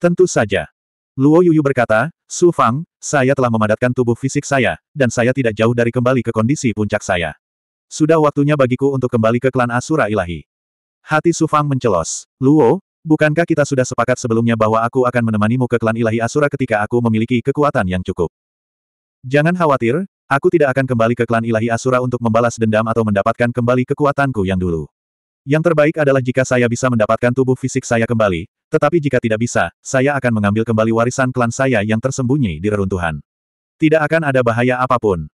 Tentu saja. Luo Yuyu berkata, Su Fang, saya telah memadatkan tubuh fisik saya, dan saya tidak jauh dari kembali ke kondisi puncak saya. Sudah waktunya bagiku untuk kembali ke klan Asura Ilahi. Hati Su Fang mencelos. Luo, bukankah kita sudah sepakat sebelumnya bahwa aku akan menemanimu ke klan Ilahi Asura ketika aku memiliki kekuatan yang cukup? Jangan khawatir, aku tidak akan kembali ke klan Ilahi Asura untuk membalas dendam atau mendapatkan kembali kekuatanku yang dulu. Yang terbaik adalah jika saya bisa mendapatkan tubuh fisik saya kembali, tetapi jika tidak bisa, saya akan mengambil kembali warisan klan saya yang tersembunyi di reruntuhan. Tidak akan ada bahaya apapun.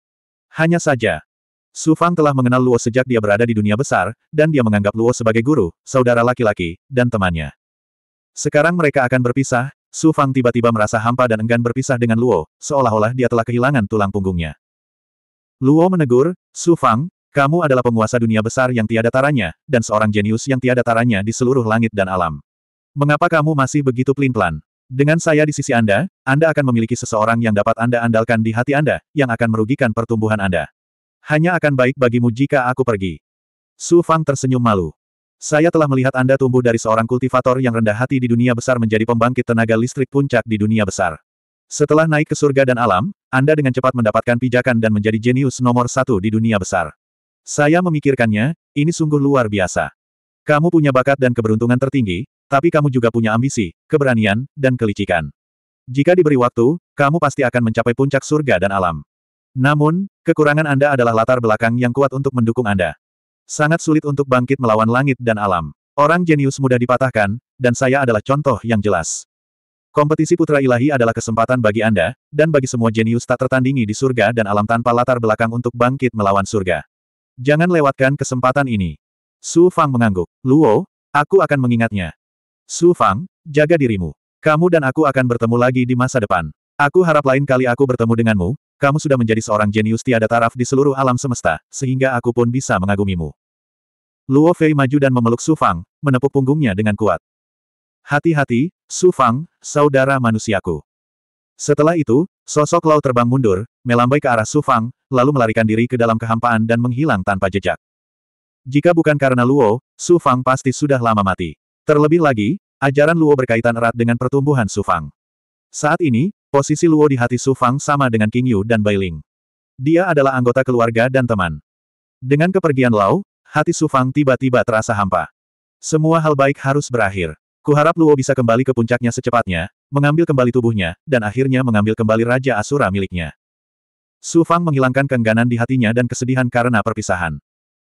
Hanya saja, Su Fang telah mengenal Luo sejak dia berada di dunia besar, dan dia menganggap Luo sebagai guru, saudara laki-laki, dan temannya. Sekarang mereka akan berpisah, Su Fang tiba-tiba merasa hampa dan enggan berpisah dengan Luo, seolah-olah dia telah kehilangan tulang punggungnya. Luo menegur, Su Fang, kamu adalah penguasa dunia besar yang tiada taranya, dan seorang jenius yang tiada taranya di seluruh langit dan alam. Mengapa kamu masih begitu pelin-pelan? Dengan saya di sisi Anda, Anda akan memiliki seseorang yang dapat Anda andalkan di hati Anda, yang akan merugikan pertumbuhan Anda. Hanya akan baik bagimu jika aku pergi. Su Fang tersenyum malu. Saya telah melihat Anda tumbuh dari seorang kultivator yang rendah hati di dunia besar menjadi pembangkit tenaga listrik puncak di dunia besar. Setelah naik ke surga dan alam, Anda dengan cepat mendapatkan pijakan dan menjadi jenius nomor satu di dunia besar. Saya memikirkannya, ini sungguh luar biasa. Kamu punya bakat dan keberuntungan tertinggi, tapi kamu juga punya ambisi, keberanian, dan kelicikan. Jika diberi waktu, kamu pasti akan mencapai puncak surga dan alam. Namun, kekurangan Anda adalah latar belakang yang kuat untuk mendukung Anda. Sangat sulit untuk bangkit melawan langit dan alam. Orang jenius mudah dipatahkan, dan saya adalah contoh yang jelas. Kompetisi putra ilahi adalah kesempatan bagi Anda, dan bagi semua jenius tak tertandingi di surga dan alam tanpa latar belakang untuk bangkit melawan surga. Jangan lewatkan kesempatan ini. Su Fang mengangguk. Luo, aku akan mengingatnya. Su Fang, jaga dirimu. Kamu dan aku akan bertemu lagi di masa depan. Aku harap lain kali aku bertemu denganmu, kamu sudah menjadi seorang jenius tiada taraf di seluruh alam semesta, sehingga aku pun bisa mengagumimu. Luo Fei maju dan memeluk Su Fang, menepuk punggungnya dengan kuat. Hati-hati, Su Fang, saudara manusiaku. Setelah itu, Sosok Lau terbang mundur, melambai ke arah Sufang, lalu melarikan diri ke dalam kehampaan dan menghilang tanpa jejak. Jika bukan karena Luo, Sufang pasti sudah lama mati. Terlebih lagi, ajaran Luo berkaitan erat dengan pertumbuhan Sufang. Saat ini, posisi Luo di hati Sufang sama dengan King Yu dan Bai Ling. Dia adalah anggota keluarga dan teman. Dengan kepergian Lao, hati Sufang tiba-tiba terasa hampa. Semua hal baik harus berakhir. Kuharap Luo bisa kembali ke puncaknya secepatnya, mengambil kembali tubuhnya, dan akhirnya mengambil kembali Raja Asura miliknya. Su Fang menghilangkan kengganan di hatinya dan kesedihan karena perpisahan.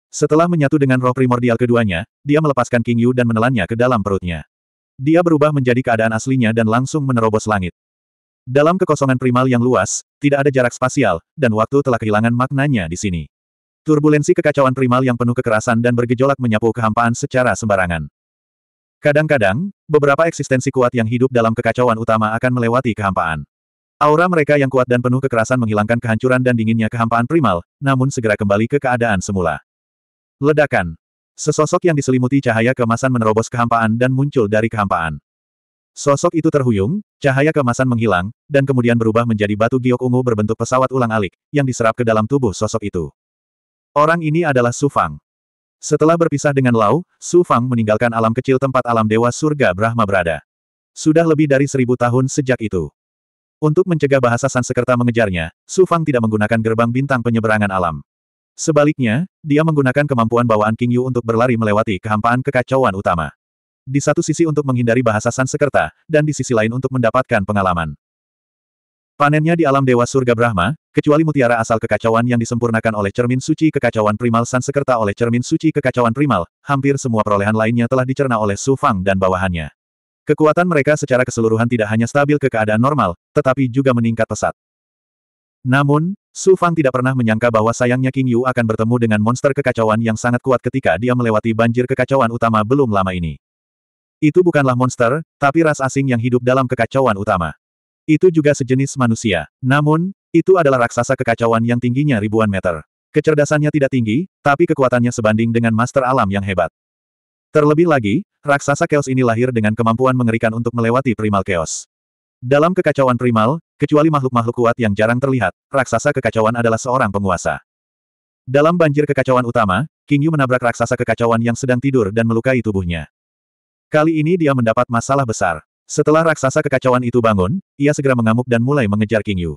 Setelah menyatu dengan roh primordial keduanya, dia melepaskan King Yu dan menelannya ke dalam perutnya. Dia berubah menjadi keadaan aslinya dan langsung menerobos langit. Dalam kekosongan primal yang luas, tidak ada jarak spasial, dan waktu telah kehilangan maknanya di sini. Turbulensi kekacauan primal yang penuh kekerasan dan bergejolak menyapu kehampaan secara sembarangan. Kadang-kadang, beberapa eksistensi kuat yang hidup dalam kekacauan utama akan melewati kehampaan. Aura mereka yang kuat dan penuh kekerasan menghilangkan kehancuran dan dinginnya kehampaan primal, namun segera kembali ke keadaan semula. Ledakan. Sesosok yang diselimuti cahaya kemasan menerobos kehampaan dan muncul dari kehampaan. Sosok itu terhuyung, cahaya kemasan menghilang, dan kemudian berubah menjadi batu giok ungu berbentuk pesawat ulang alik, yang diserap ke dalam tubuh sosok itu. Orang ini adalah Sufang. Setelah berpisah dengan Lau, Su Fang meninggalkan alam kecil tempat alam dewa surga Brahma berada. Sudah lebih dari seribu tahun sejak itu. Untuk mencegah bahasa Sansekerta mengejarnya, Su Fang tidak menggunakan gerbang bintang penyeberangan alam. Sebaliknya, dia menggunakan kemampuan bawaan King Yu untuk berlari melewati kehampaan kekacauan utama. Di satu sisi untuk menghindari bahasa Sansekerta, dan di sisi lain untuk mendapatkan pengalaman. Panennya di alam Dewa Surga Brahma, kecuali mutiara asal kekacauan yang disempurnakan oleh cermin suci kekacauan primal Sansekerta oleh cermin suci kekacauan primal, hampir semua perolehan lainnya telah dicerna oleh Su Fang dan bawahannya. Kekuatan mereka secara keseluruhan tidak hanya stabil ke keadaan normal, tetapi juga meningkat pesat. Namun, Su Fang tidak pernah menyangka bahwa sayangnya King Yu akan bertemu dengan monster kekacauan yang sangat kuat ketika dia melewati banjir kekacauan utama belum lama ini. Itu bukanlah monster, tapi ras asing yang hidup dalam kekacauan utama. Itu juga sejenis manusia. Namun, itu adalah raksasa kekacauan yang tingginya ribuan meter. Kecerdasannya tidak tinggi, tapi kekuatannya sebanding dengan master alam yang hebat. Terlebih lagi, raksasa chaos ini lahir dengan kemampuan mengerikan untuk melewati primal chaos. Dalam kekacauan primal, kecuali makhluk-makhluk kuat yang jarang terlihat, raksasa kekacauan adalah seorang penguasa. Dalam banjir kekacauan utama, King Yu menabrak raksasa kekacauan yang sedang tidur dan melukai tubuhnya. Kali ini dia mendapat masalah besar. Setelah raksasa kekacauan itu bangun, ia segera mengamuk dan mulai mengejar King Yu.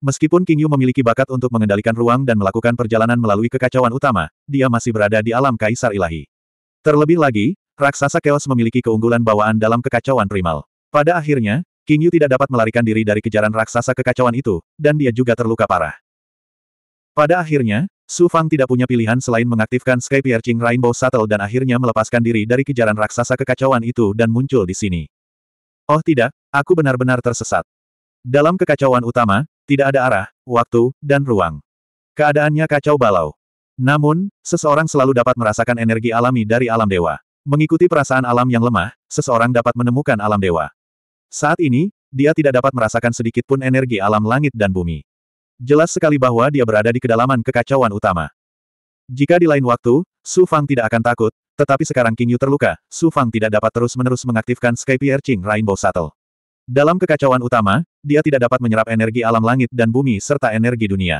Meskipun King Yu memiliki bakat untuk mengendalikan ruang dan melakukan perjalanan melalui kekacauan utama, dia masih berada di alam kaisar ilahi. Terlebih lagi, raksasa keos memiliki keunggulan bawaan dalam kekacauan primal. Pada akhirnya, King Yu tidak dapat melarikan diri dari kejaran raksasa kekacauan itu, dan dia juga terluka parah. Pada akhirnya, Su Fang tidak punya pilihan selain mengaktifkan Sky Piercing Rainbow Shuttle dan akhirnya melepaskan diri dari kejaran raksasa kekacauan itu dan muncul di sini. Oh tidak, aku benar-benar tersesat. Dalam kekacauan utama, tidak ada arah, waktu, dan ruang. Keadaannya kacau balau. Namun, seseorang selalu dapat merasakan energi alami dari alam dewa. Mengikuti perasaan alam yang lemah, seseorang dapat menemukan alam dewa. Saat ini, dia tidak dapat merasakan sedikit pun energi alam langit dan bumi. Jelas sekali bahwa dia berada di kedalaman kekacauan utama. Jika di lain waktu, Su Fang tidak akan takut, tetapi sekarang King Yu terluka, Su Fang tidak dapat terus-menerus mengaktifkan Sky Pierre Ching Rainbow Shuttle. Dalam kekacauan utama, dia tidak dapat menyerap energi alam langit dan bumi serta energi dunia.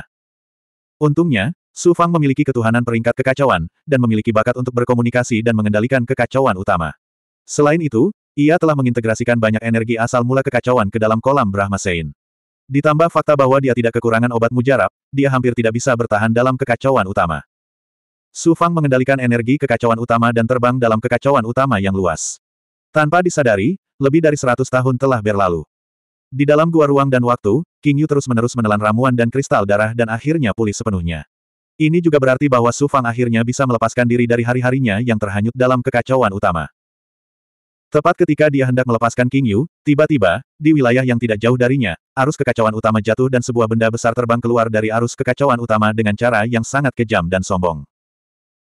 Untungnya, Su Fang memiliki ketuhanan peringkat kekacauan, dan memiliki bakat untuk berkomunikasi dan mengendalikan kekacauan utama. Selain itu, ia telah mengintegrasikan banyak energi asal mula kekacauan ke dalam kolam Brahma Sein. Ditambah fakta bahwa dia tidak kekurangan obat mujarab, dia hampir tidak bisa bertahan dalam kekacauan utama. Su Fang mengendalikan energi kekacauan utama dan terbang dalam kekacauan utama yang luas. Tanpa disadari, lebih dari seratus tahun telah berlalu. Di dalam gua ruang dan waktu, King Yu terus-menerus menelan ramuan dan kristal darah dan akhirnya pulih sepenuhnya. Ini juga berarti bahwa Su Fang akhirnya bisa melepaskan diri dari hari-harinya yang terhanyut dalam kekacauan utama. Tepat ketika dia hendak melepaskan King Yu, tiba-tiba, di wilayah yang tidak jauh darinya, arus kekacauan utama jatuh dan sebuah benda besar terbang keluar dari arus kekacauan utama dengan cara yang sangat kejam dan sombong.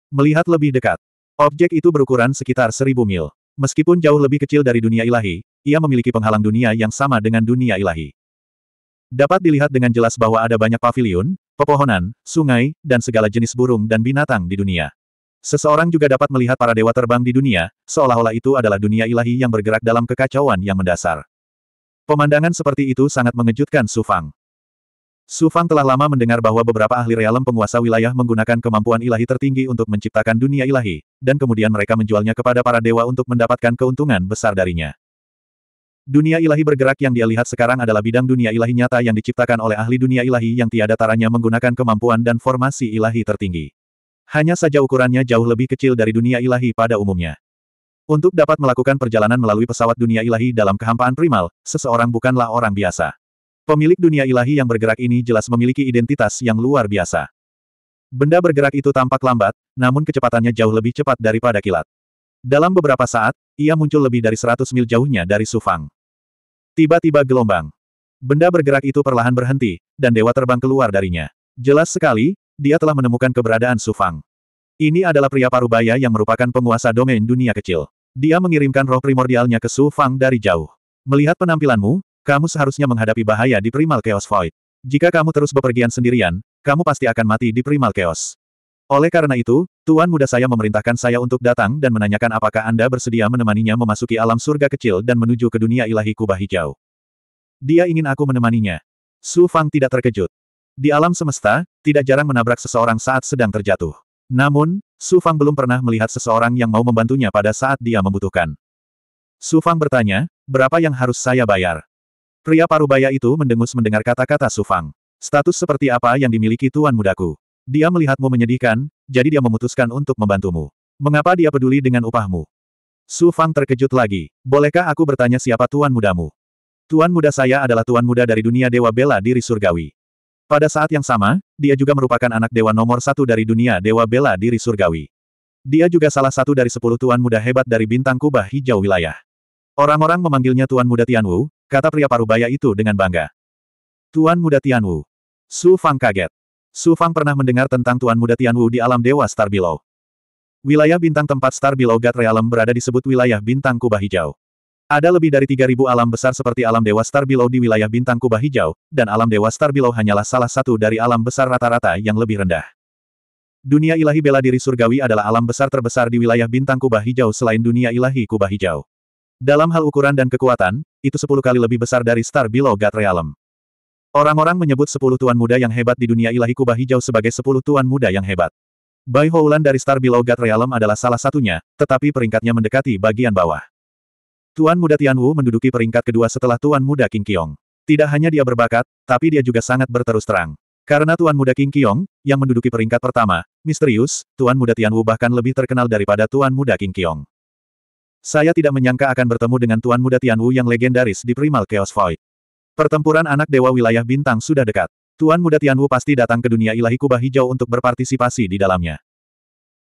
Melihat lebih dekat, objek itu berukuran sekitar seribu mil. Meskipun jauh lebih kecil dari dunia ilahi, ia memiliki penghalang dunia yang sama dengan dunia ilahi. Dapat dilihat dengan jelas bahwa ada banyak pavilion, pepohonan, sungai, dan segala jenis burung dan binatang di dunia. Seseorang juga dapat melihat para dewa terbang di dunia, seolah-olah itu adalah dunia ilahi yang bergerak dalam kekacauan yang mendasar. Pemandangan seperti itu sangat mengejutkan Sufang. Su Fang telah lama mendengar bahwa beberapa ahli realem penguasa wilayah menggunakan kemampuan ilahi tertinggi untuk menciptakan dunia ilahi, dan kemudian mereka menjualnya kepada para dewa untuk mendapatkan keuntungan besar darinya. Dunia ilahi bergerak yang dia lihat sekarang adalah bidang dunia ilahi nyata yang diciptakan oleh ahli dunia ilahi yang tiada taranya menggunakan kemampuan dan formasi ilahi tertinggi. Hanya saja ukurannya jauh lebih kecil dari dunia ilahi pada umumnya. Untuk dapat melakukan perjalanan melalui pesawat dunia ilahi dalam kehampaan primal, seseorang bukanlah orang biasa. Pemilik dunia ilahi yang bergerak ini jelas memiliki identitas yang luar biasa. Benda bergerak itu tampak lambat, namun kecepatannya jauh lebih cepat daripada kilat. Dalam beberapa saat, ia muncul lebih dari 100 mil jauhnya dari Sufang. Tiba-tiba gelombang. Benda bergerak itu perlahan berhenti, dan dewa terbang keluar darinya. Jelas sekali, dia telah menemukan keberadaan Sufang. Ini adalah pria parubaya yang merupakan penguasa domain dunia kecil. Dia mengirimkan roh primordialnya ke Sufang dari jauh. Melihat penampilanmu, kamu seharusnya menghadapi bahaya di Primal Chaos Void. Jika kamu terus bepergian sendirian, kamu pasti akan mati di Primal Chaos. Oleh karena itu, Tuan Muda saya memerintahkan saya untuk datang dan menanyakan apakah Anda bersedia menemaninya memasuki alam surga kecil dan menuju ke dunia ilahi kubah hijau. Dia ingin aku menemaninya. Su Fang tidak terkejut. Di alam semesta, tidak jarang menabrak seseorang saat sedang terjatuh. Namun, Su Fang belum pernah melihat seseorang yang mau membantunya pada saat dia membutuhkan. Su Fang bertanya, berapa yang harus saya bayar? Pria parubaya itu mendengus mendengar kata-kata Sufang. Status seperti apa yang dimiliki tuan mudaku? Dia melihatmu menyedihkan, jadi dia memutuskan untuk membantumu. Mengapa dia peduli dengan upahmu? Su Fang terkejut lagi. Bolehkah aku bertanya siapa tuan mudamu? Tuan muda saya adalah tuan muda dari dunia Dewa Bela Diri Surgawi. Pada saat yang sama, dia juga merupakan anak dewa nomor satu dari dunia Dewa Bela Diri Surgawi. Dia juga salah satu dari sepuluh tuan muda hebat dari bintang kubah hijau wilayah. Orang-orang memanggilnya Tuan Muda Tianwu, Kata pria parubaya itu dengan bangga. Tuan Muda Tianwu. Su Fang kaget. Su Fang pernah mendengar tentang Tuan Muda Tianwu di alam Dewa Star Below. Wilayah bintang tempat Star Below God Realm berada disebut wilayah bintang kubah hijau. Ada lebih dari 3.000 alam besar seperti alam Dewa Star Below di wilayah bintang kubah hijau, dan alam Dewa Star Below hanyalah salah satu dari alam besar rata-rata yang lebih rendah. Dunia ilahi bela diri surgawi adalah alam besar terbesar di wilayah bintang kubah hijau selain dunia ilahi kubah hijau. Dalam hal ukuran dan kekuatan, itu sepuluh kali lebih besar dari Star Below God Realm. Orang-orang menyebut sepuluh tuan muda yang hebat di dunia ilahi kubah hijau sebagai sepuluh tuan muda yang hebat. Bai Houlan dari Star Below God Realm adalah salah satunya, tetapi peringkatnya mendekati bagian bawah. Tuan muda Tian Wu menduduki peringkat kedua setelah Tuan muda King Kiong. Tidak hanya dia berbakat, tapi dia juga sangat berterus terang. Karena Tuan Muda King Kiong, yang menduduki peringkat pertama, misterius, Tuan Muda Tian Wu bahkan lebih terkenal daripada Tuan Muda King Kiong. Saya tidak menyangka akan bertemu dengan Tuan Muda Tianwu yang legendaris di Primal Chaos Void. Pertempuran anak dewa wilayah bintang sudah dekat. Tuan Muda Tianwu pasti datang ke dunia ilahi kubah hijau untuk berpartisipasi di dalamnya.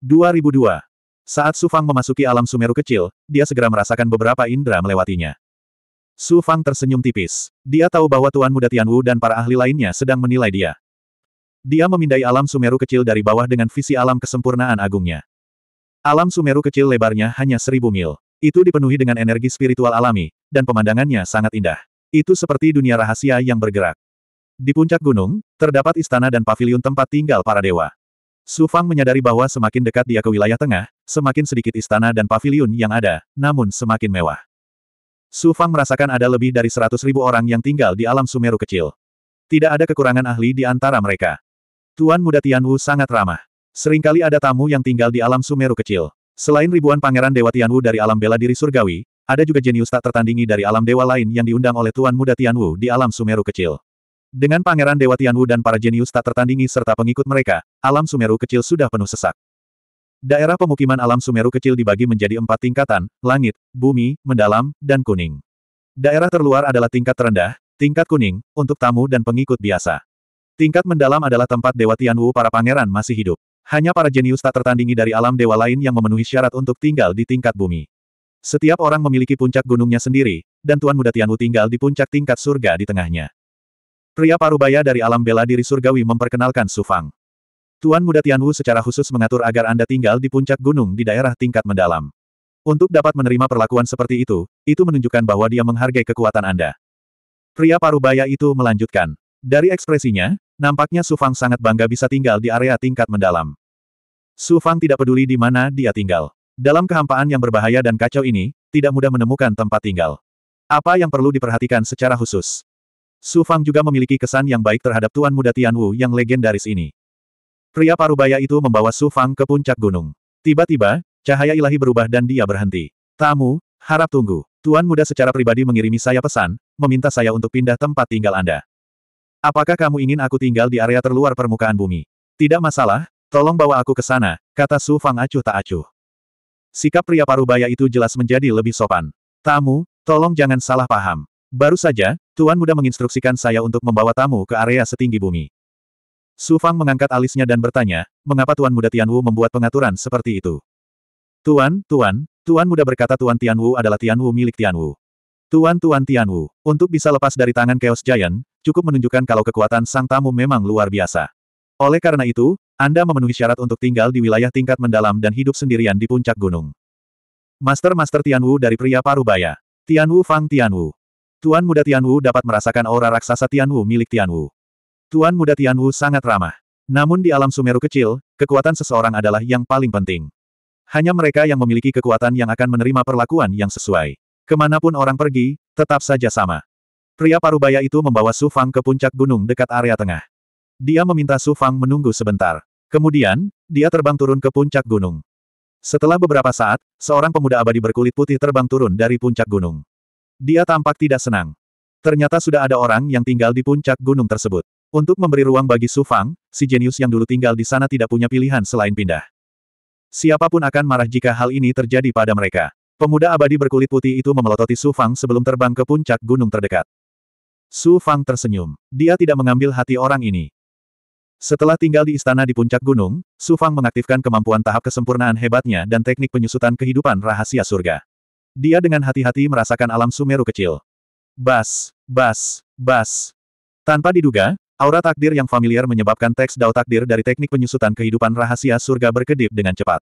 2002. Saat Su Fang memasuki alam Sumeru kecil, dia segera merasakan beberapa indera melewatinya. Su Fang tersenyum tipis. Dia tahu bahwa Tuan Muda Tianwu dan para ahli lainnya sedang menilai dia. Dia memindai alam Sumeru kecil dari bawah dengan visi alam kesempurnaan agungnya. Alam Sumeru kecil lebarnya hanya seribu mil. Itu dipenuhi dengan energi spiritual alami, dan pemandangannya sangat indah. Itu seperti dunia rahasia yang bergerak. Di puncak gunung, terdapat istana dan paviliun tempat tinggal para dewa. Su Fang menyadari bahwa semakin dekat dia ke wilayah tengah, semakin sedikit istana dan paviliun yang ada, namun semakin mewah. Su Fang merasakan ada lebih dari seratus ribu orang yang tinggal di alam Sumeru kecil. Tidak ada kekurangan ahli di antara mereka. Tuan muda Tianwu sangat ramah. Seringkali ada tamu yang tinggal di alam Sumeru kecil. Selain ribuan pangeran Dewa Tianwu dari alam bela diri surgawi, ada juga jenius tak tertandingi dari alam dewa lain yang diundang oleh Tuan Muda Tianwu di alam Sumeru kecil. Dengan pangeran Dewa Tianwu dan para jenius tak tertandingi serta pengikut mereka, alam Sumeru kecil sudah penuh sesak. Daerah pemukiman alam Sumeru kecil dibagi menjadi empat tingkatan, langit, bumi, mendalam, dan kuning. Daerah terluar adalah tingkat terendah, tingkat kuning, untuk tamu dan pengikut biasa. Tingkat mendalam adalah tempat Dewa Tianwu para pangeran masih hidup. Hanya para jenius tak tertandingi dari alam dewa lain yang memenuhi syarat untuk tinggal di tingkat bumi. Setiap orang memiliki puncak gunungnya sendiri, dan Tuan Muda Tianwu tinggal di puncak tingkat surga di tengahnya. Pria parubaya dari alam bela diri surgawi memperkenalkan Sufang. Tuan Muda Tianwu secara khusus mengatur agar Anda tinggal di puncak gunung di daerah tingkat mendalam. Untuk dapat menerima perlakuan seperti itu, itu menunjukkan bahwa dia menghargai kekuatan Anda. Pria parubaya itu melanjutkan. Dari ekspresinya, nampaknya Su Fang sangat bangga bisa tinggal di area tingkat mendalam. Su Fang tidak peduli di mana dia tinggal. Dalam kehampaan yang berbahaya dan kacau ini, tidak mudah menemukan tempat tinggal. Apa yang perlu diperhatikan secara khusus? Su Fang juga memiliki kesan yang baik terhadap Tuan Muda Tian Wu yang legendaris ini. Pria parubaya itu membawa Su Fang ke puncak gunung. Tiba-tiba, cahaya ilahi berubah dan dia berhenti. Tamu, harap tunggu. Tuan Muda secara pribadi mengirimi saya pesan, meminta saya untuk pindah tempat tinggal Anda. Apakah kamu ingin aku tinggal di area terluar permukaan bumi? Tidak masalah, tolong bawa aku ke sana, kata Su Fang acuh tak acuh. Sikap pria parubaya itu jelas menjadi lebih sopan. Tamu, tolong jangan salah paham. Baru saja, Tuan Muda menginstruksikan saya untuk membawa tamu ke area setinggi bumi. Su Fang mengangkat alisnya dan bertanya, mengapa Tuan Muda Tianwu membuat pengaturan seperti itu? Tuan, Tuan, Tuan Muda berkata Tuan Tianwu adalah Tianwu milik Tianwu. Tuan Tuan Tianwu, untuk bisa lepas dari tangan Chaos Giant, cukup menunjukkan kalau kekuatan sang tamu memang luar biasa. Oleh karena itu, Anda memenuhi syarat untuk tinggal di wilayah tingkat mendalam dan hidup sendirian di puncak gunung. Master-master Tianwu dari pria parubaya. Tianwu Fang Tianwu. Tuan muda Tianwu dapat merasakan aura raksasa Tianwu milik Tianwu. Tuan muda Tianwu sangat ramah. Namun di alam Sumeru kecil, kekuatan seseorang adalah yang paling penting. Hanya mereka yang memiliki kekuatan yang akan menerima perlakuan yang sesuai. Kemanapun orang pergi, tetap saja sama. Pria parubaya itu membawa Su Fang ke puncak gunung dekat area tengah. Dia meminta Su Fang menunggu sebentar. Kemudian, dia terbang turun ke puncak gunung. Setelah beberapa saat, seorang pemuda abadi berkulit putih terbang turun dari puncak gunung. Dia tampak tidak senang. Ternyata sudah ada orang yang tinggal di puncak gunung tersebut. Untuk memberi ruang bagi Su Fang, si jenius yang dulu tinggal di sana tidak punya pilihan selain pindah. Siapapun akan marah jika hal ini terjadi pada mereka. Pemuda abadi berkulit putih itu memelototi Su Fang sebelum terbang ke puncak gunung terdekat. Su Fang tersenyum. Dia tidak mengambil hati orang ini. Setelah tinggal di istana di puncak gunung, Su Fang mengaktifkan kemampuan tahap kesempurnaan hebatnya dan teknik penyusutan kehidupan rahasia surga. Dia dengan hati-hati merasakan alam Sumeru kecil. Bas, bas, bas. Tanpa diduga, aura takdir yang familiar menyebabkan teks dao takdir dari teknik penyusutan kehidupan rahasia surga berkedip dengan cepat.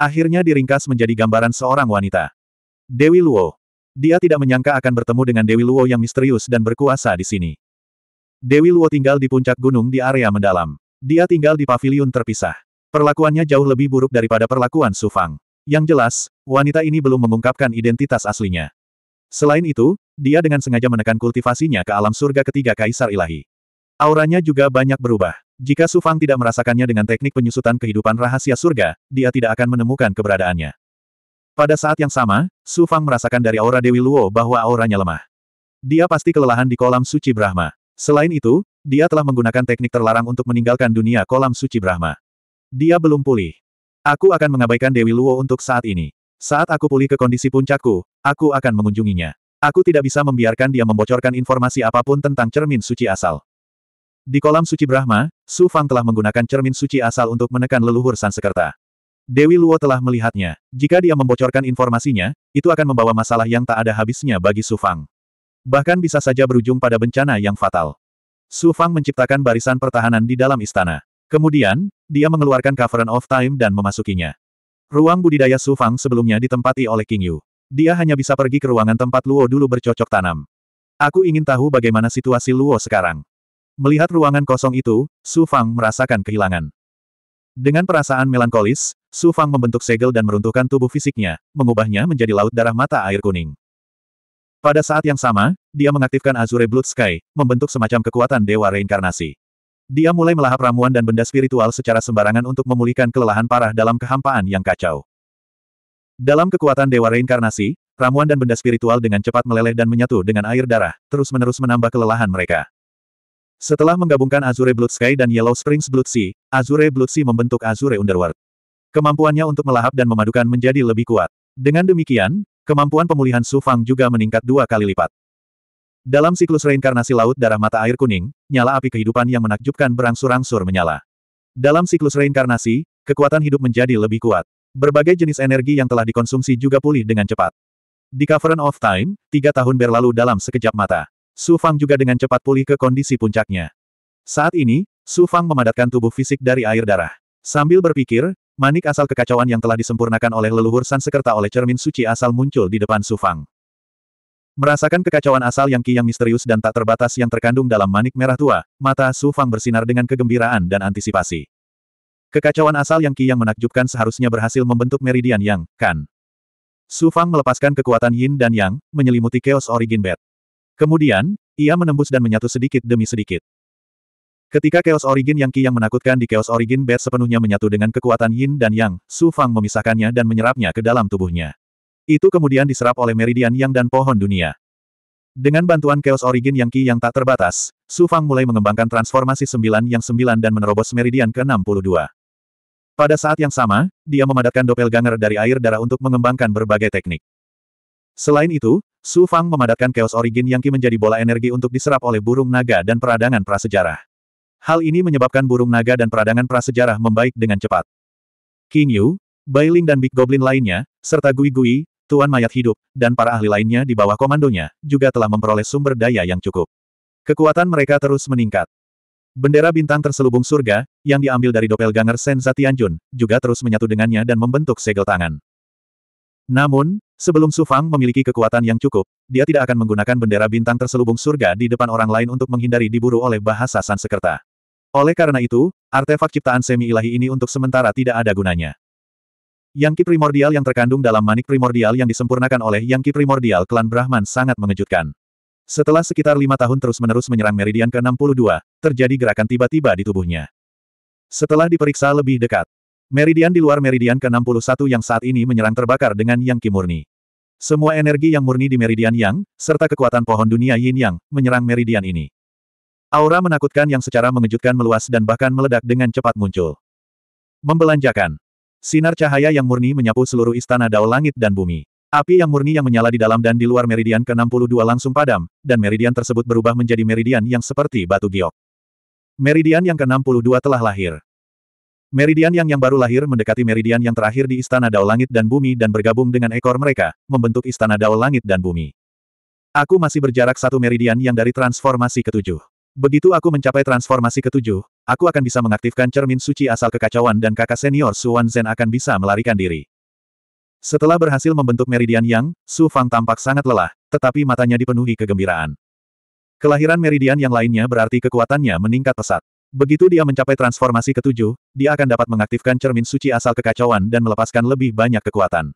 Akhirnya diringkas menjadi gambaran seorang wanita. Dewi Luo. Dia tidak menyangka akan bertemu dengan Dewi Luo yang misterius dan berkuasa di sini. Dewi Luo tinggal di puncak gunung di area mendalam. Dia tinggal di pavilion terpisah. Perlakuannya jauh lebih buruk daripada perlakuan Sufang. Yang jelas, wanita ini belum mengungkapkan identitas aslinya. Selain itu, dia dengan sengaja menekan kultivasinya ke alam surga ketiga Kaisar Ilahi. Auranya juga banyak berubah. Jika Su Fang tidak merasakannya dengan teknik penyusutan kehidupan rahasia surga, dia tidak akan menemukan keberadaannya. Pada saat yang sama, Su Fang merasakan dari aura Dewi Luo bahwa auranya lemah. Dia pasti kelelahan di kolam suci Brahma. Selain itu, dia telah menggunakan teknik terlarang untuk meninggalkan dunia kolam suci Brahma. Dia belum pulih. Aku akan mengabaikan Dewi Luo untuk saat ini. Saat aku pulih ke kondisi puncakku, aku akan mengunjunginya. Aku tidak bisa membiarkan dia membocorkan informasi apapun tentang cermin suci asal. Di kolam suci Brahma, Su Fang telah menggunakan cermin suci asal untuk menekan leluhur Sansekerta. Dewi Luo telah melihatnya. Jika dia membocorkan informasinya, itu akan membawa masalah yang tak ada habisnya bagi Su Fang. Bahkan bisa saja berujung pada bencana yang fatal. Su Fang menciptakan barisan pertahanan di dalam istana. Kemudian, dia mengeluarkan Cavern of Time dan memasukinya. Ruang budidaya Su Fang sebelumnya ditempati oleh King Yu. Dia hanya bisa pergi ke ruangan tempat Luo dulu bercocok tanam. Aku ingin tahu bagaimana situasi Luo sekarang. Melihat ruangan kosong itu, Su Fang merasakan kehilangan. Dengan perasaan melankolis, Su Fang membentuk segel dan meruntuhkan tubuh fisiknya, mengubahnya menjadi laut darah mata air kuning. Pada saat yang sama, dia mengaktifkan Azure Blood Sky, membentuk semacam kekuatan dewa reinkarnasi. Dia mulai melahap ramuan dan benda spiritual secara sembarangan untuk memulihkan kelelahan parah dalam kehampaan yang kacau. Dalam kekuatan dewa reinkarnasi, ramuan dan benda spiritual dengan cepat meleleh dan menyatu dengan air darah, terus-menerus menambah kelelahan mereka. Setelah menggabungkan Azure Blood Sky dan Yellow Springs Blood Sea, Azure Blood Sea membentuk Azure Underworld. Kemampuannya untuk melahap dan memadukan menjadi lebih kuat. Dengan demikian, kemampuan pemulihan Su Fang juga meningkat dua kali lipat. Dalam siklus reinkarnasi laut darah mata air kuning, nyala api kehidupan yang menakjubkan berangsur-angsur menyala. Dalam siklus reinkarnasi, kekuatan hidup menjadi lebih kuat. Berbagai jenis energi yang telah dikonsumsi juga pulih dengan cepat. Di Cavern of Time, tiga tahun berlalu dalam sekejap mata. Su Fang juga dengan cepat pulih ke kondisi puncaknya. Saat ini, Su Fang memadatkan tubuh fisik dari air darah. Sambil berpikir, manik asal kekacauan yang telah disempurnakan oleh leluhur San oleh cermin suci asal muncul di depan Su Fang. Merasakan kekacauan asal yang ki misterius dan tak terbatas yang terkandung dalam manik merah tua, mata Su Fang bersinar dengan kegembiraan dan antisipasi. Kekacauan asal yang ki menakjubkan seharusnya berhasil membentuk meridian yang, kan. Su Fang melepaskan kekuatan yin dan yang, menyelimuti chaos origin bed. Kemudian, ia menembus dan menyatu sedikit demi sedikit. Ketika Chaos Origin yang Qi yang menakutkan di Chaos Origin Bed sepenuhnya menyatu dengan kekuatan Yin dan Yang, Su Fang memisahkannya dan menyerapnya ke dalam tubuhnya. Itu kemudian diserap oleh Meridian Yang dan pohon dunia. Dengan bantuan Chaos Origin yang Qi yang tak terbatas, Su Fang mulai mengembangkan transformasi sembilan yang sembilan dan menerobos Meridian ke-62. Pada saat yang sama, dia memadatkan ganger dari air darah untuk mengembangkan berbagai teknik. Selain itu, Su Fang memadatkan Chaos Origin Yang Qi menjadi bola energi untuk diserap oleh burung naga dan peradangan prasejarah. Hal ini menyebabkan burung naga dan peradangan prasejarah membaik dengan cepat. King Yu, Ling dan Big Goblin lainnya, serta Gui Gui, Tuan Mayat Hidup, dan para ahli lainnya di bawah komandonya, juga telah memperoleh sumber daya yang cukup. Kekuatan mereka terus meningkat. Bendera bintang terselubung surga, yang diambil dari doppelganger Senza Tianjun, juga terus menyatu dengannya dan membentuk segel tangan. Namun, sebelum Su Fang memiliki kekuatan yang cukup, dia tidak akan menggunakan bendera bintang terselubung surga di depan orang lain untuk menghindari diburu oleh bahasa Sansekerta. Oleh karena itu, artefak ciptaan semi-ilahi ini untuk sementara tidak ada gunanya. Yang ki primordial yang terkandung dalam manik primordial yang disempurnakan oleh yang ki primordial klan Brahman sangat mengejutkan. Setelah sekitar lima tahun terus-menerus menyerang meridian ke-62, terjadi gerakan tiba-tiba di tubuhnya. Setelah diperiksa lebih dekat, Meridian di luar meridian ke-61 yang saat ini menyerang terbakar dengan yang kimurni. Semua energi yang murni di meridian yang, serta kekuatan pohon dunia yin yang, menyerang meridian ini. Aura menakutkan yang secara mengejutkan meluas dan bahkan meledak dengan cepat muncul. Membelanjakan. Sinar cahaya yang murni menyapu seluruh istana dao langit dan bumi. Api yang murni yang menyala di dalam dan di luar meridian ke-62 langsung padam, dan meridian tersebut berubah menjadi meridian yang seperti batu giok. Meridian yang ke-62 telah lahir. Meridian yang yang baru lahir mendekati meridian yang terakhir di Istana Dao Langit dan Bumi dan bergabung dengan ekor mereka, membentuk Istana Dao Langit dan Bumi. Aku masih berjarak satu meridian yang dari transformasi ketujuh. Begitu aku mencapai transformasi ketujuh, aku akan bisa mengaktifkan cermin suci asal kekacauan dan kakak senior Suan Zen akan bisa melarikan diri. Setelah berhasil membentuk meridian yang, Su Fang tampak sangat lelah, tetapi matanya dipenuhi kegembiraan. Kelahiran meridian yang lainnya berarti kekuatannya meningkat pesat. Begitu dia mencapai transformasi ketujuh, dia akan dapat mengaktifkan cermin suci asal kekacauan dan melepaskan lebih banyak kekuatan.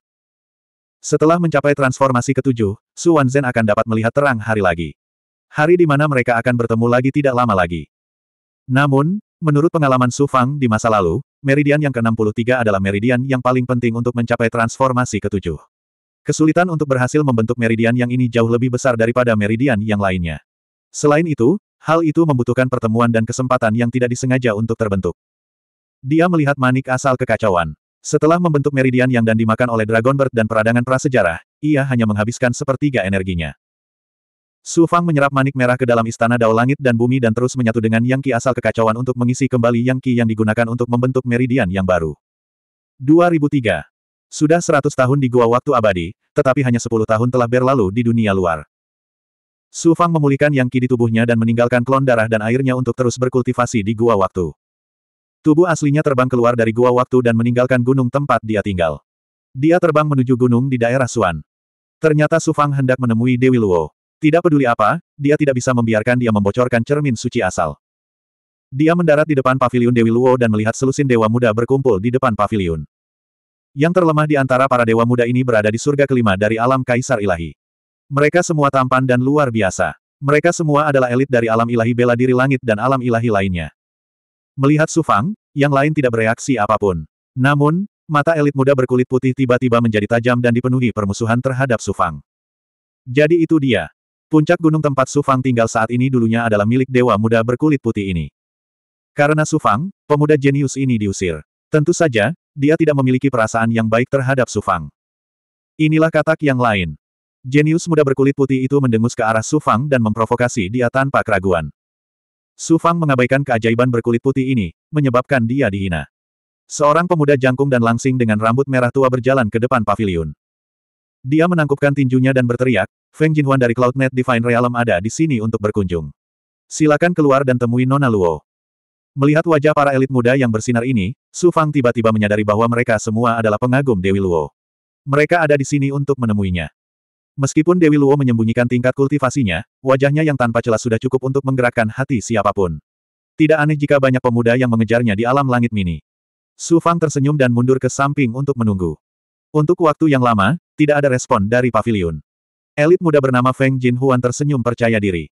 Setelah mencapai transformasi ketujuh, Su Wanzhen akan dapat melihat terang hari lagi. Hari di mana mereka akan bertemu lagi tidak lama lagi. Namun, menurut pengalaman Su Fang di masa lalu, meridian yang ke-63 adalah meridian yang paling penting untuk mencapai transformasi ketujuh. Kesulitan untuk berhasil membentuk meridian yang ini jauh lebih besar daripada meridian yang lainnya. Selain itu, Hal itu membutuhkan pertemuan dan kesempatan yang tidak disengaja untuk terbentuk. Dia melihat manik asal kekacauan. Setelah membentuk meridian yang dan dimakan oleh Dragon Bird dan peradangan prasejarah, ia hanya menghabiskan sepertiga energinya. Su Fang menyerap manik merah ke dalam istana Dao Langit dan Bumi dan terus menyatu dengan Yang Qi asal kekacauan untuk mengisi kembali Yang Qi yang digunakan untuk membentuk meridian yang baru. 2003. Sudah 100 tahun di Gua Waktu Abadi, tetapi hanya 10 tahun telah berlalu di dunia luar. Su Fang memulihkan yang ki di tubuhnya dan meninggalkan klon darah dan airnya untuk terus berkultivasi di gua waktu. Tubuh aslinya terbang keluar dari gua waktu dan meninggalkan gunung tempat dia tinggal. Dia terbang menuju gunung di daerah Suan. Ternyata Su Fang hendak menemui Dewi Luo. Tidak peduli apa, dia tidak bisa membiarkan dia membocorkan cermin suci asal. Dia mendarat di depan pavilion Dewi Luo dan melihat selusin dewa muda berkumpul di depan pavilion. Yang terlemah di antara para dewa muda ini berada di surga kelima dari alam kaisar ilahi. Mereka semua tampan dan luar biasa. Mereka semua adalah elit dari alam ilahi bela diri langit dan alam ilahi lainnya. Melihat Sufang, yang lain tidak bereaksi apapun. Namun, mata elit muda berkulit putih tiba-tiba menjadi tajam dan dipenuhi permusuhan terhadap Sufang. Jadi itu dia. Puncak gunung tempat Sufang tinggal saat ini dulunya adalah milik dewa muda berkulit putih ini. Karena Sufang, pemuda jenius ini diusir. Tentu saja, dia tidak memiliki perasaan yang baik terhadap Sufang. Inilah katak yang lain. Jenius muda berkulit putih itu mendengus ke arah Sufang dan memprovokasi dia tanpa keraguan. Sufang mengabaikan keajaiban berkulit putih ini, menyebabkan dia dihina. Seorang pemuda jangkung dan langsing dengan rambut merah tua berjalan ke depan pavilion. Dia menangkupkan tinjunya dan berteriak, Feng Jinhuan dari Cloudnet Divine Realm ada di sini untuk berkunjung. Silakan keluar dan temui Nona Luo. Melihat wajah para elit muda yang bersinar ini, Su Fang tiba-tiba menyadari bahwa mereka semua adalah pengagum Dewi Luo. Mereka ada di sini untuk menemuinya. Meskipun Dewi Luo menyembunyikan tingkat kultivasinya, wajahnya yang tanpa celah sudah cukup untuk menggerakkan hati siapapun. Tidak aneh jika banyak pemuda yang mengejarnya di alam langit mini. Su Fang tersenyum dan mundur ke samping untuk menunggu. Untuk waktu yang lama, tidak ada respon dari pavilion. Elit muda bernama Feng Jin Huan tersenyum percaya diri.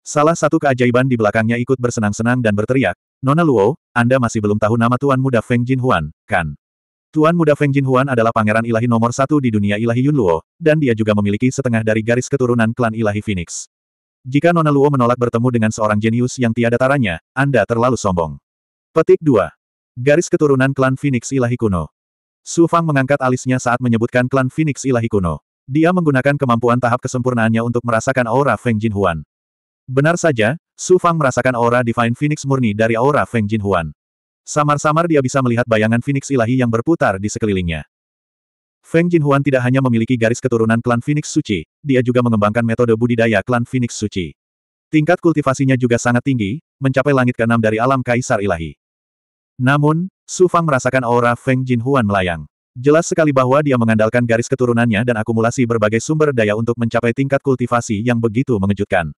Salah satu keajaiban di belakangnya ikut bersenang-senang dan berteriak, Nona Luo, Anda masih belum tahu nama tuan muda Feng Jin Huan, kan? Tuan muda Feng Jin Huan adalah pangeran ilahi nomor satu di dunia ilahi Yunluo, dan dia juga memiliki setengah dari garis keturunan klan ilahi Phoenix. Jika Nona Luo menolak bertemu dengan seorang jenius yang tiada taranya, Anda terlalu sombong. Petik 2. Garis keturunan klan Phoenix ilahi kuno. Su Fang mengangkat alisnya saat menyebutkan klan Phoenix ilahi kuno. Dia menggunakan kemampuan tahap kesempurnaannya untuk merasakan aura Feng Jin Huan. Benar saja, Su Fang merasakan aura Divine Phoenix murni dari aura Feng Jin Huan. Samar-samar dia bisa melihat bayangan Phoenix ilahi yang berputar di sekelilingnya. Feng Jinhuan tidak hanya memiliki garis keturunan klan Phoenix Suci, dia juga mengembangkan metode budidaya klan Phoenix Suci. Tingkat kultivasinya juga sangat tinggi, mencapai langit keenam dari alam kaisar ilahi. Namun, Su Fang merasakan aura Feng Jinhuan melayang. Jelas sekali bahwa dia mengandalkan garis keturunannya dan akumulasi berbagai sumber daya untuk mencapai tingkat kultivasi yang begitu mengejutkan.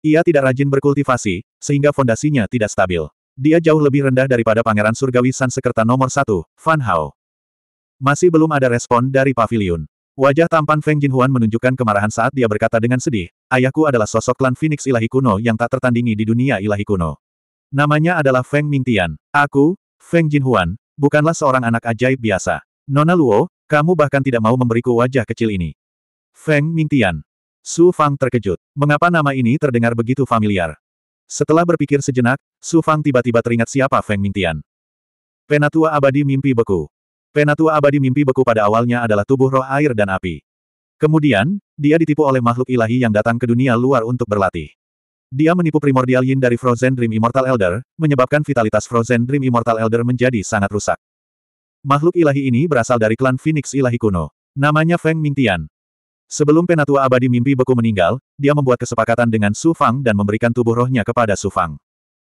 Ia tidak rajin berkultivasi, sehingga fondasinya tidak stabil. Dia jauh lebih rendah daripada Pangeran Surgawi Sansekerta nomor satu, Fan Hao. Masih belum ada respon dari pavilion. Wajah tampan Feng Jinhuan menunjukkan kemarahan saat dia berkata dengan sedih, ayahku adalah sosok klan Phoenix ilahi kuno yang tak tertandingi di dunia ilahi kuno. Namanya adalah Feng Mingtian. Aku, Feng Jinhuan, bukanlah seorang anak ajaib biasa. Nona Luo, kamu bahkan tidak mau memberiku wajah kecil ini. Feng Mingtian. Su Fang terkejut. Mengapa nama ini terdengar begitu familiar? Setelah berpikir sejenak, Su Fang tiba-tiba teringat siapa Feng Mingtian. Penatua abadi mimpi beku. Penatua abadi mimpi beku pada awalnya adalah tubuh roh air dan api. Kemudian, dia ditipu oleh makhluk ilahi yang datang ke dunia luar untuk berlatih. Dia menipu primordial yin dari Frozen Dream Immortal Elder, menyebabkan vitalitas Frozen Dream Immortal Elder menjadi sangat rusak. Makhluk ilahi ini berasal dari klan Phoenix ilahi kuno. Namanya Feng Mingtian. Sebelum penatua abadi mimpi beku meninggal, dia membuat kesepakatan dengan Su Fang dan memberikan tubuh rohnya kepada Su Fang.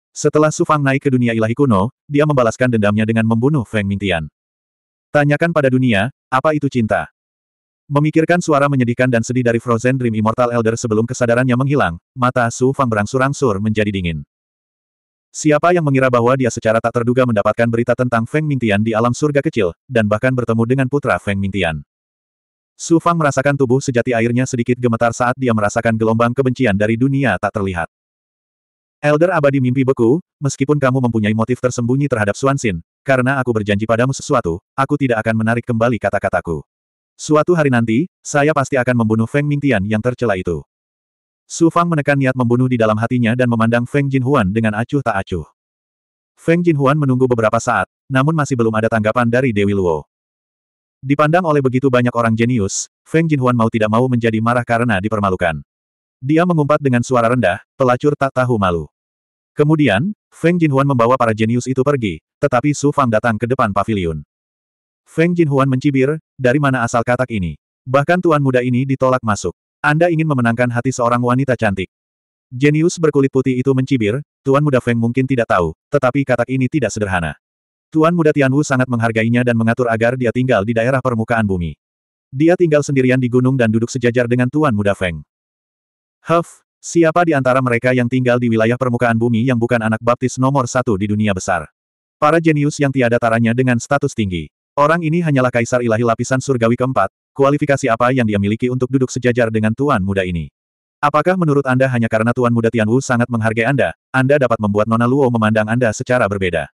Setelah Su Fang naik ke dunia ilahi kuno, dia membalaskan dendamnya dengan membunuh Feng Mingtian. Tanyakan pada dunia, apa itu cinta? Memikirkan suara menyedihkan dan sedih dari Frozen Dream Immortal Elder sebelum kesadarannya menghilang, mata Su Fang berangsur-angsur menjadi dingin. Siapa yang mengira bahwa dia secara tak terduga mendapatkan berita tentang Feng Mingtian di alam surga kecil, dan bahkan bertemu dengan putra Feng Mingtian. Su Fang merasakan tubuh sejati airnya sedikit gemetar saat dia merasakan gelombang kebencian dari dunia tak terlihat. Elder abadi mimpi beku, meskipun kamu mempunyai motif tersembunyi terhadap Xuanxin, karena aku berjanji padamu sesuatu, aku tidak akan menarik kembali kata-kataku. Suatu hari nanti, saya pasti akan membunuh Feng Mingtian yang tercela itu. Su Fang menekan niat membunuh di dalam hatinya dan memandang Feng Jinhuan dengan acuh tak acuh. Feng Jinhuan menunggu beberapa saat, namun masih belum ada tanggapan dari Dewi Luo. Dipandang oleh begitu banyak orang jenius, Feng Jinhuan mau tidak mau menjadi marah karena dipermalukan. Dia mengumpat dengan suara rendah, pelacur tak tahu malu. Kemudian, Feng Jinhuan membawa para jenius itu pergi, tetapi Su Fang datang ke depan pavilion. Feng Jinhuan mencibir, dari mana asal katak ini? Bahkan tuan muda ini ditolak masuk. Anda ingin memenangkan hati seorang wanita cantik. Jenius berkulit putih itu mencibir, tuan muda Feng mungkin tidak tahu, tetapi katak ini tidak sederhana. Tuan muda Tianwu sangat menghargainya dan mengatur agar dia tinggal di daerah permukaan bumi. Dia tinggal sendirian di gunung dan duduk sejajar dengan Tuan muda Feng. Huff, siapa di antara mereka yang tinggal di wilayah permukaan bumi yang bukan anak baptis nomor satu di dunia besar? Para jenius yang tiada taranya dengan status tinggi. Orang ini hanyalah kaisar ilahi lapisan surgawi keempat, kualifikasi apa yang dia miliki untuk duduk sejajar dengan Tuan muda ini? Apakah menurut Anda hanya karena Tuan Muda Tianwu sangat menghargai Anda, Anda dapat membuat Nona Luo memandang Anda secara berbeda?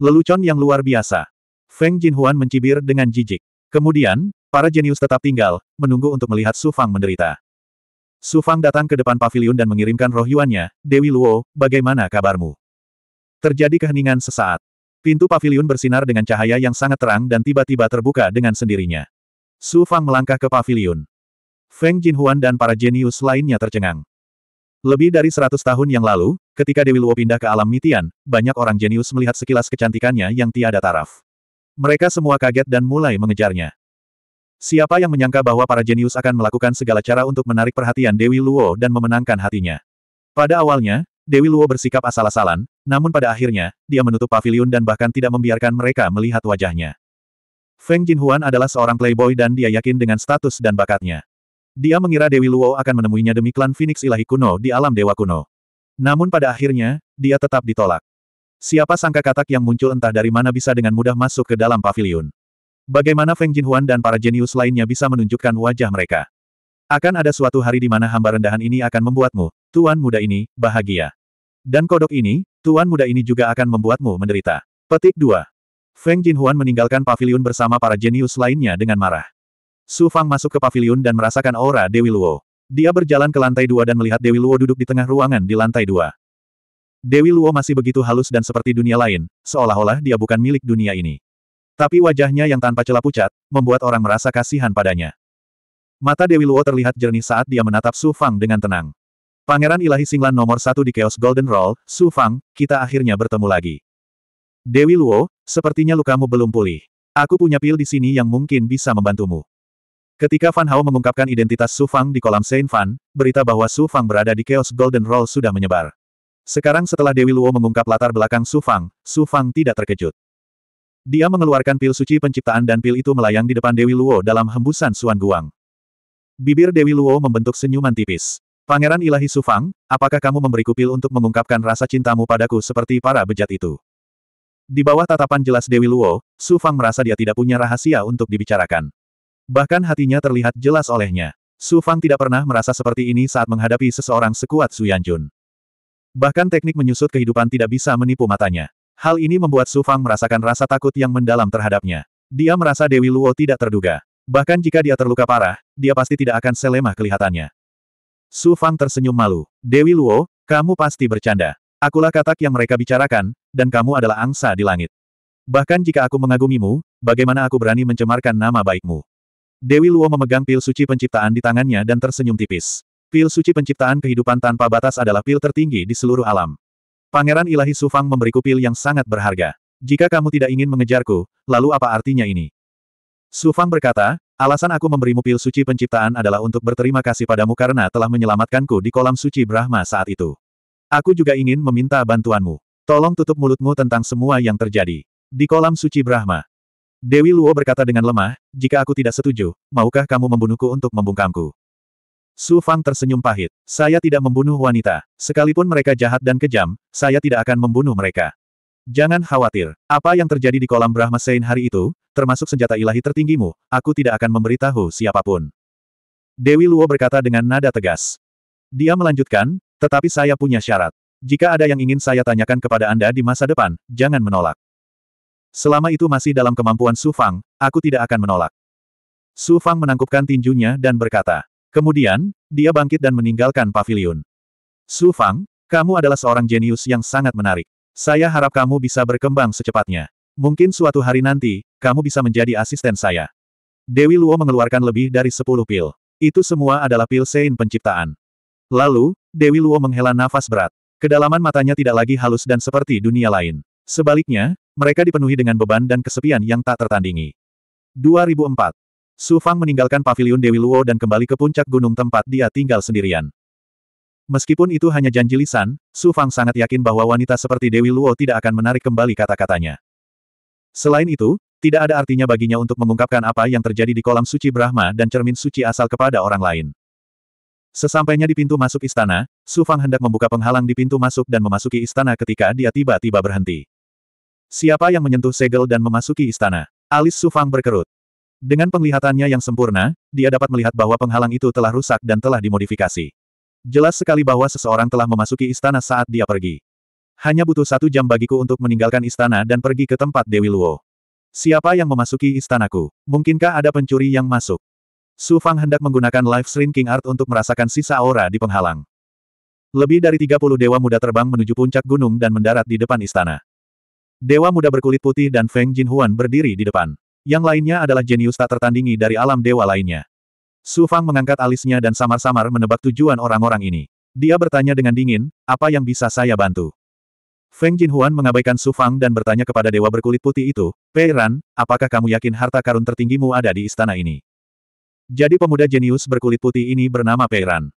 Lelucon yang luar biasa. Feng Jinhuan mencibir dengan jijik. Kemudian, para jenius tetap tinggal, menunggu untuk melihat Su Fang menderita. Su Fang datang ke depan pavilion dan mengirimkan roh Yuannya, Dewi Luo, bagaimana kabarmu? Terjadi keheningan sesaat. Pintu pavilion bersinar dengan cahaya yang sangat terang dan tiba-tiba terbuka dengan sendirinya. Su Fang melangkah ke pavilion. Feng Jinhuan dan para jenius lainnya tercengang. Lebih dari seratus tahun yang lalu, ketika Dewi Luo pindah ke alam Mitian, banyak orang jenius melihat sekilas kecantikannya yang tiada taraf. Mereka semua kaget dan mulai mengejarnya. Siapa yang menyangka bahwa para jenius akan melakukan segala cara untuk menarik perhatian Dewi Luo dan memenangkan hatinya? Pada awalnya, Dewi Luo bersikap asal-asalan, namun pada akhirnya, dia menutup pavilion dan bahkan tidak membiarkan mereka melihat wajahnya. Feng Jinhuan adalah seorang playboy dan dia yakin dengan status dan bakatnya. Dia mengira Dewi Luo akan menemuinya demi klan Phoenix ilahi kuno di alam dewa kuno. Namun pada akhirnya, dia tetap ditolak. Siapa sangka katak yang muncul entah dari mana bisa dengan mudah masuk ke dalam pavilion. Bagaimana Feng Jinhuan dan para jenius lainnya bisa menunjukkan wajah mereka. Akan ada suatu hari di mana hamba rendahan ini akan membuatmu, tuan muda ini, bahagia. Dan kodok ini, tuan muda ini juga akan membuatmu menderita. Petik 2. Feng Jinhuan meninggalkan pavilion bersama para jenius lainnya dengan marah. Su Fang masuk ke pavilion dan merasakan aura Dewi Luo. Dia berjalan ke lantai dua dan melihat Dewi Luo duduk di tengah ruangan di lantai dua. Dewi Luo masih begitu halus dan seperti dunia lain, seolah-olah dia bukan milik dunia ini. Tapi wajahnya yang tanpa celah pucat, membuat orang merasa kasihan padanya. Mata Dewi Luo terlihat jernih saat dia menatap Su Fang dengan tenang. Pangeran Ilahi Singlan nomor satu di Chaos Golden Roll, Su Fang, kita akhirnya bertemu lagi. Dewi Luo, sepertinya lukamu belum pulih. Aku punya pil di sini yang mungkin bisa membantumu. Ketika Fan Hao mengungkapkan identitas Su Fang di kolam Saint Fan, berita bahwa Su Fang berada di Chaos Golden Roll sudah menyebar. Sekarang setelah Dewi Luo mengungkap latar belakang Su Fang, Su Fang tidak terkejut. Dia mengeluarkan pil suci penciptaan dan pil itu melayang di depan Dewi Luo dalam hembusan Suan Guang. Bibir Dewi Luo membentuk senyuman tipis. Pangeran Ilahi Su Fang, apakah kamu memberiku pil untuk mengungkapkan rasa cintamu padaku seperti para bejat itu? Di bawah tatapan jelas Dewi Luo, Su Fang merasa dia tidak punya rahasia untuk dibicarakan. Bahkan hatinya terlihat jelas olehnya. Su Fang tidak pernah merasa seperti ini saat menghadapi seseorang sekuat Su Yanjun. Bahkan teknik menyusut kehidupan tidak bisa menipu matanya. Hal ini membuat Su Fang merasakan rasa takut yang mendalam terhadapnya. Dia merasa Dewi Luo tidak terduga. Bahkan jika dia terluka parah, dia pasti tidak akan selemah kelihatannya. Su Fang tersenyum malu. Dewi Luo, kamu pasti bercanda. Akulah katak yang mereka bicarakan, dan kamu adalah angsa di langit. Bahkan jika aku mengagumimu, bagaimana aku berani mencemarkan nama baikmu? Dewi Luo memegang pil suci penciptaan di tangannya dan tersenyum tipis. Pil suci penciptaan kehidupan tanpa batas adalah pil tertinggi di seluruh alam. Pangeran Ilahi Sufang memberiku pil yang sangat berharga. Jika kamu tidak ingin mengejarku, lalu apa artinya ini? Sufang berkata, alasan aku memberimu pil suci penciptaan adalah untuk berterima kasih padamu karena telah menyelamatkanku di kolam suci Brahma saat itu. Aku juga ingin meminta bantuanmu. Tolong tutup mulutmu tentang semua yang terjadi. Di kolam suci Brahma, Dewi Luo berkata dengan lemah, jika aku tidak setuju, maukah kamu membunuhku untuk membungkamku? Su Fang tersenyum pahit. Saya tidak membunuh wanita. Sekalipun mereka jahat dan kejam, saya tidak akan membunuh mereka. Jangan khawatir. Apa yang terjadi di kolam Brahma Sein hari itu, termasuk senjata ilahi tertinggimu, aku tidak akan memberitahu siapapun. Dewi Luo berkata dengan nada tegas. Dia melanjutkan, tetapi saya punya syarat. Jika ada yang ingin saya tanyakan kepada Anda di masa depan, jangan menolak. Selama itu masih dalam kemampuan Su Fang, aku tidak akan menolak. Su Fang menangkupkan tinjunya dan berkata. Kemudian, dia bangkit dan meninggalkan pavilion. Su Fang, kamu adalah seorang jenius yang sangat menarik. Saya harap kamu bisa berkembang secepatnya. Mungkin suatu hari nanti, kamu bisa menjadi asisten saya. Dewi Luo mengeluarkan lebih dari sepuluh pil. Itu semua adalah pil Sein penciptaan. Lalu, Dewi Luo menghela nafas berat. Kedalaman matanya tidak lagi halus dan seperti dunia lain. Sebaliknya, mereka dipenuhi dengan beban dan kesepian yang tak tertandingi. 2004. Su Fang meninggalkan pavilion Dewi Luo dan kembali ke puncak gunung tempat dia tinggal sendirian. Meskipun itu hanya janji lisan, Su Fang sangat yakin bahwa wanita seperti Dewi Luo tidak akan menarik kembali kata-katanya. Selain itu, tidak ada artinya baginya untuk mengungkapkan apa yang terjadi di kolam suci Brahma dan cermin suci asal kepada orang lain. Sesampainya di pintu masuk istana, Su Fang hendak membuka penghalang di pintu masuk dan memasuki istana ketika dia tiba-tiba berhenti. Siapa yang menyentuh segel dan memasuki istana? Alis Sufang berkerut. Dengan penglihatannya yang sempurna, dia dapat melihat bahwa penghalang itu telah rusak dan telah dimodifikasi. Jelas sekali bahwa seseorang telah memasuki istana saat dia pergi. Hanya butuh satu jam bagiku untuk meninggalkan istana dan pergi ke tempat Dewi Luo. Siapa yang memasuki istanaku? Mungkinkah ada pencuri yang masuk? Su Fang hendak menggunakan Life Shrinking Art untuk merasakan sisa aura di penghalang. Lebih dari 30 dewa muda terbang menuju puncak gunung dan mendarat di depan istana. Dewa muda berkulit putih dan Feng Jinhuan berdiri di depan. Yang lainnya adalah jenius tak tertandingi dari alam dewa lainnya. Su Fang mengangkat alisnya dan samar-samar menebak tujuan orang-orang ini. Dia bertanya dengan dingin, apa yang bisa saya bantu? Feng Jinhuan mengabaikan Su Fang dan bertanya kepada dewa berkulit putih itu, Pei Ran, apakah kamu yakin harta karun tertinggimu ada di istana ini? Jadi pemuda jenius berkulit putih ini bernama Pei Ran.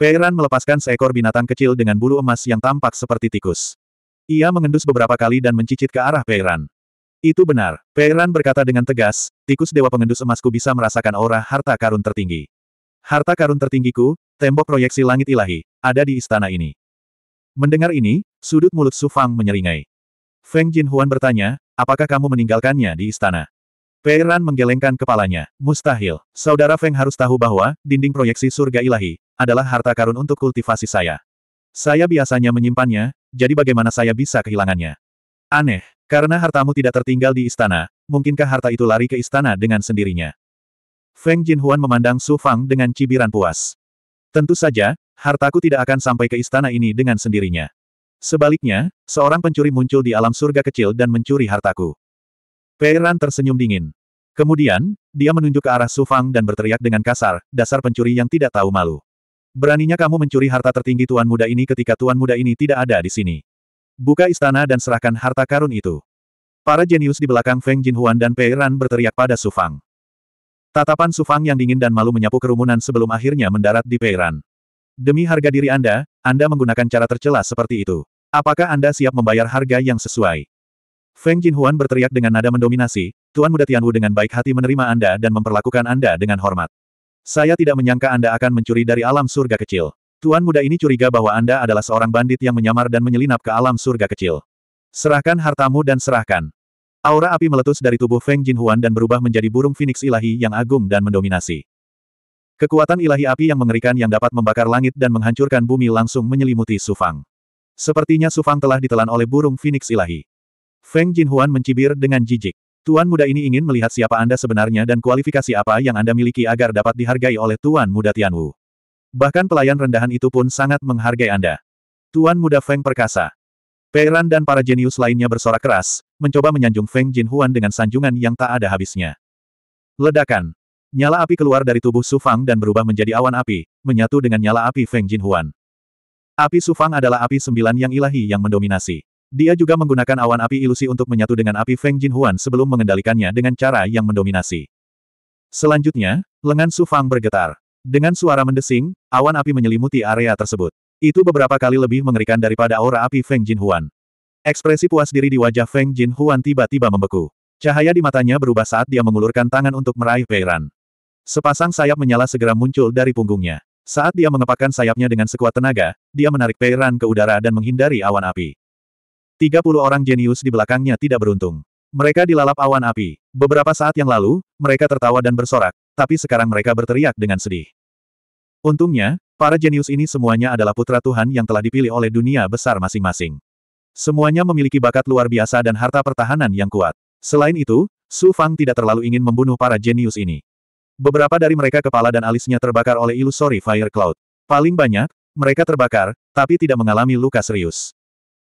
Pei Ran melepaskan seekor binatang kecil dengan bulu emas yang tampak seperti tikus. Ia mengendus beberapa kali dan mencicit ke arah Peiran. Itu benar, Peiran berkata dengan tegas, tikus dewa pengendus emasku bisa merasakan aura harta karun tertinggi. Harta karun tertinggiku, tembok proyeksi langit ilahi, ada di istana ini. Mendengar ini, sudut mulut Su Fang menyeringai. Feng Jinhuan bertanya, apakah kamu meninggalkannya di istana? Peiran menggelengkan kepalanya, mustahil. Saudara Feng harus tahu bahwa, dinding proyeksi surga ilahi, adalah harta karun untuk kultivasi saya. Saya biasanya menyimpannya, jadi bagaimana saya bisa kehilangannya? Aneh, karena hartamu tidak tertinggal di istana, mungkinkah harta itu lari ke istana dengan sendirinya? Feng Jinhuan memandang Su Fang dengan cibiran puas. Tentu saja, hartaku tidak akan sampai ke istana ini dengan sendirinya. Sebaliknya, seorang pencuri muncul di alam surga kecil dan mencuri hartaku. Peiran tersenyum dingin. Kemudian, dia menunjuk ke arah Su Fang dan berteriak dengan kasar, dasar pencuri yang tidak tahu malu. Beraninya kamu mencuri harta tertinggi tuan muda ini ketika tuan muda ini tidak ada di sini. Buka istana dan serahkan harta karun itu. Para jenius di belakang Feng Jinhuan dan Pei Ran berteriak pada Su Fang. Tatapan Su Fang yang dingin dan malu menyapu kerumunan sebelum akhirnya mendarat di Pei Ran. Demi harga diri Anda, Anda menggunakan cara tercela seperti itu. Apakah Anda siap membayar harga yang sesuai? Feng Jinhuan berteriak dengan nada mendominasi, Tuan Muda Tianwu dengan baik hati menerima Anda dan memperlakukan Anda dengan hormat. Saya tidak menyangka Anda akan mencuri dari alam surga kecil. Tuan muda ini curiga bahwa Anda adalah seorang bandit yang menyamar dan menyelinap ke alam surga kecil. Serahkan hartamu dan serahkan. Aura api meletus dari tubuh Feng Jinhuan dan berubah menjadi burung Phoenix ilahi yang agung dan mendominasi. Kekuatan ilahi api yang mengerikan yang dapat membakar langit dan menghancurkan bumi langsung menyelimuti Sufang. Sepertinya Sufang telah ditelan oleh burung Phoenix ilahi. Feng Jinhuan mencibir dengan jijik. Tuan muda ini ingin melihat siapa Anda sebenarnya dan kualifikasi apa yang Anda miliki agar dapat dihargai oleh Tuan muda Tianwu. Bahkan pelayan rendahan itu pun sangat menghargai Anda. Tuan muda Feng perkasa. Peiran dan para jenius lainnya bersorak keras, mencoba menyanjung Feng Jin Huan dengan sanjungan yang tak ada habisnya. Ledakan. Nyala api keluar dari tubuh Sufang dan berubah menjadi awan api, menyatu dengan nyala api Feng Jin Huan. Api Sufang adalah api sembilan yang ilahi yang mendominasi. Dia juga menggunakan awan api ilusi untuk menyatu dengan api Feng Jin Huan sebelum mengendalikannya dengan cara yang mendominasi. Selanjutnya, lengan Su Fang bergetar. Dengan suara mendesing, awan api menyelimuti area tersebut. Itu beberapa kali lebih mengerikan daripada aura api Feng Jin Huan. Ekspresi puas diri di wajah Feng Jin Huan tiba-tiba membeku. Cahaya di matanya berubah saat dia mengulurkan tangan untuk meraih Peiran. Sepasang sayap menyala segera muncul dari punggungnya. Saat dia mengepakkan sayapnya dengan sekuat tenaga, dia menarik Peiran ke udara dan menghindari awan api. 30 orang jenius di belakangnya tidak beruntung. Mereka dilalap awan api. Beberapa saat yang lalu, mereka tertawa dan bersorak, tapi sekarang mereka berteriak dengan sedih. Untungnya, para jenius ini semuanya adalah putra Tuhan yang telah dipilih oleh dunia besar masing-masing. Semuanya memiliki bakat luar biasa dan harta pertahanan yang kuat. Selain itu, Su Fang tidak terlalu ingin membunuh para jenius ini. Beberapa dari mereka kepala dan alisnya terbakar oleh ilusori fire cloud. Paling banyak, mereka terbakar, tapi tidak mengalami luka serius.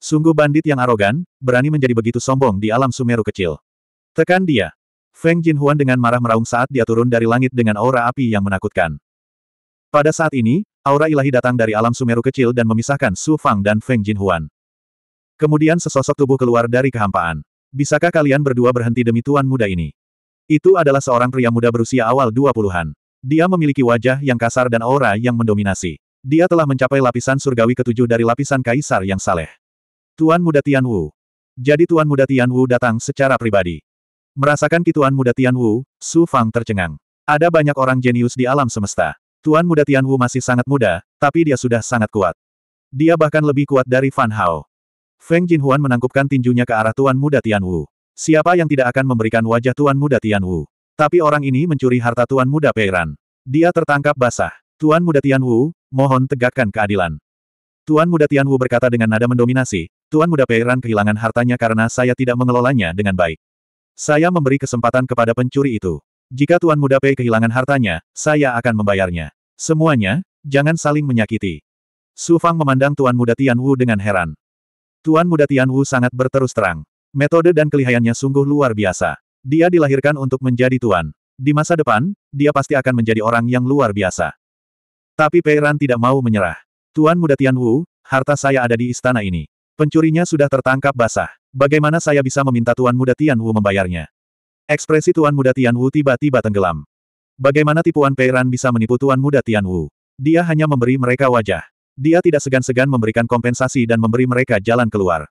Sungguh bandit yang arogan, berani menjadi begitu sombong di alam Sumeru kecil. Tekan dia. Feng Jinhuan dengan marah meraung saat dia turun dari langit dengan aura api yang menakutkan. Pada saat ini, aura ilahi datang dari alam Sumeru kecil dan memisahkan Su Fang dan Feng Jinhuan. Kemudian sesosok tubuh keluar dari kehampaan. Bisakah kalian berdua berhenti demi tuan muda ini? Itu adalah seorang pria muda berusia awal 20-an. Dia memiliki wajah yang kasar dan aura yang mendominasi. Dia telah mencapai lapisan surgawi ketujuh dari lapisan kaisar yang saleh. Tuan Muda Tian Wu. Jadi Tuan Muda Tian Wu datang secara pribadi. Merasakan Tuan Muda Tian Wu, Su Fang tercengang. Ada banyak orang jenius di alam semesta. Tuan Muda Tian Wu masih sangat muda, tapi dia sudah sangat kuat. Dia bahkan lebih kuat dari Fan Hao. Feng Jinhuan menangkupkan tinjunya ke arah Tuan Muda Tian Wu. Siapa yang tidak akan memberikan wajah Tuan Muda Tian Wu? Tapi orang ini mencuri harta Tuan Muda Peiran. Dia tertangkap basah. Tuan Muda Tian Wu, mohon tegakkan keadilan. Tuan Muda Tianwu berkata dengan nada mendominasi, Tuan Muda Peiran kehilangan hartanya karena saya tidak mengelolanya dengan baik. Saya memberi kesempatan kepada pencuri itu. Jika Tuan Muda Pei kehilangan hartanya, saya akan membayarnya. Semuanya, jangan saling menyakiti. Su Fang memandang Tuan Muda Tianwu dengan heran. Tuan Muda Tianwu sangat berterus terang. Metode dan kelihayannya sungguh luar biasa. Dia dilahirkan untuk menjadi tuan. Di masa depan, dia pasti akan menjadi orang yang luar biasa. Tapi Peiran tidak mau menyerah. Tuan Muda Wu, harta saya ada di istana ini. Pencurinya sudah tertangkap basah. Bagaimana saya bisa meminta Tuan Muda Wu membayarnya? Ekspresi Tuan Muda Wu tiba-tiba tenggelam. Bagaimana tipuan Peiran bisa menipu Tuan Muda Wu? Dia hanya memberi mereka wajah. Dia tidak segan-segan memberikan kompensasi dan memberi mereka jalan keluar.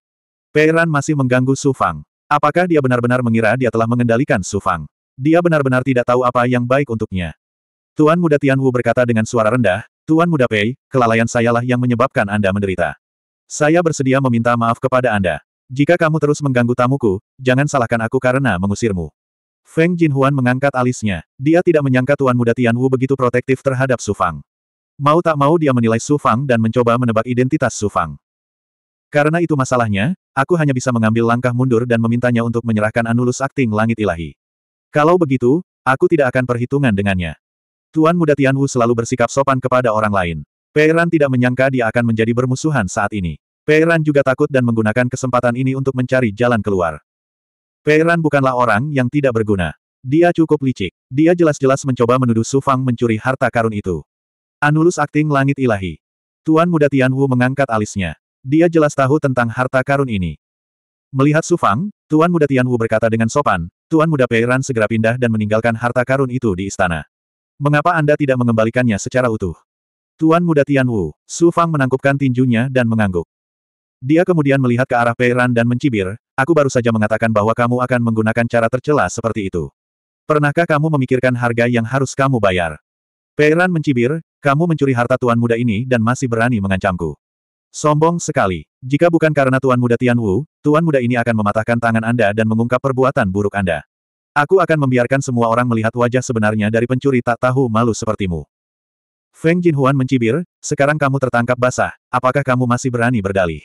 Peiran masih mengganggu Su Fang. Apakah dia benar-benar mengira dia telah mengendalikan Su Fang? Dia benar-benar tidak tahu apa yang baik untuknya. Tuan Muda Wu berkata dengan suara rendah, Tuan Muda Pei, kelalaian sayalah yang menyebabkan Anda menderita. Saya bersedia meminta maaf kepada Anda. Jika kamu terus mengganggu tamuku, jangan salahkan aku karena mengusirmu. Feng Jinhuan mengangkat alisnya. Dia tidak menyangka Tuan Muda Tianwu begitu protektif terhadap Su Fang. Mau tak mau dia menilai Su Fang dan mencoba menebak identitas Su Fang. Karena itu masalahnya, aku hanya bisa mengambil langkah mundur dan memintanya untuk menyerahkan anulus akting langit ilahi. Kalau begitu, aku tidak akan perhitungan dengannya. Tuan Muda Tianwu selalu bersikap sopan kepada orang lain. Peiran tidak menyangka dia akan menjadi bermusuhan saat ini. Peiran juga takut dan menggunakan kesempatan ini untuk mencari jalan keluar. Peiran bukanlah orang yang tidak berguna. Dia cukup licik. Dia jelas-jelas mencoba menuduh Su Fang mencuri harta karun itu. Anulus akting langit ilahi. Tuan Muda Tianwu mengangkat alisnya. Dia jelas tahu tentang harta karun ini. Melihat Su Fang, Tuan Muda Tianwu berkata dengan sopan, Tuan Muda Peiran segera pindah dan meninggalkan harta karun itu di istana. Mengapa Anda tidak mengembalikannya secara utuh? Tuan muda Tian Wu, Su Fang menangkupkan tinjunya dan mengangguk. Dia kemudian melihat ke arah Peiran dan mencibir, aku baru saja mengatakan bahwa kamu akan menggunakan cara tercela seperti itu. Pernahkah kamu memikirkan harga yang harus kamu bayar? Peiran mencibir, kamu mencuri harta tuan muda ini dan masih berani mengancamku. Sombong sekali. Jika bukan karena tuan muda Tian Wu, tuan muda ini akan mematahkan tangan Anda dan mengungkap perbuatan buruk Anda. Aku akan membiarkan semua orang melihat wajah sebenarnya dari pencuri tak tahu malu sepertimu. Feng Jinhuan mencibir, sekarang kamu tertangkap basah, apakah kamu masih berani berdalih?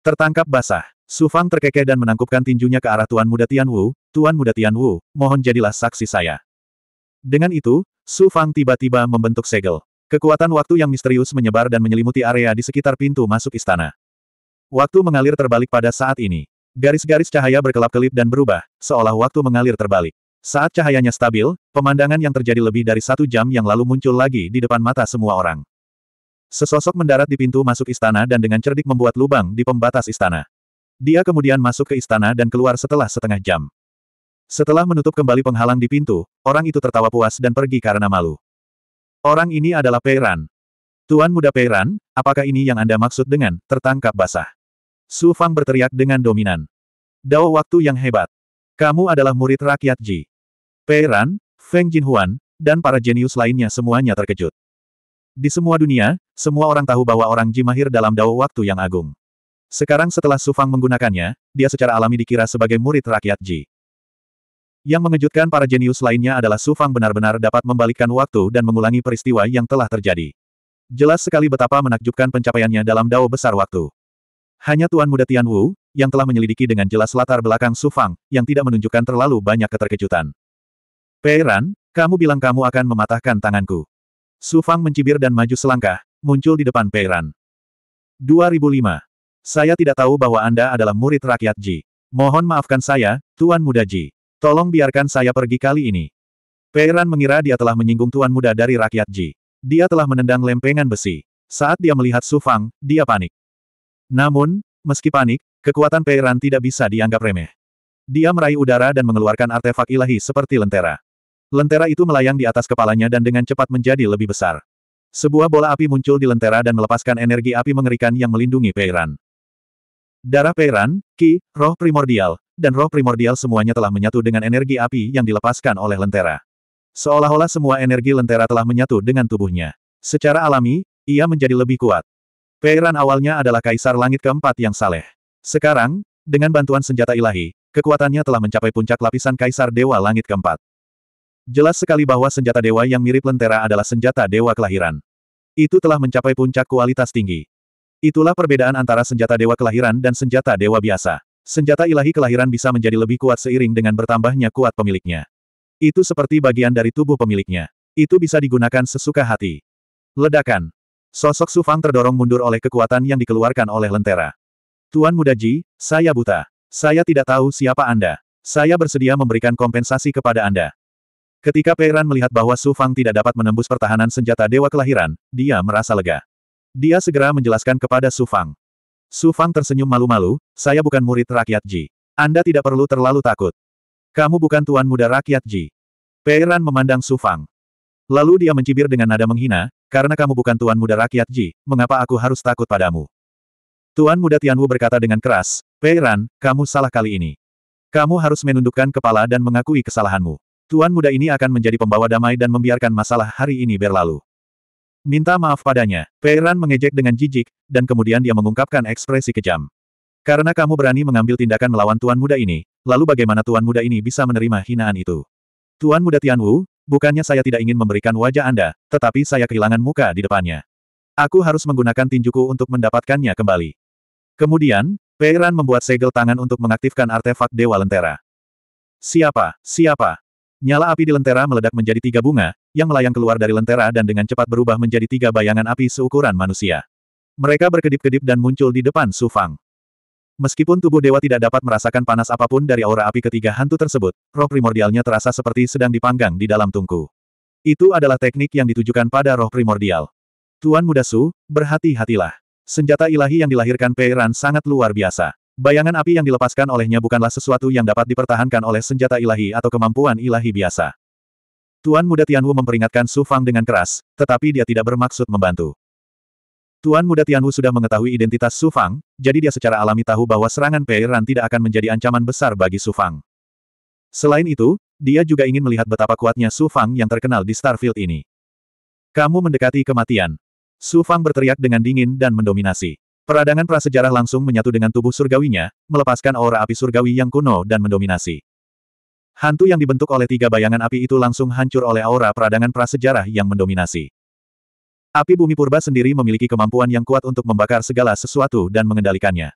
Tertangkap basah. Su Fang terkekeh dan menangkupkan tinjunya ke arah Tuan Muda Tian Wu, Tuan Muda Tian Wu, mohon jadilah saksi saya. Dengan itu, Su Fang tiba-tiba membentuk segel. Kekuatan waktu yang misterius menyebar dan menyelimuti area di sekitar pintu masuk istana. Waktu mengalir terbalik pada saat ini. Garis-garis cahaya berkelap-kelip dan berubah, seolah waktu mengalir terbalik. Saat cahayanya stabil, pemandangan yang terjadi lebih dari satu jam yang lalu muncul lagi di depan mata semua orang. Sesosok mendarat di pintu masuk istana dan dengan cerdik membuat lubang di pembatas istana. Dia kemudian masuk ke istana dan keluar setelah setengah jam. Setelah menutup kembali penghalang di pintu, orang itu tertawa puas dan pergi karena malu. Orang ini adalah Peiran. Tuan muda Peiran, apakah ini yang Anda maksud dengan tertangkap basah? Su Fang berteriak dengan dominan. Dao waktu yang hebat. Kamu adalah murid rakyat Ji. Pei Ran, Feng Jinhuan, dan para jenius lainnya semuanya terkejut. Di semua dunia, semua orang tahu bahwa orang Ji mahir dalam dao waktu yang agung. Sekarang setelah Su Fang menggunakannya, dia secara alami dikira sebagai murid rakyat Ji. Yang mengejutkan para jenius lainnya adalah Su Fang benar-benar dapat membalikkan waktu dan mengulangi peristiwa yang telah terjadi. Jelas sekali betapa menakjubkan pencapaiannya dalam dao besar waktu. Hanya Tuan Muda Tian Wu, yang telah menyelidiki dengan jelas latar belakang Su Fang, yang tidak menunjukkan terlalu banyak keterkejutan. Pei kamu bilang kamu akan mematahkan tanganku. Su Fang mencibir dan maju selangkah, muncul di depan Peiran. 2005. Saya tidak tahu bahwa Anda adalah murid rakyat Ji. Mohon maafkan saya, Tuan Muda Ji. Tolong biarkan saya pergi kali ini. Peiran mengira dia telah menyinggung Tuan Muda dari rakyat Ji. Dia telah menendang lempengan besi. Saat dia melihat Su Fang, dia panik. Namun, meski panik, kekuatan Peiran tidak bisa dianggap remeh. Dia meraih udara dan mengeluarkan artefak ilahi seperti lentera. Lentera itu melayang di atas kepalanya dan dengan cepat menjadi lebih besar. Sebuah bola api muncul di lentera dan melepaskan energi api mengerikan yang melindungi Peiran. Darah Peiran, Ki, roh primordial, dan roh primordial semuanya telah menyatu dengan energi api yang dilepaskan oleh lentera. Seolah-olah semua energi lentera telah menyatu dengan tubuhnya. Secara alami, ia menjadi lebih kuat. Peiran awalnya adalah kaisar langit keempat yang saleh. Sekarang, dengan bantuan senjata ilahi, kekuatannya telah mencapai puncak lapisan kaisar dewa langit keempat. Jelas sekali bahwa senjata dewa yang mirip lentera adalah senjata dewa kelahiran. Itu telah mencapai puncak kualitas tinggi. Itulah perbedaan antara senjata dewa kelahiran dan senjata dewa biasa. Senjata ilahi kelahiran bisa menjadi lebih kuat seiring dengan bertambahnya kuat pemiliknya. Itu seperti bagian dari tubuh pemiliknya. Itu bisa digunakan sesuka hati. Ledakan. Sosok Sufang terdorong mundur oleh kekuatan yang dikeluarkan oleh Lentera. Tuan Muda Ji, saya buta. Saya tidak tahu siapa Anda. Saya bersedia memberikan kompensasi kepada Anda. Ketika Peiran melihat bahwa Su Fang tidak dapat menembus pertahanan senjata Dewa Kelahiran, dia merasa lega. Dia segera menjelaskan kepada Su Fang. Su Fang tersenyum malu-malu, saya bukan murid rakyat Ji. Anda tidak perlu terlalu takut. Kamu bukan tuan muda rakyat Ji. Peiran memandang Su Fang. Lalu dia mencibir dengan nada menghina, karena kamu bukan tuan muda rakyat Ji, mengapa aku harus takut padamu? Tuan muda Tianwu berkata dengan keras, Peiran, kamu salah kali ini. Kamu harus menundukkan kepala dan mengakui kesalahanmu. Tuan muda ini akan menjadi pembawa damai dan membiarkan masalah hari ini berlalu. Minta maaf padanya, Peiran mengejek dengan jijik, dan kemudian dia mengungkapkan ekspresi kejam. Karena kamu berani mengambil tindakan melawan tuan muda ini, lalu bagaimana tuan muda ini bisa menerima hinaan itu? Tuan muda Tianwu, Bukannya saya tidak ingin memberikan wajah Anda, tetapi saya kehilangan muka di depannya. Aku harus menggunakan tinjuku untuk mendapatkannya kembali. Kemudian, Peiran membuat segel tangan untuk mengaktifkan artefak Dewa Lentera. Siapa? Siapa? Nyala api di lentera meledak menjadi tiga bunga, yang melayang keluar dari lentera dan dengan cepat berubah menjadi tiga bayangan api seukuran manusia. Mereka berkedip-kedip dan muncul di depan Su Fang. Meskipun tubuh dewa tidak dapat merasakan panas apapun dari aura api ketiga hantu tersebut, roh primordialnya terasa seperti sedang dipanggang di dalam tungku. Itu adalah teknik yang ditujukan pada roh primordial. Tuan Muda Su, berhati-hatilah. Senjata ilahi yang dilahirkan Pei sangat luar biasa. Bayangan api yang dilepaskan olehnya bukanlah sesuatu yang dapat dipertahankan oleh senjata ilahi atau kemampuan ilahi biasa. Tuan Muda Tianwu memperingatkan Su Fang dengan keras, tetapi dia tidak bermaksud membantu. Tuan muda Tianhu sudah mengetahui identitas Su Fang, jadi dia secara alami tahu bahwa serangan Pei tidak akan menjadi ancaman besar bagi Su Fang. Selain itu, dia juga ingin melihat betapa kuatnya Su Fang yang terkenal di Starfield ini. Kamu mendekati kematian. Su Fang berteriak dengan dingin dan mendominasi. Peradangan prasejarah langsung menyatu dengan tubuh surgawinya, melepaskan aura api surgawi yang kuno dan mendominasi. Hantu yang dibentuk oleh tiga bayangan api itu langsung hancur oleh aura peradangan prasejarah yang mendominasi. Api bumi purba sendiri memiliki kemampuan yang kuat untuk membakar segala sesuatu dan mengendalikannya.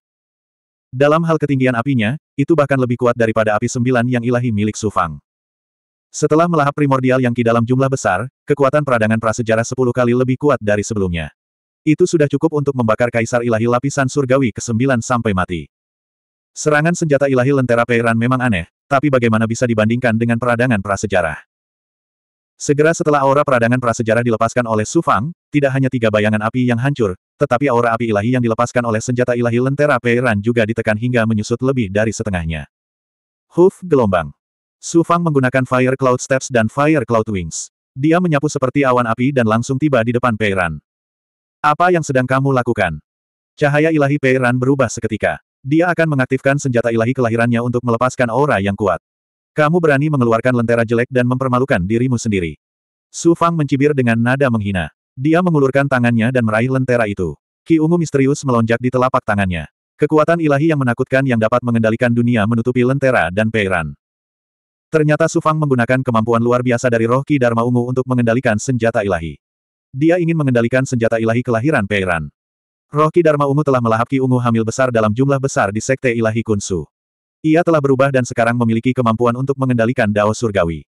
Dalam hal ketinggian apinya, itu bahkan lebih kuat daripada api sembilan yang ilahi milik Sufang. Setelah melahap primordial yang ki dalam jumlah besar, kekuatan peradangan prasejarah sepuluh kali lebih kuat dari sebelumnya. Itu sudah cukup untuk membakar kaisar ilahi lapisan surgawi ke sembilan sampai mati. Serangan senjata ilahi lentera Peiran memang aneh, tapi bagaimana bisa dibandingkan dengan peradangan prasejarah? Segera setelah aura peradangan prasejarah dilepaskan oleh Sufang, tidak hanya tiga bayangan api yang hancur, tetapi aura api ilahi yang dilepaskan oleh senjata ilahi lentera Peiran juga ditekan hingga menyusut lebih dari setengahnya. Huf gelombang. Su Fang menggunakan Fire Cloud Steps dan Fire Cloud Wings. Dia menyapu seperti awan api dan langsung tiba di depan Peiran. Apa yang sedang kamu lakukan? Cahaya ilahi Peiran berubah seketika. Dia akan mengaktifkan senjata ilahi kelahirannya untuk melepaskan aura yang kuat. Kamu berani mengeluarkan lentera jelek dan mempermalukan dirimu sendiri. Su Fang mencibir dengan nada menghina. Dia mengulurkan tangannya dan meraih lentera itu. Ki ungu misterius melonjak di telapak tangannya. Kekuatan ilahi yang menakutkan yang dapat mengendalikan dunia menutupi lentera dan peiran. Ternyata Sufang menggunakan kemampuan luar biasa dari roh Ki Dharma Ungu untuk mengendalikan senjata ilahi. Dia ingin mengendalikan senjata ilahi kelahiran peiran. Roh Ki Dharma Ungu telah melahap Ki Ungu hamil besar dalam jumlah besar di Sekte Ilahi Kunsu. Ia telah berubah dan sekarang memiliki kemampuan untuk mengendalikan Dao Surgawi.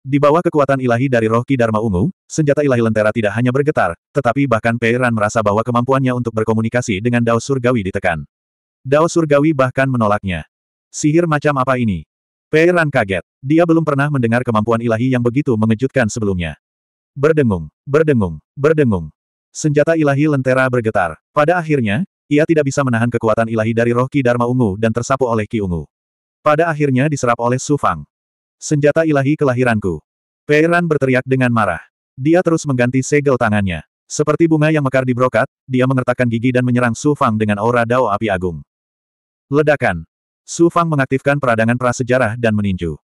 Di bawah kekuatan ilahi dari roh Ki Dharma Ungu, senjata ilahi lentera tidak hanya bergetar, tetapi bahkan Peiran merasa bahwa kemampuannya untuk berkomunikasi dengan Dao Surgawi ditekan. Dao Surgawi bahkan menolaknya. Sihir macam apa ini? Peiran kaget. Dia belum pernah mendengar kemampuan ilahi yang begitu mengejutkan sebelumnya. Berdengung, berdengung, berdengung. Senjata ilahi lentera bergetar. Pada akhirnya, ia tidak bisa menahan kekuatan ilahi dari roh Ki Dharma Ungu dan tersapu oleh Ki Ungu. Pada akhirnya diserap oleh Su Fang. Senjata ilahi kelahiranku. Peiran berteriak dengan marah. Dia terus mengganti segel tangannya. Seperti bunga yang mekar di brokat, dia mengertakkan gigi dan menyerang Su Fang dengan aura dao api agung. Ledakan. Su Fang mengaktifkan peradangan prasejarah dan meninju.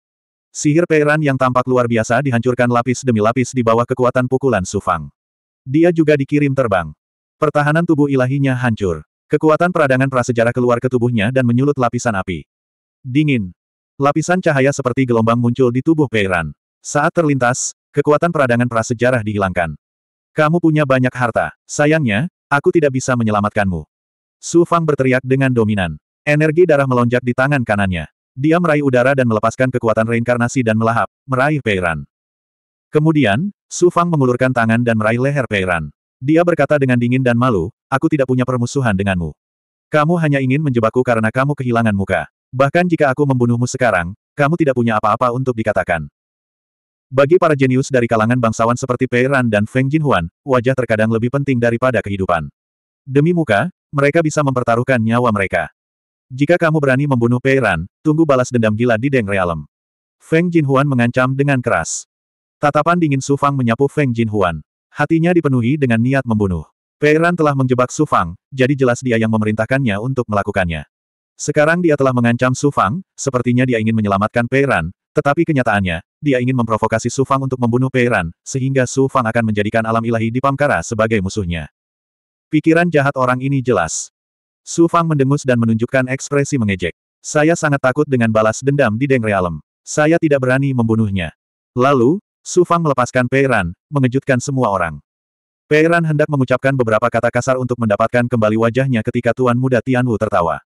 Sihir Peiran yang tampak luar biasa dihancurkan lapis demi lapis di bawah kekuatan pukulan Su Fang. Dia juga dikirim terbang. Pertahanan tubuh ilahinya hancur. Kekuatan peradangan prasejarah keluar ke tubuhnya dan menyulut lapisan api. Dingin. Lapisan cahaya seperti gelombang muncul di tubuh Peiran. Saat terlintas, kekuatan peradangan prasejarah dihilangkan. Kamu punya banyak harta. Sayangnya, aku tidak bisa menyelamatkanmu. Su Fang berteriak dengan dominan. Energi darah melonjak di tangan kanannya. Dia meraih udara dan melepaskan kekuatan reinkarnasi dan melahap, meraih Peiran. Kemudian, Su Fang mengulurkan tangan dan meraih leher Peiran. Dia berkata dengan dingin dan malu, aku tidak punya permusuhan denganmu. Kamu hanya ingin menjebakku karena kamu kehilangan muka. Bahkan jika aku membunuhmu sekarang, kamu tidak punya apa-apa untuk dikatakan. Bagi para jenius dari kalangan bangsawan seperti Pei Ran dan Feng Jinhuan, wajah terkadang lebih penting daripada kehidupan. Demi muka, mereka bisa mempertaruhkan nyawa mereka. Jika kamu berani membunuh Pei Ran, tunggu balas dendam gila di Deng Realm. Feng Jinhuan mengancam dengan keras. Tatapan dingin Su Fang menyapu Feng Jinhuan. Hatinya dipenuhi dengan niat membunuh. Peiran telah menjebak Su Fang, jadi jelas dia yang memerintahkannya untuk melakukannya. Sekarang dia telah mengancam Su Fang, sepertinya dia ingin menyelamatkan Peiran, tetapi kenyataannya, dia ingin memprovokasi Su Fang untuk membunuh Peiran, sehingga Su Fang akan menjadikan alam ilahi di Pamkara sebagai musuhnya. Pikiran jahat orang ini jelas. Su Fang mendengus dan menunjukkan ekspresi mengejek. Saya sangat takut dengan balas dendam di Deng Realem. Saya tidak berani membunuhnya. Lalu, Su Fang melepaskan Peiran, mengejutkan semua orang. Peiran hendak mengucapkan beberapa kata kasar untuk mendapatkan kembali wajahnya ketika Tuan Muda Tianwu tertawa.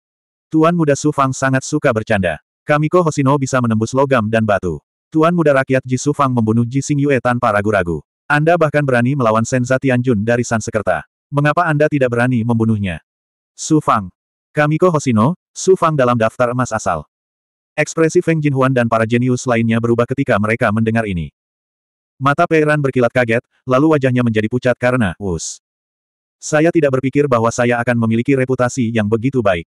Tuan Muda Su Fang sangat suka bercanda. Kamiko Hosino bisa menembus logam dan batu. Tuan Muda Rakyat Ji Su Fang membunuh Ji Xing Yue tanpa ragu-ragu. Anda bahkan berani melawan Senza Tianjun dari Sansekerta. Mengapa Anda tidak berani membunuhnya? Su Fang. Kamiko Hosino, Su Fang dalam daftar emas asal. Ekspresi Feng Jinhuan dan para jenius lainnya berubah ketika mereka mendengar ini. Mata Peiran berkilat kaget, lalu wajahnya menjadi pucat karena, Wus. Saya tidak berpikir bahwa saya akan memiliki reputasi yang begitu baik.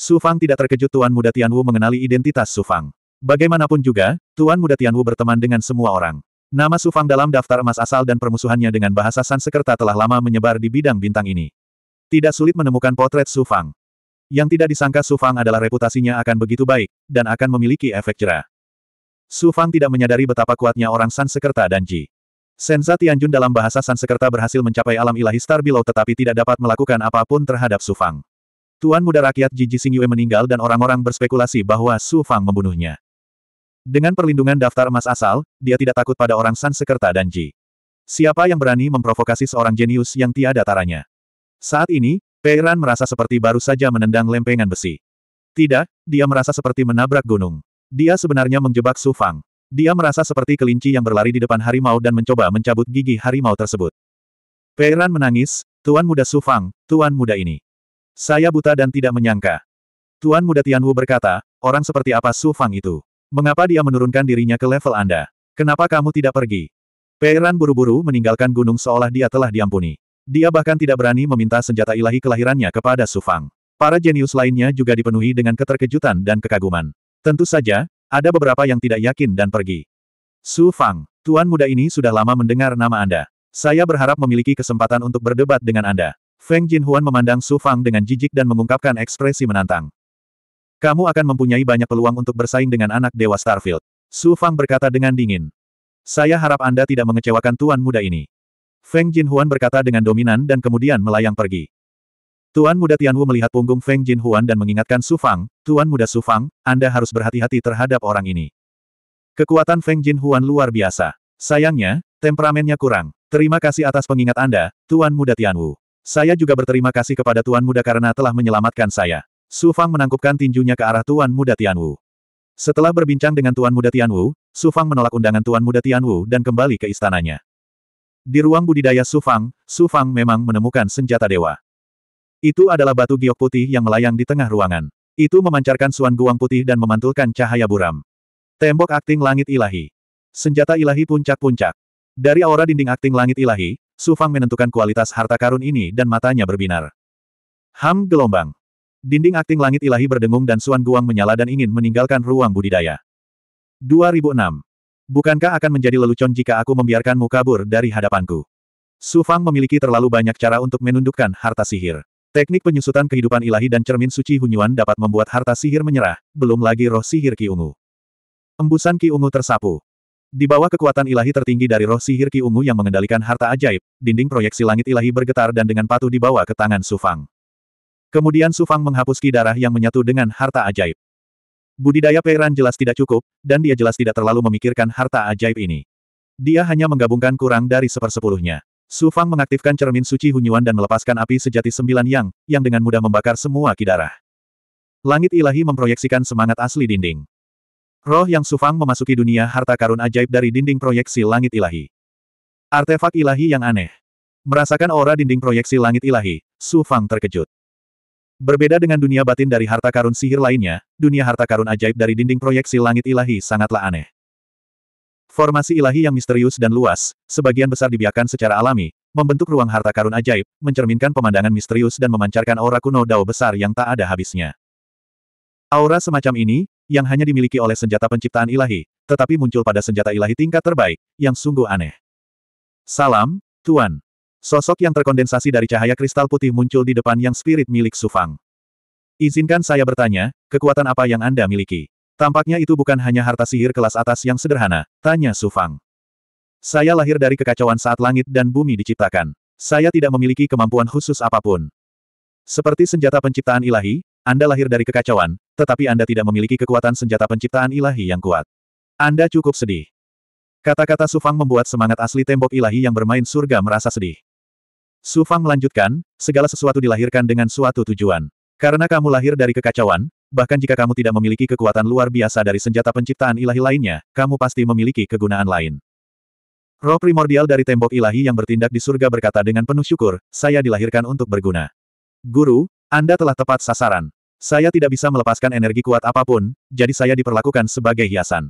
Su Fang tidak terkejut Tuan Muda Tianwu mengenali identitas Su Fang. Bagaimanapun juga, Tuan Muda Tianwu berteman dengan semua orang. Nama Su Fang dalam daftar emas asal dan permusuhannya dengan bahasa Sansekerta telah lama menyebar di bidang bintang ini. Tidak sulit menemukan potret Su Fang. Yang tidak disangka Su Fang adalah reputasinya akan begitu baik, dan akan memiliki efek cerah. Su Fang tidak menyadari betapa kuatnya orang Sansekerta dan Ji. Senza Tianjun dalam bahasa Sansekerta berhasil mencapai alam ilahi Star Below tetapi tidak dapat melakukan apapun terhadap Su Fang. Tuan muda rakyat Ji Sing Yue meninggal dan orang-orang berspekulasi bahwa Su Fang membunuhnya. Dengan perlindungan daftar emas asal, dia tidak takut pada orang San dan Ji. Siapa yang berani memprovokasi seorang jenius yang tiada taranya? Saat ini, Peiran merasa seperti baru saja menendang lempengan besi. Tidak, dia merasa seperti menabrak gunung. Dia sebenarnya menjebak Su Fang. Dia merasa seperti kelinci yang berlari di depan harimau dan mencoba mencabut gigi harimau tersebut. Peiran menangis, Tuan muda Su Fang, Tuan muda ini. Saya buta dan tidak menyangka. Tuan muda Tianwu berkata, orang seperti apa Su Fang itu? Mengapa dia menurunkan dirinya ke level Anda? Kenapa kamu tidak pergi? Peiran buru-buru meninggalkan gunung seolah dia telah diampuni. Dia bahkan tidak berani meminta senjata ilahi kelahirannya kepada Su Fang. Para jenius lainnya juga dipenuhi dengan keterkejutan dan kekaguman. Tentu saja, ada beberapa yang tidak yakin dan pergi. Su Fang, tuan muda ini sudah lama mendengar nama Anda. Saya berharap memiliki kesempatan untuk berdebat dengan Anda. Feng Jinhuan memandang Su Fang dengan jijik dan mengungkapkan ekspresi menantang. Kamu akan mempunyai banyak peluang untuk bersaing dengan anak Dewa Starfield. Su Fang berkata dengan dingin. Saya harap Anda tidak mengecewakan tuan muda ini. Feng Jinhuan berkata dengan dominan dan kemudian melayang pergi. Tuan muda Tianwu melihat punggung Feng Jinhuan dan mengingatkan Su Fang, Tuan muda Su Fang, Anda harus berhati-hati terhadap orang ini. Kekuatan Feng Jinhuan luar biasa. Sayangnya, temperamennya kurang. Terima kasih atas pengingat Anda, Tuan muda Tianwu. Saya juga berterima kasih kepada Tuan Muda karena telah menyelamatkan saya. Su Fang menangkupkan tinjunya ke arah Tuan Muda Tianwu. Setelah berbincang dengan Tuan Muda Tianwu, Su Fang menolak undangan Tuan Muda Tianwu dan kembali ke istananya. Di ruang budidaya Su Fang, Su Fang memang menemukan senjata dewa. Itu adalah batu giok putih yang melayang di tengah ruangan. Itu memancarkan suan guang putih dan memantulkan cahaya buram. Tembok akting langit ilahi. Senjata ilahi puncak-puncak. Dari aura dinding akting langit ilahi, Su Fang menentukan kualitas harta karun ini dan matanya berbinar. Ham gelombang. Dinding akting langit ilahi berdengung dan Suan Guang menyala dan ingin meninggalkan ruang budidaya. 2006. Bukankah akan menjadi lelucon jika aku membiarkanmu kabur dari hadapanku? Su Fang memiliki terlalu banyak cara untuk menundukkan harta sihir. Teknik penyusutan kehidupan ilahi dan cermin suci Hunyuan dapat membuat harta sihir menyerah, belum lagi roh sihir Ki Ungu. Embusan Ki Ungu tersapu. Di bawah kekuatan ilahi tertinggi dari roh sihir Ki Ungu yang mengendalikan harta ajaib, dinding proyeksi langit ilahi bergetar dan dengan patuh dibawa ke tangan Sufang. Kemudian Sufang menghapus ki darah yang menyatu dengan harta ajaib. Budidaya Peiran jelas tidak cukup, dan dia jelas tidak terlalu memikirkan harta ajaib ini. Dia hanya menggabungkan kurang dari sepersepuluhnya. Sufang mengaktifkan cermin suci Hunyuan dan melepaskan api sejati sembilan yang, yang dengan mudah membakar semua ki darah. Langit ilahi memproyeksikan semangat asli dinding. Roh yang sufang memasuki dunia harta karun ajaib dari dinding proyeksi langit ilahi. Artefak ilahi yang aneh. Merasakan aura dinding proyeksi langit ilahi, sufang terkejut. Berbeda dengan dunia batin dari harta karun sihir lainnya, dunia harta karun ajaib dari dinding proyeksi langit ilahi sangatlah aneh. Formasi ilahi yang misterius dan luas, sebagian besar dibiarkan secara alami, membentuk ruang harta karun ajaib, mencerminkan pemandangan misterius dan memancarkan aura kuno dao besar yang tak ada habisnya. Aura semacam ini, yang hanya dimiliki oleh senjata penciptaan ilahi, tetapi muncul pada senjata ilahi tingkat terbaik, yang sungguh aneh. Salam, Tuan. Sosok yang terkondensasi dari cahaya kristal putih muncul di depan yang spirit milik Sufang. Izinkan saya bertanya, kekuatan apa yang Anda miliki? Tampaknya itu bukan hanya harta sihir kelas atas yang sederhana, tanya Sufang. Saya lahir dari kekacauan saat langit dan bumi diciptakan. Saya tidak memiliki kemampuan khusus apapun. Seperti senjata penciptaan ilahi, Anda lahir dari kekacauan, tetapi Anda tidak memiliki kekuatan senjata penciptaan ilahi yang kuat. Anda cukup sedih. Kata-kata Sufang membuat semangat asli tembok ilahi yang bermain surga merasa sedih. Sufang melanjutkan, segala sesuatu dilahirkan dengan suatu tujuan. Karena kamu lahir dari kekacauan, bahkan jika kamu tidak memiliki kekuatan luar biasa dari senjata penciptaan ilahi lainnya, kamu pasti memiliki kegunaan lain. Roh primordial dari tembok ilahi yang bertindak di surga berkata dengan penuh syukur, saya dilahirkan untuk berguna. Guru, Anda telah tepat sasaran. Saya tidak bisa melepaskan energi kuat apapun, jadi saya diperlakukan sebagai hiasan.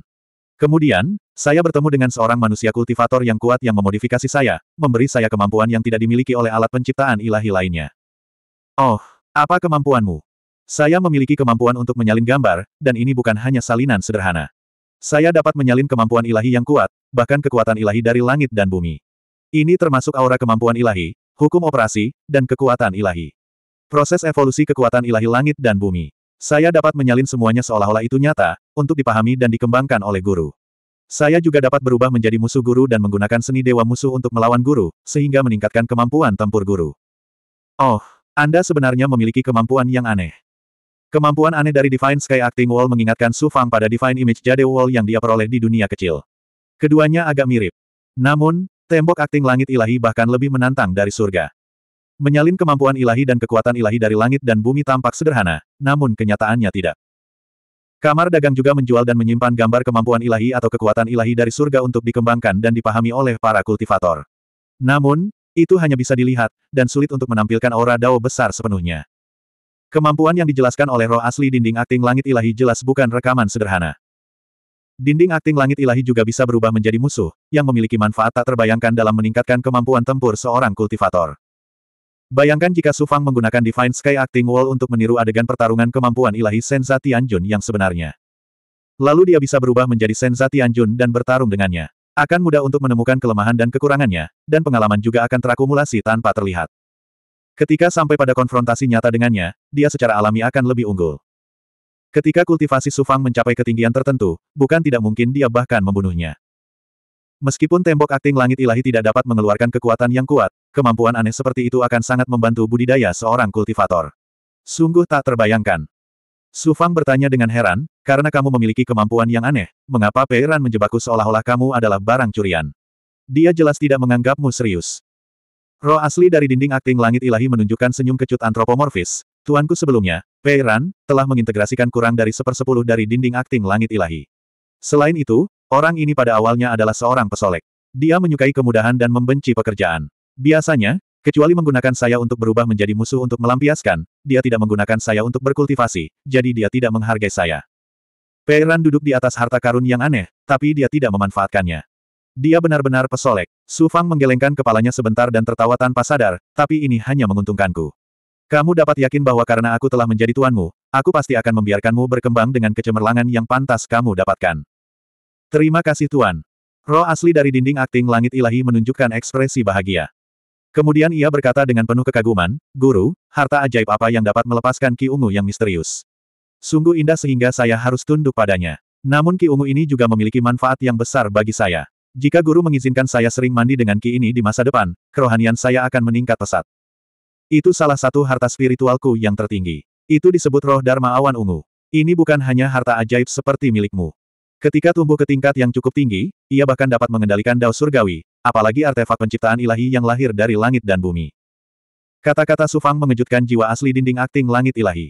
Kemudian, saya bertemu dengan seorang manusia kultivator yang kuat yang memodifikasi saya, memberi saya kemampuan yang tidak dimiliki oleh alat penciptaan ilahi lainnya. Oh, apa kemampuanmu? Saya memiliki kemampuan untuk menyalin gambar, dan ini bukan hanya salinan sederhana. Saya dapat menyalin kemampuan ilahi yang kuat, bahkan kekuatan ilahi dari langit dan bumi. Ini termasuk aura kemampuan ilahi, hukum operasi, dan kekuatan ilahi. Proses evolusi kekuatan ilahi langit dan bumi. Saya dapat menyalin semuanya seolah-olah itu nyata, untuk dipahami dan dikembangkan oleh guru. Saya juga dapat berubah menjadi musuh guru dan menggunakan seni dewa musuh untuk melawan guru, sehingga meningkatkan kemampuan tempur guru. Oh, Anda sebenarnya memiliki kemampuan yang aneh. Kemampuan aneh dari Divine Sky Acting Wall mengingatkan Su Fang pada Divine Image Jade Wall yang dia peroleh di dunia kecil. Keduanya agak mirip. Namun, tembok akting langit ilahi bahkan lebih menantang dari surga. Menyalin kemampuan ilahi dan kekuatan ilahi dari langit dan bumi tampak sederhana, namun kenyataannya tidak. Kamar dagang juga menjual dan menyimpan gambar kemampuan ilahi atau kekuatan ilahi dari surga untuk dikembangkan dan dipahami oleh para kultivator. Namun, itu hanya bisa dilihat, dan sulit untuk menampilkan aura dao besar sepenuhnya. Kemampuan yang dijelaskan oleh roh asli dinding akting langit ilahi jelas bukan rekaman sederhana. Dinding akting langit ilahi juga bisa berubah menjadi musuh, yang memiliki manfaat tak terbayangkan dalam meningkatkan kemampuan tempur seorang kultivator. Bayangkan jika Su Fang menggunakan Divine Sky Acting Wall untuk meniru adegan pertarungan kemampuan ilahi Senza Tianjun yang sebenarnya. Lalu dia bisa berubah menjadi Senza Tianjun dan bertarung dengannya. Akan mudah untuk menemukan kelemahan dan kekurangannya, dan pengalaman juga akan terakumulasi tanpa terlihat. Ketika sampai pada konfrontasi nyata dengannya, dia secara alami akan lebih unggul. Ketika kultivasi Su Fang mencapai ketinggian tertentu, bukan tidak mungkin dia bahkan membunuhnya. Meskipun tembok akting langit ilahi tidak dapat mengeluarkan kekuatan yang kuat, kemampuan aneh seperti itu akan sangat membantu budidaya seorang kultivator. Sungguh tak terbayangkan. Su Fang bertanya dengan heran, karena kamu memiliki kemampuan yang aneh, mengapa Peiran menjebakku seolah-olah kamu adalah barang curian? Dia jelas tidak menganggapmu serius. Roh asli dari dinding akting langit ilahi menunjukkan senyum kecut antropomorfis. Tuanku sebelumnya, Peiran, telah mengintegrasikan kurang dari sepersepuluh dari dinding akting langit ilahi. Selain itu, orang ini pada awalnya adalah seorang pesolek. Dia menyukai kemudahan dan membenci pekerjaan. Biasanya, kecuali menggunakan saya untuk berubah menjadi musuh untuk melampiaskan, dia tidak menggunakan saya untuk berkultivasi, jadi dia tidak menghargai saya. Peiran duduk di atas harta karun yang aneh, tapi dia tidak memanfaatkannya. Dia benar-benar pesolek. Su Fang menggelengkan kepalanya sebentar dan tertawa tanpa sadar, tapi ini hanya menguntungkanku. Kamu dapat yakin bahwa karena aku telah menjadi tuanmu, aku pasti akan membiarkanmu berkembang dengan kecemerlangan yang pantas kamu dapatkan. Terima kasih Tuan. Roh asli dari dinding akting langit ilahi menunjukkan ekspresi bahagia. Kemudian ia berkata dengan penuh kekaguman, Guru, harta ajaib apa yang dapat melepaskan Ki Ungu yang misterius? Sungguh indah sehingga saya harus tunduk padanya. Namun Ki Ungu ini juga memiliki manfaat yang besar bagi saya. Jika guru mengizinkan saya sering mandi dengan Ki ini di masa depan, kerohanian saya akan meningkat pesat. Itu salah satu harta spiritualku yang tertinggi. Itu disebut roh Dharma Awan Ungu. Ini bukan hanya harta ajaib seperti milikmu. Ketika tumbuh ke tingkat yang cukup tinggi, ia bahkan dapat mengendalikan dao surgawi, apalagi artefak penciptaan ilahi yang lahir dari langit dan bumi. Kata-kata Sufang mengejutkan jiwa asli dinding akting langit ilahi.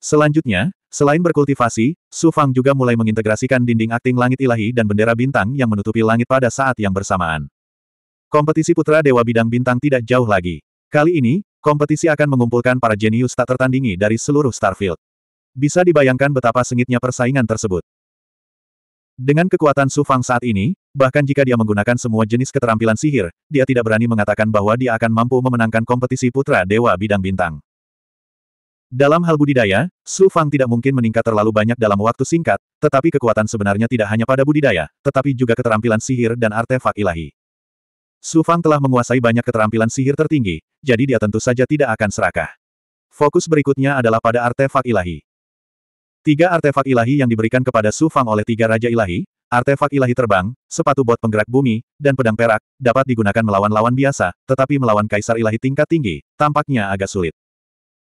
Selanjutnya, selain berkultivasi, Sufang juga mulai mengintegrasikan dinding akting langit ilahi dan bendera bintang yang menutupi langit pada saat yang bersamaan. Kompetisi putra Dewa Bidang Bintang tidak jauh lagi. Kali ini, kompetisi akan mengumpulkan para jenius tak tertandingi dari seluruh Starfield. Bisa dibayangkan betapa sengitnya persaingan tersebut. Dengan kekuatan Su Fang saat ini, bahkan jika dia menggunakan semua jenis keterampilan sihir, dia tidak berani mengatakan bahwa dia akan mampu memenangkan kompetisi putra dewa bidang bintang. Dalam hal budidaya, Su Fang tidak mungkin meningkat terlalu banyak dalam waktu singkat, tetapi kekuatan sebenarnya tidak hanya pada budidaya, tetapi juga keterampilan sihir dan artefak ilahi. Su Fang telah menguasai banyak keterampilan sihir tertinggi, jadi dia tentu saja tidak akan serakah. Fokus berikutnya adalah pada artefak ilahi. Tiga artefak ilahi yang diberikan kepada Su Fang oleh tiga raja ilahi, artefak ilahi terbang, sepatu bot penggerak bumi, dan pedang perak, dapat digunakan melawan lawan biasa, tetapi melawan kaisar ilahi tingkat tinggi, tampaknya agak sulit.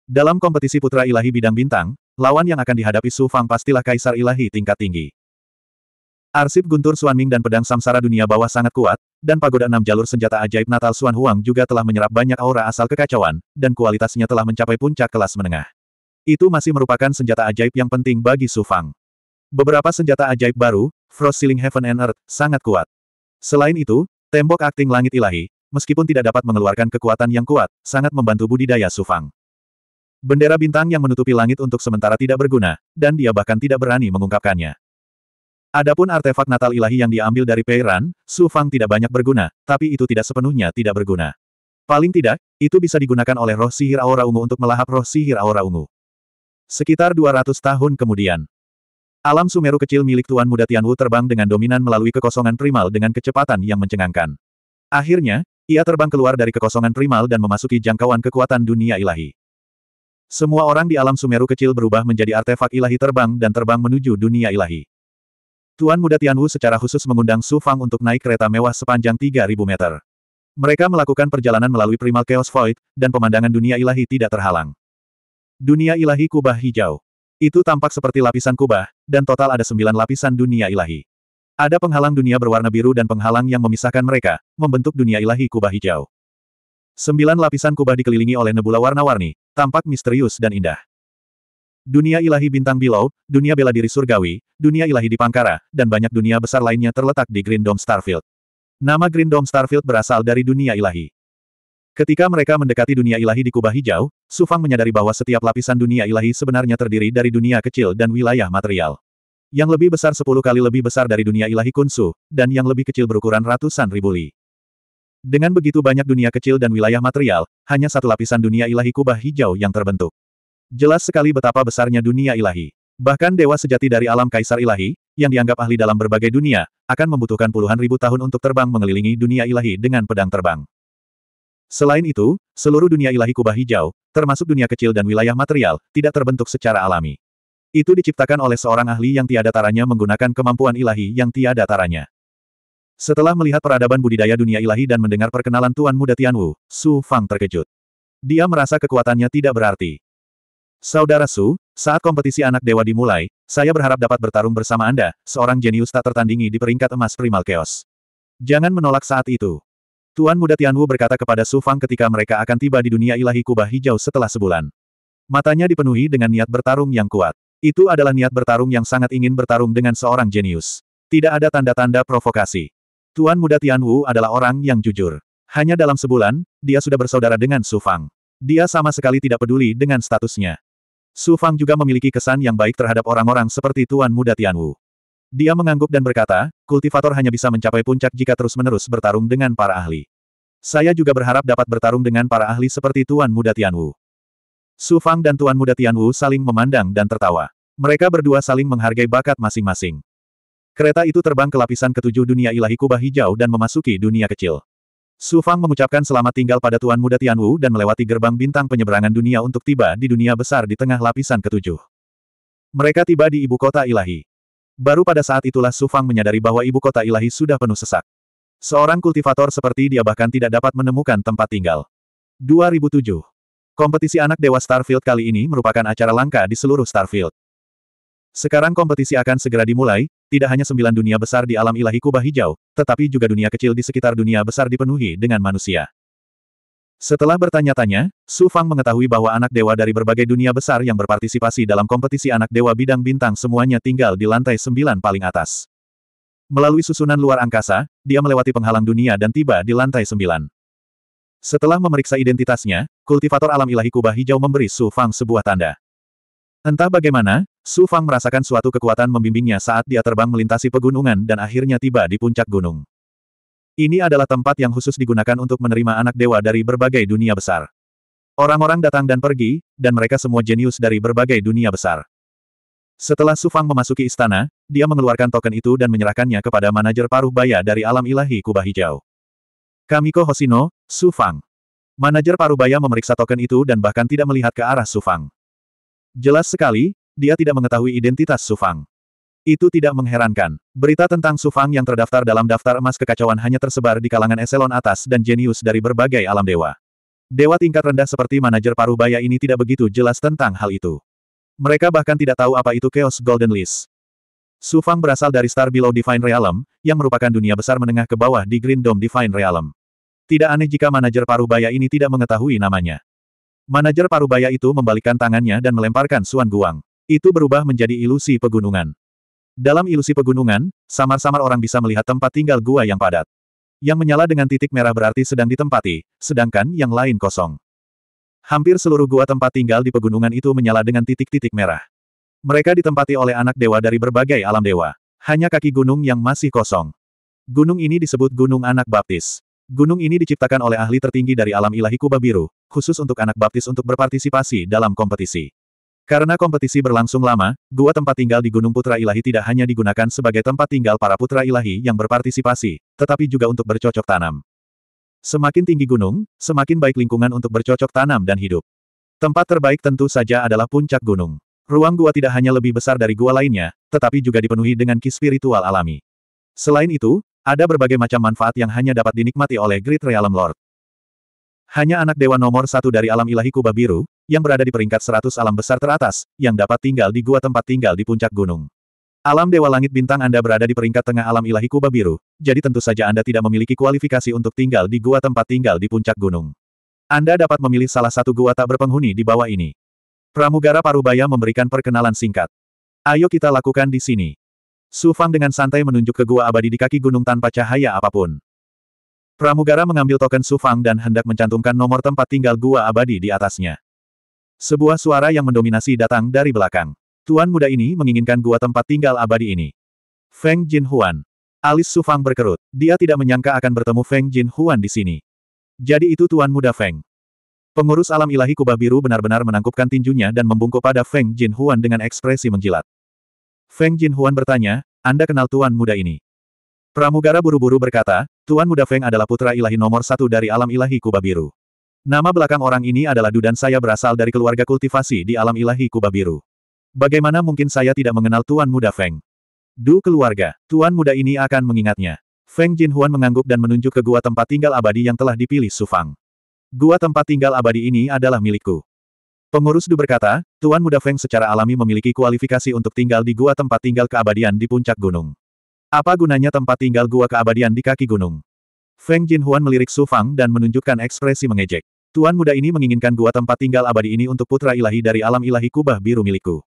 Dalam kompetisi putra ilahi bidang bintang, lawan yang akan dihadapi Su Fang pastilah kaisar ilahi tingkat tinggi. Arsip Guntur Suanming dan pedang samsara dunia bawah sangat kuat, dan pagoda enam jalur senjata ajaib Natal Suan Huang juga telah menyerap banyak aura asal kekacauan, dan kualitasnya telah mencapai puncak kelas menengah. Itu masih merupakan senjata ajaib yang penting bagi Su Fang. Beberapa senjata ajaib baru, Frost Ceiling Heaven and Earth, sangat kuat. Selain itu, tembok akting langit ilahi, meskipun tidak dapat mengeluarkan kekuatan yang kuat, sangat membantu budidaya Su Fang. Bendera bintang yang menutupi langit untuk sementara tidak berguna, dan dia bahkan tidak berani mengungkapkannya. Adapun artefak natal ilahi yang diambil dari Peiran, Su Fang tidak banyak berguna, tapi itu tidak sepenuhnya tidak berguna. Paling tidak, itu bisa digunakan oleh roh sihir aura ungu untuk melahap roh sihir aura ungu. Sekitar 200 tahun kemudian. Alam Sumeru kecil milik Tuan Muda Tianwu terbang dengan dominan melalui kekosongan primal dengan kecepatan yang mencengangkan. Akhirnya, ia terbang keluar dari kekosongan primal dan memasuki jangkauan kekuatan dunia ilahi. Semua orang di alam Sumeru kecil berubah menjadi artefak ilahi terbang dan terbang menuju dunia ilahi. Tuan Muda Tianwu secara khusus mengundang Su Fang untuk naik kereta mewah sepanjang 3.000 meter. Mereka melakukan perjalanan melalui primal chaos void, dan pemandangan dunia ilahi tidak terhalang. Dunia ilahi kubah hijau. Itu tampak seperti lapisan kubah, dan total ada sembilan lapisan dunia ilahi. Ada penghalang dunia berwarna biru dan penghalang yang memisahkan mereka, membentuk dunia ilahi kubah hijau. Sembilan lapisan kubah dikelilingi oleh nebula warna-warni, tampak misterius dan indah. Dunia ilahi bintang bilau, dunia bela diri surgawi, dunia ilahi di Pangkara, dan banyak dunia besar lainnya terletak di Green Dome Starfield. Nama Green Dome Starfield berasal dari dunia ilahi. Ketika mereka mendekati dunia ilahi di kubah hijau, Sufang menyadari bahwa setiap lapisan dunia ilahi sebenarnya terdiri dari dunia kecil dan wilayah material. Yang lebih besar sepuluh kali lebih besar dari dunia ilahi kunsu, dan yang lebih kecil berukuran ratusan ribu li. Dengan begitu banyak dunia kecil dan wilayah material, hanya satu lapisan dunia ilahi kubah hijau yang terbentuk. Jelas sekali betapa besarnya dunia ilahi. Bahkan dewa sejati dari alam kaisar ilahi, yang dianggap ahli dalam berbagai dunia, akan membutuhkan puluhan ribu tahun untuk terbang mengelilingi dunia ilahi dengan pedang terbang. Selain itu, seluruh dunia ilahi kubah hijau, termasuk dunia kecil dan wilayah material, tidak terbentuk secara alami. Itu diciptakan oleh seorang ahli yang tiada taranya menggunakan kemampuan ilahi yang tiada taranya. Setelah melihat peradaban budidaya dunia ilahi dan mendengar perkenalan Tuan Muda Tianwu, Su Fang terkejut. Dia merasa kekuatannya tidak berarti. Saudara Su, saat kompetisi anak dewa dimulai, saya berharap dapat bertarung bersama Anda, seorang jenius tak tertandingi di peringkat emas primal chaos. Jangan menolak saat itu. Tuan muda Tianwu berkata kepada Su Fang ketika mereka akan tiba di dunia ilahi kubah hijau setelah sebulan. Matanya dipenuhi dengan niat bertarung yang kuat. Itu adalah niat bertarung yang sangat ingin bertarung dengan seorang jenius. Tidak ada tanda-tanda provokasi. Tuan muda Tianwu adalah orang yang jujur. Hanya dalam sebulan, dia sudah bersaudara dengan Su Fang. Dia sama sekali tidak peduli dengan statusnya. Su Fang juga memiliki kesan yang baik terhadap orang-orang seperti Tuan Muda Tianwu. Dia mengangguk dan berkata, kultivator hanya bisa mencapai puncak jika terus-menerus bertarung dengan para ahli. Saya juga berharap dapat bertarung dengan para ahli seperti Tuan Muda Tianwu. Su Fang dan Tuan Muda Tianwu saling memandang dan tertawa. Mereka berdua saling menghargai bakat masing-masing. Kereta itu terbang ke lapisan ketujuh dunia ilahi kubah hijau dan memasuki dunia kecil. Su Fang mengucapkan selamat tinggal pada Tuan Muda Tianwu dan melewati gerbang bintang penyeberangan dunia untuk tiba di dunia besar di tengah lapisan ketujuh. Mereka tiba di ibu kota ilahi. Baru pada saat itulah Su Fang menyadari bahwa ibu kota ilahi sudah penuh sesak. Seorang kultivator seperti dia bahkan tidak dapat menemukan tempat tinggal. 2007. Kompetisi anak dewa Starfield kali ini merupakan acara langka di seluruh Starfield. Sekarang kompetisi akan segera dimulai, tidak hanya sembilan dunia besar di alam ilahi kubah hijau, tetapi juga dunia kecil di sekitar dunia besar dipenuhi dengan manusia. Setelah bertanya-tanya, Su Fang mengetahui bahwa anak dewa dari berbagai dunia besar yang berpartisipasi dalam kompetisi anak dewa bidang bintang semuanya tinggal di lantai sembilan paling atas. Melalui susunan luar angkasa, dia melewati penghalang dunia dan tiba di lantai sembilan. Setelah memeriksa identitasnya, kultivator alam ilahi kubah hijau memberi Su Fang sebuah tanda. Entah bagaimana, Su Fang merasakan suatu kekuatan membimbingnya saat dia terbang melintasi pegunungan dan akhirnya tiba di puncak gunung. Ini adalah tempat yang khusus digunakan untuk menerima anak dewa dari berbagai dunia besar. Orang-orang datang dan pergi, dan mereka semua jenius dari berbagai dunia besar. Setelah Sufang memasuki istana, dia mengeluarkan token itu dan menyerahkannya kepada manajer paruh baya dari alam ilahi kubah hijau. Kamiko Hosino, Sufang. Manajer paruh baya memeriksa token itu dan bahkan tidak melihat ke arah Sufang. Jelas sekali, dia tidak mengetahui identitas Sufang. Itu tidak mengherankan. Berita tentang Sufang yang terdaftar dalam daftar emas kekacauan hanya tersebar di kalangan eselon atas dan jenius dari berbagai alam dewa. Dewa tingkat rendah seperti manajer Parubaya ini tidak begitu jelas tentang hal itu. Mereka bahkan tidak tahu apa itu Chaos Golden List. Sufang berasal dari Star Below Divine Realm, yang merupakan dunia besar menengah ke bawah di Green Dome Divine Realm. Tidak aneh jika manajer Parubaya ini tidak mengetahui namanya. Manajer Parubaya itu membalikkan tangannya dan melemparkan Suan Guang. Itu berubah menjadi ilusi pegunungan. Dalam ilusi pegunungan, samar-samar orang bisa melihat tempat tinggal gua yang padat. Yang menyala dengan titik merah berarti sedang ditempati, sedangkan yang lain kosong. Hampir seluruh gua tempat tinggal di pegunungan itu menyala dengan titik-titik merah. Mereka ditempati oleh anak dewa dari berbagai alam dewa. Hanya kaki gunung yang masih kosong. Gunung ini disebut Gunung Anak Baptis. Gunung ini diciptakan oleh ahli tertinggi dari alam ilahi kubah Biru, khusus untuk anak baptis untuk berpartisipasi dalam kompetisi. Karena kompetisi berlangsung lama, gua tempat tinggal di Gunung Putra Ilahi tidak hanya digunakan sebagai tempat tinggal para putra ilahi yang berpartisipasi, tetapi juga untuk bercocok tanam. Semakin tinggi gunung, semakin baik lingkungan untuk bercocok tanam dan hidup. Tempat terbaik tentu saja adalah puncak gunung. Ruang gua tidak hanya lebih besar dari gua lainnya, tetapi juga dipenuhi dengan ki spiritual alami. Selain itu, ada berbagai macam manfaat yang hanya dapat dinikmati oleh Great Realm Lord. Hanya anak dewa nomor satu dari alam ilahi Kubah Biru, yang berada di peringkat 100 alam besar teratas, yang dapat tinggal di gua tempat tinggal di puncak gunung. Alam Dewa Langit Bintang Anda berada di peringkat tengah alam ilahi kubah Biru, jadi tentu saja Anda tidak memiliki kualifikasi untuk tinggal di gua tempat tinggal di puncak gunung. Anda dapat memilih salah satu gua tak berpenghuni di bawah ini. Pramugara Parubaya memberikan perkenalan singkat. Ayo kita lakukan di sini. Su Fang dengan santai menunjuk ke gua abadi di kaki gunung tanpa cahaya apapun. Pramugara mengambil token Su Fang dan hendak mencantumkan nomor tempat tinggal gua abadi di atasnya. Sebuah suara yang mendominasi datang dari belakang. Tuan muda ini menginginkan gua tempat tinggal abadi ini. Feng Jin Huan. Alis Su Fang berkerut. Dia tidak menyangka akan bertemu Feng Jin Huan di sini. Jadi itu Tuan muda Feng. Pengurus alam ilahi kubah biru benar-benar menangkupkan tinjunya dan membungkuk pada Feng Jin Huan dengan ekspresi menjilat. Feng Jin Huan bertanya, Anda kenal Tuan muda ini? Pramugara buru-buru berkata, Tuan Muda Feng adalah putra ilahi nomor satu dari alam ilahi Kubah Biru. Nama belakang orang ini adalah Du saya berasal dari keluarga kultivasi di alam ilahi Kuba Biru. Bagaimana mungkin saya tidak mengenal Tuan Muda Feng? Du keluarga, Tuan Muda ini akan mengingatnya. Feng Jin Huan mengangguk dan menunjuk ke gua tempat tinggal abadi yang telah dipilih Sufang. Gua tempat tinggal abadi ini adalah milikku. Pengurus Du berkata, Tuan Muda Feng secara alami memiliki kualifikasi untuk tinggal di gua tempat tinggal keabadian di puncak gunung. Apa gunanya tempat tinggal gua keabadian di kaki gunung? Feng Jin Huan melirik Sufang dan menunjukkan ekspresi mengejek. Tuan muda ini menginginkan gua tempat tinggal abadi ini untuk putra ilahi dari alam ilahi kubah biru milikku.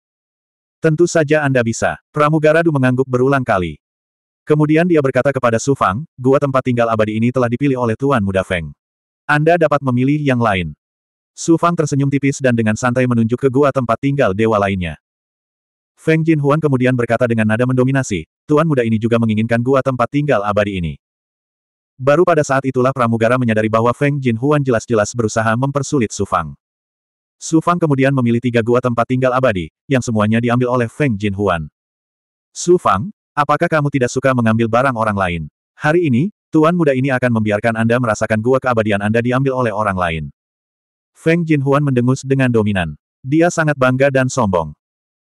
Tentu saja Anda bisa. Pramugara Du mengangguk berulang kali. Kemudian dia berkata kepada Su Fang, gua tempat tinggal abadi ini telah dipilih oleh Tuan Muda Feng. Anda dapat memilih yang lain. Su Fang tersenyum tipis dan dengan santai menunjuk ke gua tempat tinggal dewa lainnya. Feng Jin Huan kemudian berkata dengan nada mendominasi, Tuan muda ini juga menginginkan gua tempat tinggal abadi ini. Baru pada saat itulah pramugara menyadari bahwa Feng Jin Huan jelas-jelas berusaha mempersulit Su Fang. Su Fang kemudian memilih tiga gua tempat tinggal abadi, yang semuanya diambil oleh Feng Jin Huan. Su Fang, apakah kamu tidak suka mengambil barang orang lain? Hari ini, Tuan muda ini akan membiarkan Anda merasakan gua keabadian Anda diambil oleh orang lain. Feng Jin Huan mendengus dengan dominan. Dia sangat bangga dan sombong.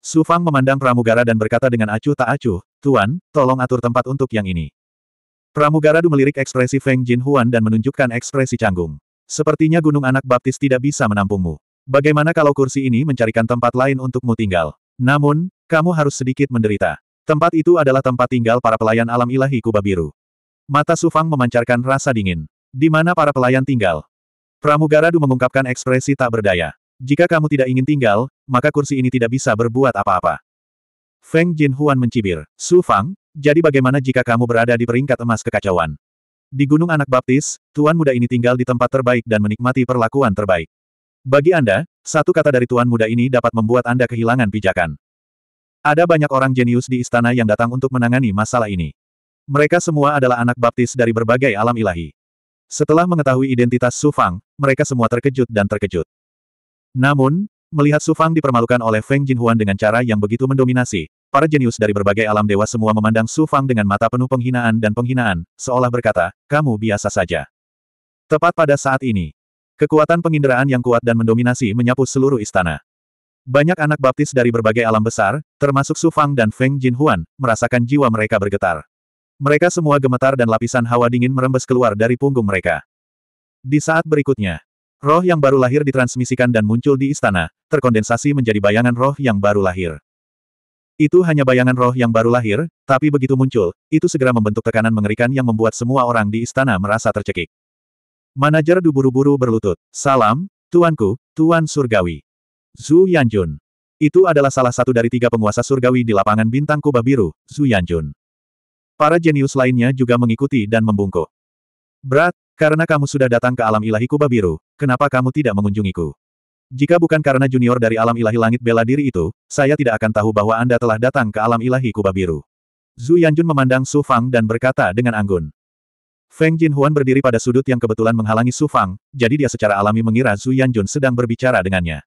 Su Fang memandang pramugara dan berkata dengan acuh tak acuh, Tuan, tolong atur tempat untuk yang ini. Pramugara Du melirik ekspresi Feng Jin Huan dan menunjukkan ekspresi canggung. Sepertinya gunung anak baptis tidak bisa menampungmu. Bagaimana kalau kursi ini mencarikan tempat lain untukmu tinggal? Namun, kamu harus sedikit menderita. Tempat itu adalah tempat tinggal para pelayan alam ilahi kuba biru. Mata Sufang memancarkan rasa dingin. Di mana para pelayan tinggal? Pramugara Du mengungkapkan ekspresi tak berdaya. Jika kamu tidak ingin tinggal, maka kursi ini tidak bisa berbuat apa-apa. Feng Jin Huan mencibir. Sufang, jadi bagaimana jika kamu berada di peringkat emas kekacauan? Di Gunung Anak Baptis, Tuan Muda ini tinggal di tempat terbaik dan menikmati perlakuan terbaik. Bagi Anda, satu kata dari Tuan Muda ini dapat membuat Anda kehilangan pijakan. Ada banyak orang jenius di istana yang datang untuk menangani masalah ini. Mereka semua adalah anak baptis dari berbagai alam ilahi. Setelah mengetahui identitas Sufang, mereka semua terkejut dan terkejut. Namun, melihat Sufang dipermalukan oleh Feng Jinhuan dengan cara yang begitu mendominasi, Para jenius dari berbagai alam dewa semua memandang Su Fang dengan mata penuh penghinaan dan penghinaan, seolah berkata, kamu biasa saja. Tepat pada saat ini, kekuatan penginderaan yang kuat dan mendominasi menyapu seluruh istana. Banyak anak baptis dari berbagai alam besar, termasuk Su Fang dan Feng Jinhuan, merasakan jiwa mereka bergetar. Mereka semua gemetar dan lapisan hawa dingin merembes keluar dari punggung mereka. Di saat berikutnya, roh yang baru lahir ditransmisikan dan muncul di istana, terkondensasi menjadi bayangan roh yang baru lahir. Itu hanya bayangan roh yang baru lahir, tapi begitu muncul, itu segera membentuk tekanan mengerikan yang membuat semua orang di istana merasa tercekik. Manajer buru-buru berlutut. Salam, Tuanku, Tuan Surgawi. Zhu Yanjun. Itu adalah salah satu dari tiga penguasa surgawi di lapangan bintang kubah biru, Zhu Yanjun. Para jenius lainnya juga mengikuti dan membungkuk. Berat, karena kamu sudah datang ke alam ilahi kubah biru, kenapa kamu tidak mengunjungiku? Jika bukan karena junior dari alam ilahi langit bela diri itu, saya tidak akan tahu bahwa Anda telah datang ke alam ilahi Kubah biru. Zhu Yanjun memandang Su Fang dan berkata dengan anggun. Feng Jin Huan berdiri pada sudut yang kebetulan menghalangi Su Fang, jadi dia secara alami mengira Zhu Yanjun sedang berbicara dengannya.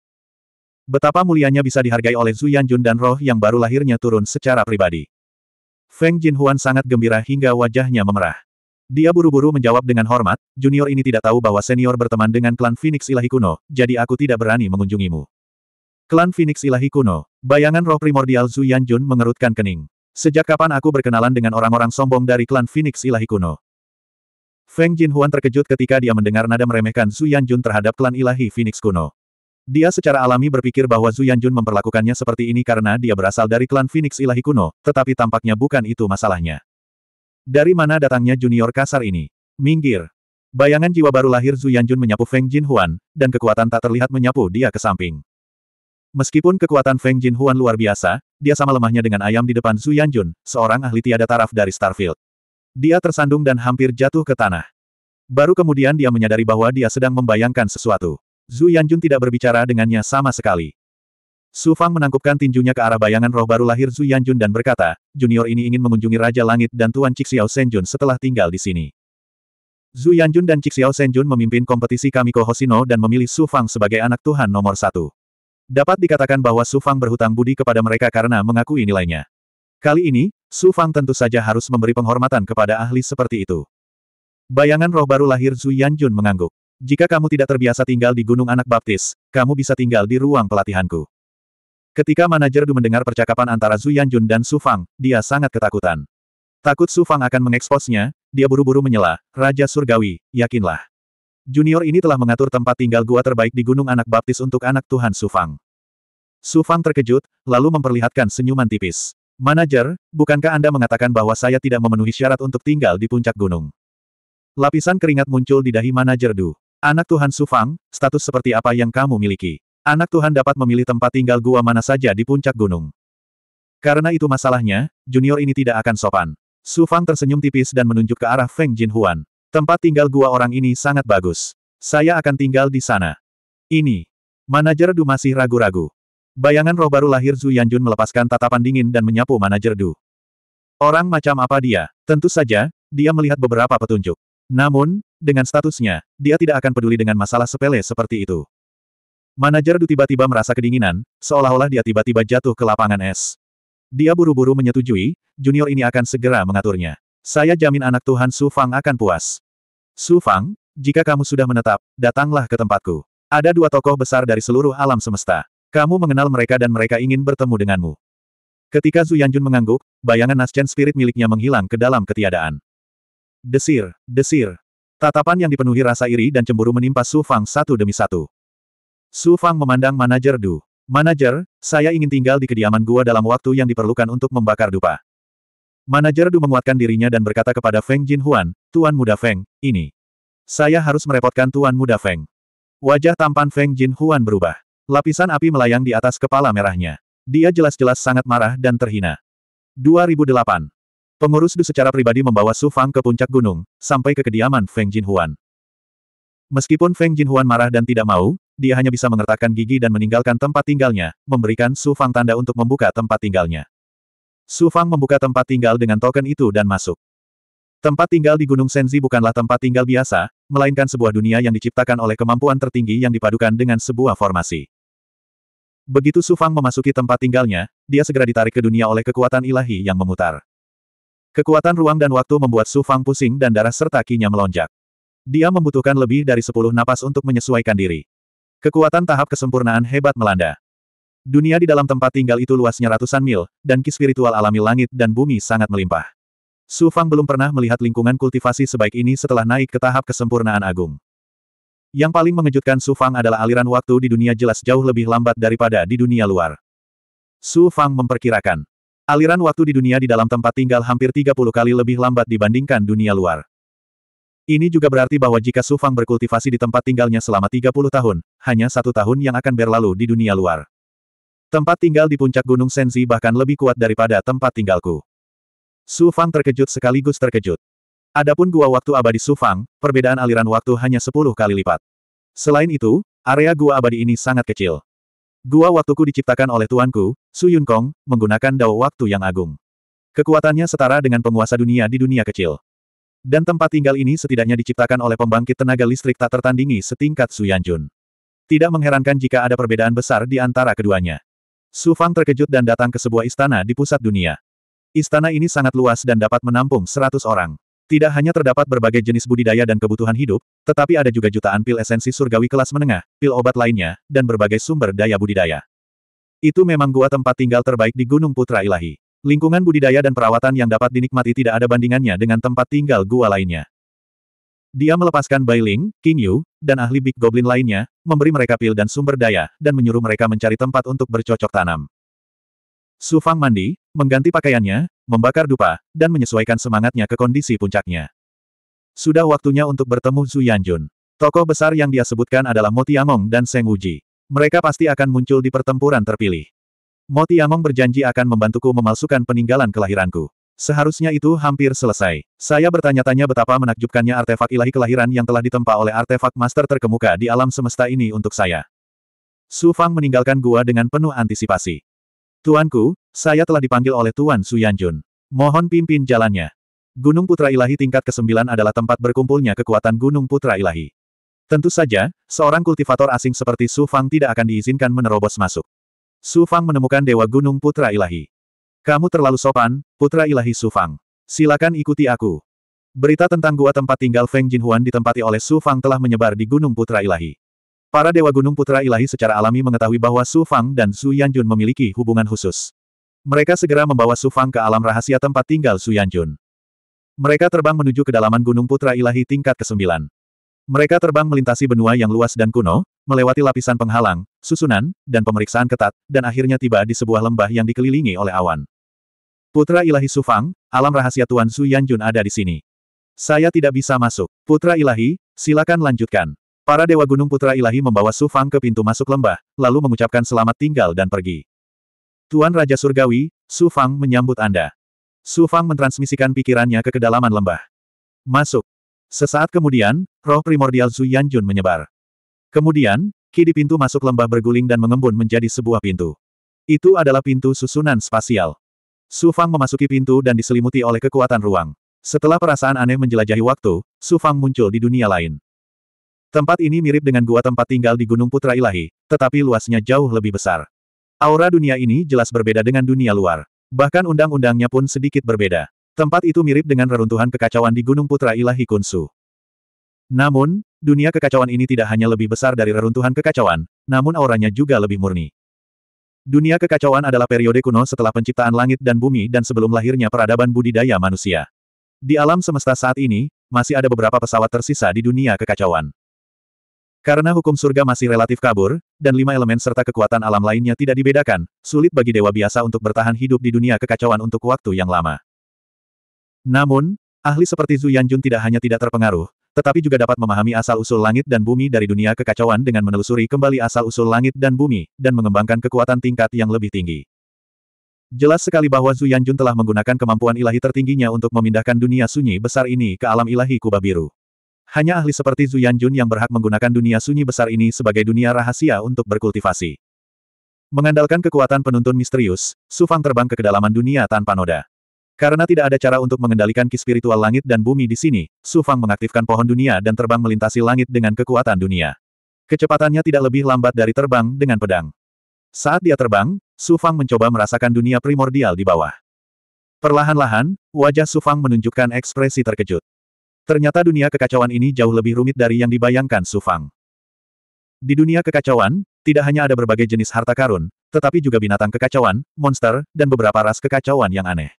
Betapa mulianya bisa dihargai oleh Zhu Yanjun dan roh yang baru lahirnya turun secara pribadi. Feng Jin Huan sangat gembira hingga wajahnya memerah. Dia buru-buru menjawab dengan hormat, junior ini tidak tahu bahwa senior berteman dengan klan Phoenix Ilahi Kuno, jadi aku tidak berani mengunjungimu. Klan Phoenix Ilahi Kuno, bayangan roh primordial Zhu Yanjun mengerutkan kening. Sejak kapan aku berkenalan dengan orang-orang sombong dari klan Phoenix Ilahi Kuno? Feng Jinhuan terkejut ketika dia mendengar nada meremehkan Zhu Yanjun terhadap klan Ilahi Phoenix Kuno. Dia secara alami berpikir bahwa Zhu Yanjun memperlakukannya seperti ini karena dia berasal dari klan Phoenix Ilahi kuno, tetapi tampaknya bukan itu masalahnya. Dari mana datangnya junior kasar ini? Minggir. Bayangan jiwa baru lahir Zhu Yanjun menyapu Feng Jin Huan, dan kekuatan tak terlihat menyapu dia ke samping. Meskipun kekuatan Feng Jin Huan luar biasa, dia sama lemahnya dengan ayam di depan Zhu Yanjun, seorang ahli tiada taraf dari Starfield. Dia tersandung dan hampir jatuh ke tanah. Baru kemudian dia menyadari bahwa dia sedang membayangkan sesuatu. Zhu Yanjun tidak berbicara dengannya sama sekali. Su Fang menangkupkan tinjunya ke arah bayangan roh baru lahir Zhu Yanjun dan berkata, junior ini ingin mengunjungi Raja Langit dan Tuan Cixiao Senjun setelah tinggal di sini. Zhu Yanjun dan Cixiao Senjun memimpin kompetisi Kamiko Hosino dan memilih Su Fang sebagai anak Tuhan nomor satu. Dapat dikatakan bahwa Su Fang berhutang budi kepada mereka karena mengakui nilainya. Kali ini, Su Fang tentu saja harus memberi penghormatan kepada ahli seperti itu. Bayangan roh baru lahir Zhu Yanjun mengangguk. Jika kamu tidak terbiasa tinggal di Gunung Anak Baptis, kamu bisa tinggal di ruang pelatihanku. Ketika manajer Du mendengar percakapan antara Zhu Yanjun dan Su Fang, dia sangat ketakutan. Takut Su Fang akan mengeksposnya, dia buru-buru menyela, Raja Surgawi, yakinlah. Junior ini telah mengatur tempat tinggal gua terbaik di Gunung Anak Baptis untuk anak Tuhan Su Fang. Su Fang terkejut, lalu memperlihatkan senyuman tipis. Manajer, bukankah Anda mengatakan bahwa saya tidak memenuhi syarat untuk tinggal di puncak gunung? Lapisan keringat muncul di dahi manajer Du. Anak Tuhan Su Fang, status seperti apa yang kamu miliki? Anak Tuhan dapat memilih tempat tinggal gua mana saja di puncak gunung. Karena itu masalahnya, junior ini tidak akan sopan. Su Fang tersenyum tipis dan menunjuk ke arah Feng Jinhuan. Tempat tinggal gua orang ini sangat bagus. Saya akan tinggal di sana. Ini. Manajer Du masih ragu-ragu. Bayangan roh baru lahir Zhu Yanjun melepaskan tatapan dingin dan menyapu manajer Du. Orang macam apa dia? Tentu saja, dia melihat beberapa petunjuk. Namun, dengan statusnya, dia tidak akan peduli dengan masalah sepele seperti itu. Manajer Du tiba-tiba merasa kedinginan, seolah-olah dia tiba-tiba jatuh ke lapangan es. Dia buru-buru menyetujui, junior ini akan segera mengaturnya. Saya jamin anak Tuhan Su Fang akan puas. Su Fang, jika kamu sudah menetap, datanglah ke tempatku. Ada dua tokoh besar dari seluruh alam semesta. Kamu mengenal mereka dan mereka ingin bertemu denganmu. Ketika Zhu Yanjun mengangguk, bayangan Naschen Spirit miliknya menghilang ke dalam ketiadaan. Desir, desir. Tatapan yang dipenuhi rasa iri dan cemburu menimpa Su Fang satu demi satu. Su Fang memandang manajer Du. Manajer, saya ingin tinggal di kediaman gua dalam waktu yang diperlukan untuk membakar dupa. Manajer Du menguatkan dirinya dan berkata kepada Feng Jin Huan, Tuan Muda Feng, ini. Saya harus merepotkan Tuan Muda Feng. Wajah tampan Feng Jin Huan berubah. Lapisan api melayang di atas kepala merahnya. Dia jelas-jelas sangat marah dan terhina. 2008. Pengurus Du secara pribadi membawa Su Fang ke puncak gunung, sampai ke kediaman Feng Jin Huan. Meskipun Feng Jinhuan marah dan tidak mau, dia hanya bisa mengertakkan gigi dan meninggalkan tempat tinggalnya, memberikan Su Fang tanda untuk membuka tempat tinggalnya. Su Fang membuka tempat tinggal dengan token itu dan masuk. Tempat tinggal di Gunung Senzi bukanlah tempat tinggal biasa, melainkan sebuah dunia yang diciptakan oleh kemampuan tertinggi yang dipadukan dengan sebuah formasi. Begitu Su Fang memasuki tempat tinggalnya, dia segera ditarik ke dunia oleh kekuatan ilahi yang memutar. Kekuatan ruang dan waktu membuat Su Fang pusing dan darah serta kinya melonjak. Dia membutuhkan lebih dari sepuluh napas untuk menyesuaikan diri. Kekuatan tahap kesempurnaan hebat melanda. Dunia di dalam tempat tinggal itu luasnya ratusan mil, dan ki spiritual alami langit dan bumi sangat melimpah. Su Fang belum pernah melihat lingkungan kultivasi sebaik ini setelah naik ke tahap kesempurnaan agung. Yang paling mengejutkan Su Fang adalah aliran waktu di dunia jelas jauh lebih lambat daripada di dunia luar. Su Fang memperkirakan, aliran waktu di dunia di dalam tempat tinggal hampir 30 kali lebih lambat dibandingkan dunia luar. Ini juga berarti bahwa jika Su Fang berkultivasi di tempat tinggalnya selama 30 tahun, hanya satu tahun yang akan berlalu di dunia luar. Tempat tinggal di puncak Gunung Senzi bahkan lebih kuat daripada tempat tinggalku. Su Fang terkejut sekaligus terkejut. Adapun gua waktu abadi Su Fang, perbedaan aliran waktu hanya 10 kali lipat. Selain itu, area gua abadi ini sangat kecil. Gua waktuku diciptakan oleh tuanku, Su Yun Kong, menggunakan dao waktu yang agung. Kekuatannya setara dengan penguasa dunia di dunia kecil. Dan tempat tinggal ini setidaknya diciptakan oleh pembangkit tenaga listrik tak tertandingi setingkat Su Yanjun. Tidak mengherankan jika ada perbedaan besar di antara keduanya. Su Fang terkejut dan datang ke sebuah istana di pusat dunia. Istana ini sangat luas dan dapat menampung seratus orang. Tidak hanya terdapat berbagai jenis budidaya dan kebutuhan hidup, tetapi ada juga jutaan pil esensi surgawi kelas menengah, pil obat lainnya, dan berbagai sumber daya budidaya. Itu memang gua tempat tinggal terbaik di Gunung Putra Ilahi. Lingkungan budidaya dan perawatan yang dapat dinikmati tidak ada bandingannya dengan tempat tinggal gua lainnya. Dia melepaskan Bai Ling, King Yu, dan ahli Big Goblin lainnya, memberi mereka pil dan sumber daya, dan menyuruh mereka mencari tempat untuk bercocok tanam. Su Fang mandi, mengganti pakaiannya, membakar dupa, dan menyesuaikan semangatnya ke kondisi puncaknya. Sudah waktunya untuk bertemu Su Yanjun. Tokoh besar yang dia sebutkan adalah Mo Tiangong dan Seng Wuji. Mereka pasti akan muncul di pertempuran terpilih. Moti Among berjanji akan membantuku memalsukan peninggalan kelahiranku. Seharusnya itu hampir selesai. Saya bertanya-tanya betapa menakjubkannya artefak ilahi kelahiran yang telah ditempa oleh artefak master terkemuka di alam semesta ini untuk saya. Su Fang meninggalkan gua dengan penuh antisipasi. Tuanku, saya telah dipanggil oleh Tuan Su Yanjun. Mohon pimpin jalannya. Gunung Putra Ilahi tingkat ke-9 adalah tempat berkumpulnya kekuatan Gunung Putra Ilahi. Tentu saja, seorang kultivator asing seperti Su Fang tidak akan diizinkan menerobos masuk. Su Fang menemukan Dewa Gunung Putra Ilahi. Kamu terlalu sopan, Putra Ilahi Su Fang. Silakan ikuti aku. Berita tentang gua tempat tinggal Feng Jinhuan ditempati oleh Su Fang telah menyebar di Gunung Putra Ilahi. Para Dewa Gunung Putra Ilahi secara alami mengetahui bahwa Su Fang dan Su Yanjun memiliki hubungan khusus. Mereka segera membawa Su Fang ke alam rahasia tempat tinggal Su Yanjun. Mereka terbang menuju kedalaman Gunung Putra Ilahi tingkat ke-9. Mereka terbang melintasi benua yang luas dan kuno, melewati lapisan penghalang, susunan, dan pemeriksaan ketat, dan akhirnya tiba di sebuah lembah yang dikelilingi oleh awan. Putra Ilahi Sufang, alam rahasia Tuan Su Yanjun ada di sini. Saya tidak bisa masuk. Putra Ilahi, silakan lanjutkan. Para Dewa Gunung Putra Ilahi membawa Sufang ke pintu masuk lembah, lalu mengucapkan selamat tinggal dan pergi. Tuan Raja Surgawi, Sufang menyambut Anda. Sufang mentransmisikan pikirannya ke kedalaman lembah. Masuk. Sesaat kemudian, roh primordial Zu Yanjun menyebar. Kemudian, ki di pintu masuk lembah berguling dan mengembun menjadi sebuah pintu. Itu adalah pintu susunan spasial. Su Fang memasuki pintu dan diselimuti oleh kekuatan ruang. Setelah perasaan aneh menjelajahi waktu, Su Fang muncul di dunia lain. Tempat ini mirip dengan gua tempat tinggal di Gunung Putra Ilahi, tetapi luasnya jauh lebih besar. Aura dunia ini jelas berbeda dengan dunia luar. Bahkan undang-undangnya pun sedikit berbeda. Tempat itu mirip dengan reruntuhan kekacauan di Gunung Putra Ilahi Kunsu. Namun, Dunia kekacauan ini tidak hanya lebih besar dari reruntuhan kekacauan, namun auranya juga lebih murni. Dunia kekacauan adalah periode kuno setelah penciptaan langit dan bumi dan sebelum lahirnya peradaban budidaya manusia. Di alam semesta saat ini, masih ada beberapa pesawat tersisa di dunia kekacauan. Karena hukum surga masih relatif kabur, dan lima elemen serta kekuatan alam lainnya tidak dibedakan, sulit bagi dewa biasa untuk bertahan hidup di dunia kekacauan untuk waktu yang lama. Namun, ahli seperti Zhu Yanjun tidak hanya tidak terpengaruh, tetapi juga dapat memahami asal-usul langit dan bumi dari dunia kekacauan dengan menelusuri kembali asal-usul langit dan bumi, dan mengembangkan kekuatan tingkat yang lebih tinggi. Jelas sekali bahwa Zhu Yanjun telah menggunakan kemampuan ilahi tertingginya untuk memindahkan dunia sunyi besar ini ke alam ilahi Kubah biru. Hanya ahli seperti Zhu Yanjun yang berhak menggunakan dunia sunyi besar ini sebagai dunia rahasia untuk berkultivasi. Mengandalkan kekuatan penuntun misterius, Su Fang terbang ke kedalaman dunia tanpa noda. Karena tidak ada cara untuk mengendalikan ki spiritual langit dan bumi di sini, Su Fang mengaktifkan pohon dunia dan terbang melintasi langit dengan kekuatan dunia. Kecepatannya tidak lebih lambat dari terbang dengan pedang. Saat dia terbang, Su Fang mencoba merasakan dunia primordial di bawah. Perlahan-lahan, wajah Su Fang menunjukkan ekspresi terkejut. Ternyata dunia kekacauan ini jauh lebih rumit dari yang dibayangkan Su Fang. Di dunia kekacauan, tidak hanya ada berbagai jenis harta karun, tetapi juga binatang kekacauan, monster, dan beberapa ras kekacauan yang aneh.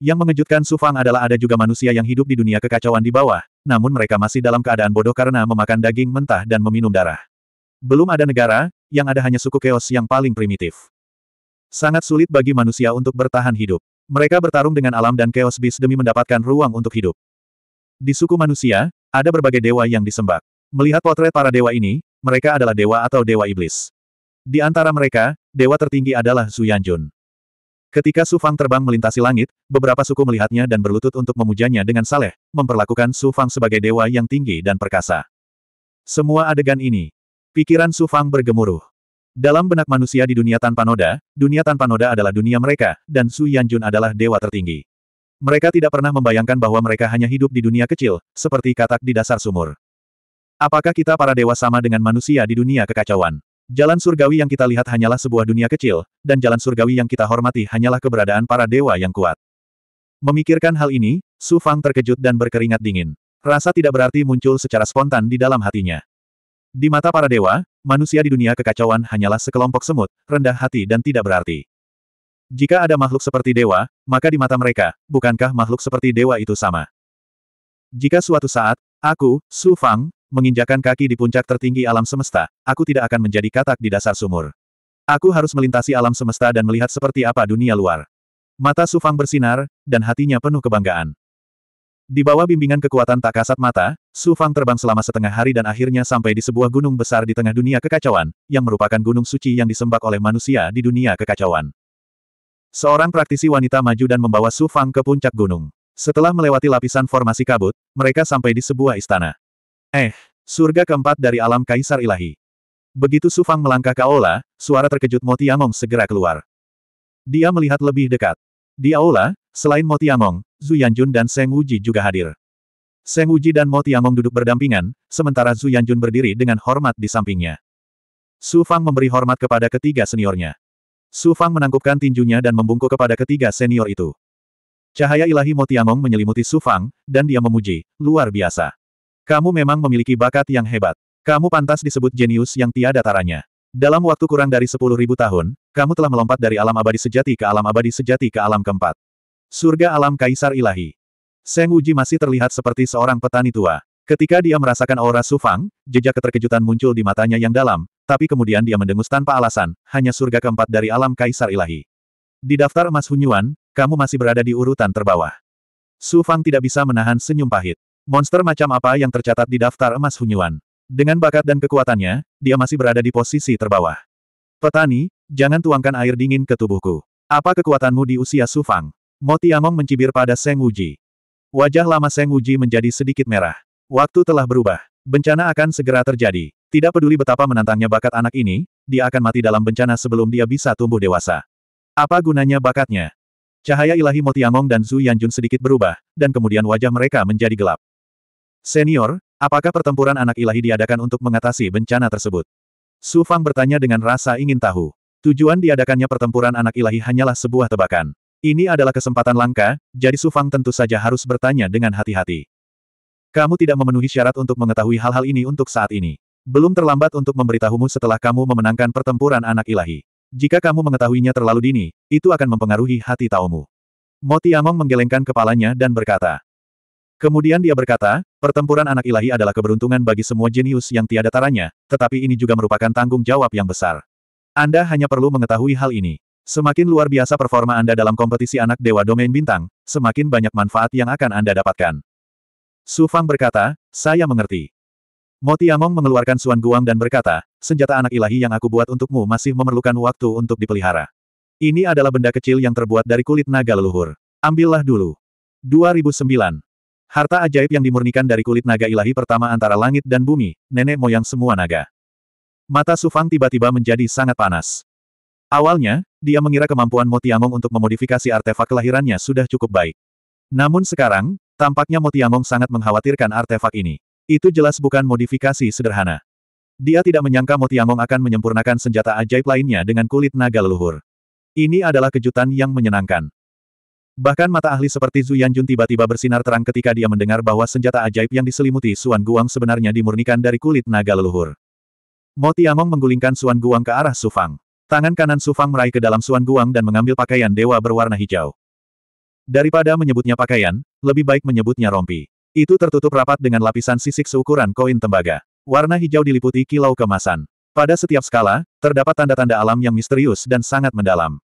Yang mengejutkan Su Fang adalah ada juga manusia yang hidup di dunia kekacauan di bawah, namun mereka masih dalam keadaan bodoh karena memakan daging mentah dan meminum darah. Belum ada negara, yang ada hanya suku Chaos yang paling primitif. Sangat sulit bagi manusia untuk bertahan hidup. Mereka bertarung dengan alam dan Chaos bis demi mendapatkan ruang untuk hidup. Di suku manusia, ada berbagai dewa yang disembah. Melihat potret para dewa ini, mereka adalah dewa atau dewa iblis. Di antara mereka, dewa tertinggi adalah Zuyanjun. Ketika Su Fang terbang melintasi langit, beberapa suku melihatnya dan berlutut untuk memujanya dengan saleh, memperlakukan Su Fang sebagai dewa yang tinggi dan perkasa. Semua adegan ini. Pikiran Su Fang bergemuruh. Dalam benak manusia di dunia tanpa noda, dunia tanpa noda adalah dunia mereka, dan Su Yanjun adalah dewa tertinggi. Mereka tidak pernah membayangkan bahwa mereka hanya hidup di dunia kecil, seperti katak di dasar sumur. Apakah kita para dewa sama dengan manusia di dunia kekacauan? Jalan surgawi yang kita lihat hanyalah sebuah dunia kecil, dan jalan surgawi yang kita hormati hanyalah keberadaan para dewa yang kuat. Memikirkan hal ini, Su Fang terkejut dan berkeringat dingin. Rasa tidak berarti muncul secara spontan di dalam hatinya. Di mata para dewa, manusia di dunia kekacauan hanyalah sekelompok semut, rendah hati dan tidak berarti. Jika ada makhluk seperti dewa, maka di mata mereka, bukankah makhluk seperti dewa itu sama? Jika suatu saat, aku, Su Fang, menginjakan kaki di puncak tertinggi alam semesta, aku tidak akan menjadi katak di dasar sumur. Aku harus melintasi alam semesta dan melihat seperti apa dunia luar. Mata Sufang bersinar, dan hatinya penuh kebanggaan. Di bawah bimbingan kekuatan tak kasat mata, Sufang terbang selama setengah hari dan akhirnya sampai di sebuah gunung besar di tengah dunia kekacauan, yang merupakan gunung suci yang disembah oleh manusia di dunia kekacauan. Seorang praktisi wanita maju dan membawa Sufang ke puncak gunung. Setelah melewati lapisan formasi kabut, mereka sampai di sebuah istana. Eh, surga keempat dari alam kaisar ilahi. Begitu Sufang melangkah ke aula, suara terkejut Motiamong segera keluar. Dia melihat lebih dekat. Di aula, selain Motiamong, Zhu Yanjun dan Seng Wuji juga hadir. Seng Wuji dan Motiamong duduk berdampingan, sementara Zhu Yanjun berdiri dengan hormat di sampingnya. Su Fang memberi hormat kepada ketiga seniornya. Su Fang menangkupkan tinjunya dan membungkuk kepada ketiga senior itu. Cahaya ilahi Motiamong menyelimuti Su Fang, dan dia memuji, luar biasa. Kamu memang memiliki bakat yang hebat. Kamu pantas disebut jenius yang tiada taranya. Dalam waktu kurang dari sepuluh ribu tahun, kamu telah melompat dari alam abadi sejati ke alam abadi sejati ke alam keempat. Surga alam Kaisar Ilahi. Seng Uji masih terlihat seperti seorang petani tua. Ketika dia merasakan aura Sufang, jejak keterkejutan muncul di matanya yang dalam, tapi kemudian dia mendengus tanpa alasan, hanya surga keempat dari alam Kaisar Ilahi. Di daftar emas Hunyuan, kamu masih berada di urutan terbawah. Sufang tidak bisa menahan senyum pahit. Monster macam apa yang tercatat di daftar emas Hunyuan? Dengan bakat dan kekuatannya, dia masih berada di posisi terbawah. Petani, jangan tuangkan air dingin ke tubuhku. Apa kekuatanmu di usia Sufang? Moti Among mencibir pada Seng Wuji. Wajah lama Seng Wuji menjadi sedikit merah. Waktu telah berubah. Bencana akan segera terjadi. Tidak peduli betapa menantangnya bakat anak ini, dia akan mati dalam bencana sebelum dia bisa tumbuh dewasa. Apa gunanya bakatnya? Cahaya ilahi Motiamong dan Zhu Yanjun sedikit berubah, dan kemudian wajah mereka menjadi gelap. Senior, apakah pertempuran anak ilahi diadakan untuk mengatasi bencana tersebut? Su Fang bertanya dengan rasa ingin tahu. Tujuan diadakannya pertempuran anak ilahi hanyalah sebuah tebakan. Ini adalah kesempatan langka, jadi Su Fang tentu saja harus bertanya dengan hati-hati. Kamu tidak memenuhi syarat untuk mengetahui hal-hal ini untuk saat ini. Belum terlambat untuk memberitahumu setelah kamu memenangkan pertempuran anak ilahi. Jika kamu mengetahuinya terlalu dini, itu akan mempengaruhi hati Taumu. Moti Among menggelengkan kepalanya dan berkata, Kemudian dia berkata, pertempuran anak ilahi adalah keberuntungan bagi semua jenius yang tiada taranya, tetapi ini juga merupakan tanggung jawab yang besar. Anda hanya perlu mengetahui hal ini. Semakin luar biasa performa Anda dalam kompetisi anak dewa domain bintang, semakin banyak manfaat yang akan Anda dapatkan. Su Fang berkata, saya mengerti. Mo Among mengeluarkan Suan Guang dan berkata, senjata anak ilahi yang aku buat untukmu masih memerlukan waktu untuk dipelihara. Ini adalah benda kecil yang terbuat dari kulit naga leluhur. Ambillah dulu. 2009 Harta ajaib yang dimurnikan dari kulit naga ilahi pertama antara langit dan bumi, nenek moyang semua naga. Mata Sufang tiba-tiba menjadi sangat panas. Awalnya, dia mengira kemampuan Motiamong untuk memodifikasi artefak kelahirannya sudah cukup baik. Namun sekarang, tampaknya Motiamong sangat mengkhawatirkan artefak ini. Itu jelas bukan modifikasi sederhana. Dia tidak menyangka Motiamong akan menyempurnakan senjata ajaib lainnya dengan kulit naga leluhur. Ini adalah kejutan yang menyenangkan. Bahkan mata ahli seperti Zhu Yanjun tiba-tiba bersinar terang ketika dia mendengar bahwa senjata ajaib yang diselimuti Suan Guang sebenarnya dimurnikan dari kulit naga leluhur. Mo Tiamong menggulingkan Suan Guang ke arah Sufang. Tangan kanan Sufang meraih ke dalam Suan Guang dan mengambil pakaian dewa berwarna hijau. Daripada menyebutnya pakaian, lebih baik menyebutnya rompi. Itu tertutup rapat dengan lapisan sisik seukuran koin tembaga. Warna hijau diliputi kilau kemasan. Pada setiap skala, terdapat tanda-tanda alam yang misterius dan sangat mendalam.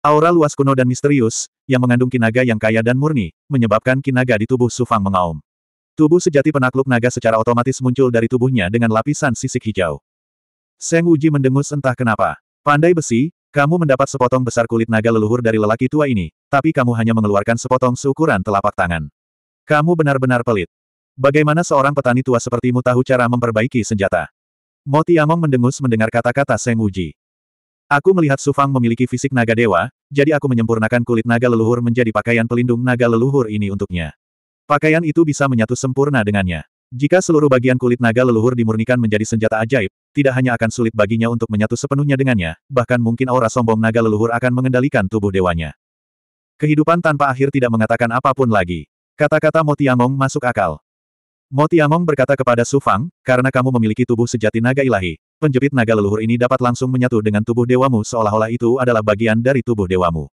Aura luas kuno dan misterius, yang mengandung kinaga yang kaya dan murni, menyebabkan kinaga di tubuh Sufang mengaum. Tubuh sejati penakluk naga secara otomatis muncul dari tubuhnya dengan lapisan sisik hijau. Seng Uji mendengus entah kenapa. Pandai besi, kamu mendapat sepotong besar kulit naga leluhur dari lelaki tua ini, tapi kamu hanya mengeluarkan sepotong seukuran telapak tangan. Kamu benar-benar pelit. Bagaimana seorang petani tua sepertimu tahu cara memperbaiki senjata? Moti Among mendengus mendengar kata-kata Seng Uji. Aku melihat Sufang memiliki fisik naga dewa, jadi aku menyempurnakan kulit naga leluhur menjadi pakaian pelindung naga leluhur ini untuknya. Pakaian itu bisa menyatu sempurna dengannya. Jika seluruh bagian kulit naga leluhur dimurnikan menjadi senjata ajaib, tidak hanya akan sulit baginya untuk menyatu sepenuhnya dengannya, bahkan mungkin aura sombong naga leluhur akan mengendalikan tubuh dewanya. Kehidupan tanpa akhir tidak mengatakan apapun lagi. Kata-kata Motiamong masuk akal. Mo Tiamong berkata kepada Su Fang, karena kamu memiliki tubuh sejati naga ilahi, penjepit naga leluhur ini dapat langsung menyatu dengan tubuh dewamu seolah-olah itu adalah bagian dari tubuh dewamu.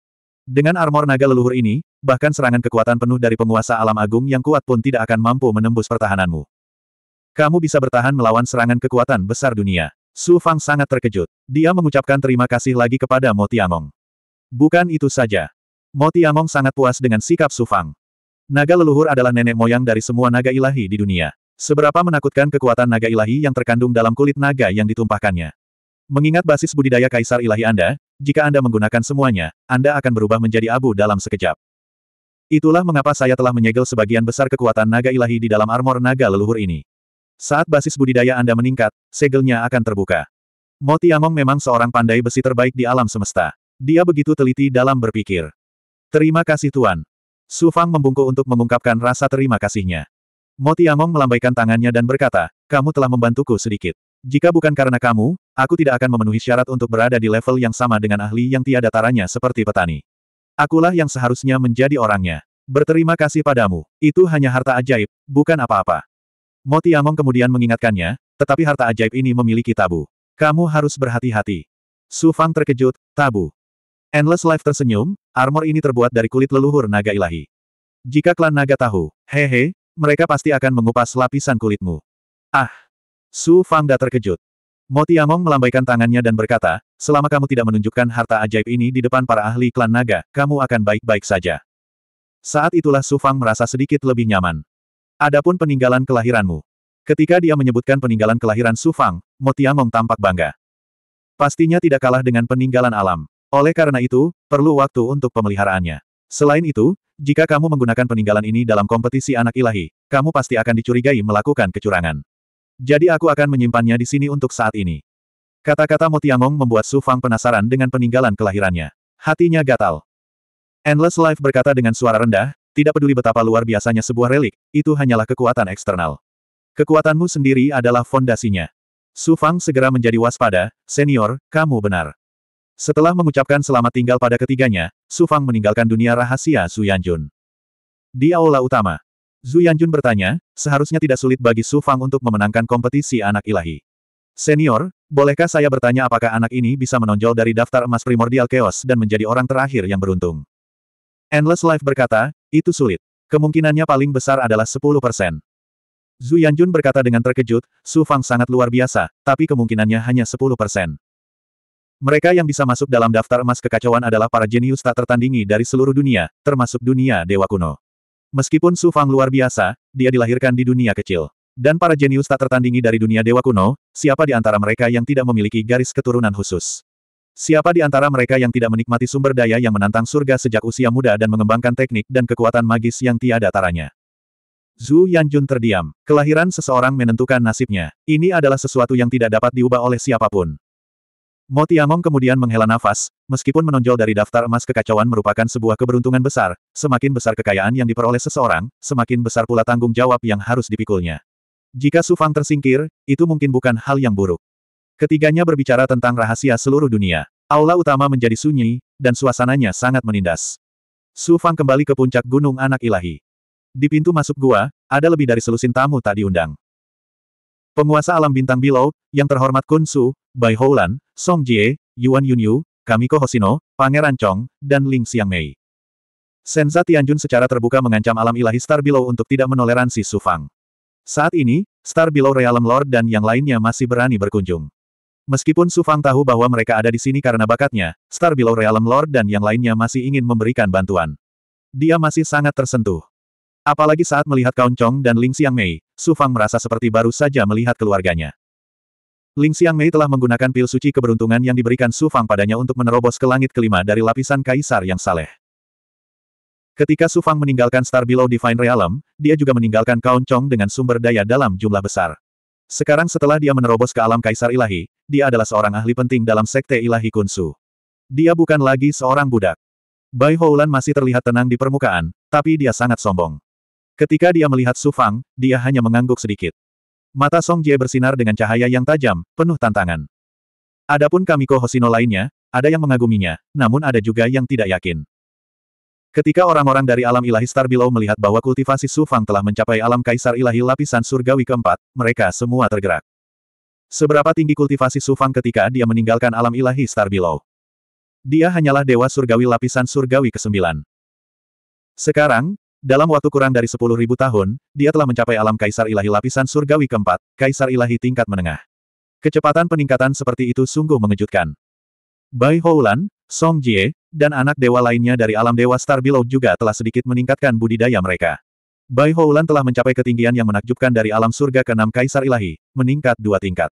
Dengan armor naga leluhur ini, bahkan serangan kekuatan penuh dari penguasa alam agung yang kuat pun tidak akan mampu menembus pertahananmu. Kamu bisa bertahan melawan serangan kekuatan besar dunia. Su Fang sangat terkejut. Dia mengucapkan terima kasih lagi kepada Mo Tiamong. Bukan itu saja. Mo Tiamong sangat puas dengan sikap Su Fang. Naga leluhur adalah nenek moyang dari semua naga ilahi di dunia. Seberapa menakutkan kekuatan naga ilahi yang terkandung dalam kulit naga yang ditumpahkannya. Mengingat basis budidaya kaisar ilahi Anda, jika Anda menggunakan semuanya, Anda akan berubah menjadi abu dalam sekejap. Itulah mengapa saya telah menyegel sebagian besar kekuatan naga ilahi di dalam armor naga leluhur ini. Saat basis budidaya Anda meningkat, segelnya akan terbuka. Moti Among memang seorang pandai besi terbaik di alam semesta. Dia begitu teliti dalam berpikir. Terima kasih Tuan. Su Fang membungkuk untuk mengungkapkan rasa terima kasihnya. Moti Among melambaikan tangannya dan berkata, kamu telah membantuku sedikit. Jika bukan karena kamu, aku tidak akan memenuhi syarat untuk berada di level yang sama dengan ahli yang tiada taranya seperti petani. Akulah yang seharusnya menjadi orangnya. Berterima kasih padamu, itu hanya harta ajaib, bukan apa-apa. Moti Among kemudian mengingatkannya, tetapi harta ajaib ini memiliki tabu. Kamu harus berhati-hati. Su Fang terkejut, tabu. Endless Life tersenyum, Armor ini terbuat dari kulit leluhur naga ilahi. Jika klan naga tahu, hehe, mereka pasti akan mengupas lapisan kulitmu. Ah! Su Fangda terkejut. Among melambaikan tangannya dan berkata, selama kamu tidak menunjukkan harta ajaib ini di depan para ahli klan naga, kamu akan baik-baik saja. Saat itulah Su Fang merasa sedikit lebih nyaman. Adapun peninggalan kelahiranmu. Ketika dia menyebutkan peninggalan kelahiran Su Fang, Among tampak bangga. Pastinya tidak kalah dengan peninggalan alam. Oleh karena itu, perlu waktu untuk pemeliharaannya. Selain itu, jika kamu menggunakan peninggalan ini dalam kompetisi anak ilahi, kamu pasti akan dicurigai melakukan kecurangan. Jadi aku akan menyimpannya di sini untuk saat ini. Kata-kata Motiangong membuat Su Fang penasaran dengan peninggalan kelahirannya. Hatinya gatal. Endless Life berkata dengan suara rendah, tidak peduli betapa luar biasanya sebuah relik, itu hanyalah kekuatan eksternal. Kekuatanmu sendiri adalah fondasinya. Su Fang segera menjadi waspada, senior, kamu benar. Setelah mengucapkan selamat tinggal pada ketiganya, Su Fang meninggalkan dunia rahasia Zhu Yanjun. Di aula utama, Zhu Yanjun bertanya, seharusnya tidak sulit bagi Su Fang untuk memenangkan kompetisi anak ilahi. Senior, bolehkah saya bertanya apakah anak ini bisa menonjol dari daftar emas primordial chaos dan menjadi orang terakhir yang beruntung? Endless Life berkata, itu sulit. Kemungkinannya paling besar adalah 10 persen. Zhu Yanjun berkata dengan terkejut, Su Fang sangat luar biasa, tapi kemungkinannya hanya 10 persen. Mereka yang bisa masuk dalam daftar emas kekacauan adalah para jenius tak tertandingi dari seluruh dunia, termasuk dunia dewa kuno. Meskipun Su Fang luar biasa, dia dilahirkan di dunia kecil. Dan para jenius tak tertandingi dari dunia dewa kuno, siapa di antara mereka yang tidak memiliki garis keturunan khusus? Siapa di antara mereka yang tidak menikmati sumber daya yang menantang surga sejak usia muda dan mengembangkan teknik dan kekuatan magis yang tiada taranya? Zhu Yanjun terdiam. Kelahiran seseorang menentukan nasibnya. Ini adalah sesuatu yang tidak dapat diubah oleh siapapun. Mo Tiamong kemudian menghela nafas, meskipun menonjol dari daftar emas kekacauan merupakan sebuah keberuntungan besar, semakin besar kekayaan yang diperoleh seseorang, semakin besar pula tanggung jawab yang harus dipikulnya. Jika Sufang tersingkir, itu mungkin bukan hal yang buruk. Ketiganya berbicara tentang rahasia seluruh dunia. Aula utama menjadi sunyi, dan suasananya sangat menindas. Sufang kembali ke puncak Gunung Anak Ilahi. Di pintu masuk gua, ada lebih dari selusin tamu tak diundang. Penguasa alam bintang Below, yang terhormat Kun Su, Bai Houlan, Song Jie, Yuan Yunyu, Kamiko Hosino, Pangeran Chong, dan Ling Mei. Senza Tianjun secara terbuka mengancam alam ilahi Star Below untuk tidak menoleransi Su Fang. Saat ini, Star Below Realm Lord dan yang lainnya masih berani berkunjung. Meskipun Su Fang tahu bahwa mereka ada di sini karena bakatnya, Star Below Realm Lord dan yang lainnya masih ingin memberikan bantuan. Dia masih sangat tersentuh. Apalagi saat melihat Kaun Chong dan Ling Xiang Mei, Su Fang merasa seperti baru saja melihat keluarganya. Ling Xiang Mei telah menggunakan pil suci keberuntungan yang diberikan Su Fang padanya untuk menerobos ke langit kelima dari lapisan kaisar yang saleh. Ketika Su Fang meninggalkan Star Below Divine Realm, dia juga meninggalkan Kaun Chong dengan sumber daya dalam jumlah besar. Sekarang setelah dia menerobos ke alam kaisar ilahi, dia adalah seorang ahli penting dalam sekte ilahi Kunsu. Dia bukan lagi seorang budak. Bai Houlan masih terlihat tenang di permukaan, tapi dia sangat sombong. Ketika dia melihat Su Fang, dia hanya mengangguk sedikit. Mata Song Jie bersinar dengan cahaya yang tajam, penuh tantangan. Adapun Kamiko Hosino lainnya, ada yang mengaguminya, namun ada juga yang tidak yakin. Ketika orang-orang dari alam ilahi Star Below melihat bahwa kultivasi Su Fang telah mencapai alam kaisar ilahi lapisan surgawi keempat, mereka semua tergerak. Seberapa tinggi kultivasi Su Fang ketika dia meninggalkan alam ilahi Star Below? Dia hanyalah dewa surgawi lapisan surgawi ke-9. Sekarang, dalam waktu kurang dari 10.000 tahun, dia telah mencapai alam Kaisar Ilahi lapisan surgawi keempat, Kaisar Ilahi tingkat menengah. Kecepatan peningkatan seperti itu sungguh mengejutkan. Bai Houlan, Song Jie, dan anak dewa lainnya dari alam dewa Star Below juga telah sedikit meningkatkan budidaya mereka. Bai Houlan telah mencapai ketinggian yang menakjubkan dari alam surga ke keenam Kaisar Ilahi, meningkat dua tingkat.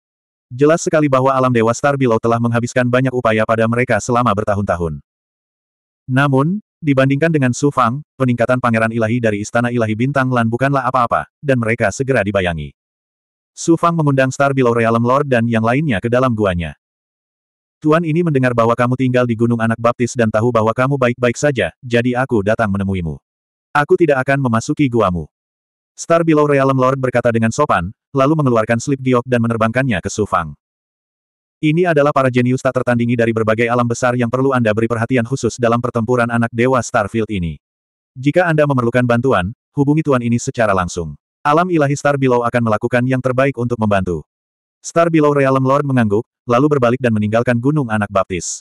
Jelas sekali bahwa alam dewa Star Below telah menghabiskan banyak upaya pada mereka selama bertahun-tahun. Namun, Dibandingkan dengan Su Fang, peningkatan Pangeran Ilahi dari Istana Ilahi Bintang Lan bukanlah apa-apa, dan mereka segera dibayangi. Su Fang mengundang Star Below Realm Lord dan yang lainnya ke dalam guanya. Tuan ini mendengar bahwa kamu tinggal di Gunung Anak Baptis dan tahu bahwa kamu baik-baik saja, jadi aku datang menemuimu. Aku tidak akan memasuki guamu. Star Below Realm Lord berkata dengan sopan, lalu mengeluarkan slip giok dan menerbangkannya ke Su Fang. Ini adalah para jenius tak tertandingi dari berbagai alam besar yang perlu Anda beri perhatian khusus dalam pertempuran anak dewa Starfield ini. Jika Anda memerlukan bantuan, hubungi tuan ini secara langsung. Alam ilahi Star Below akan melakukan yang terbaik untuk membantu. Star Below Realm Lord mengangguk, lalu berbalik dan meninggalkan Gunung Anak Baptis.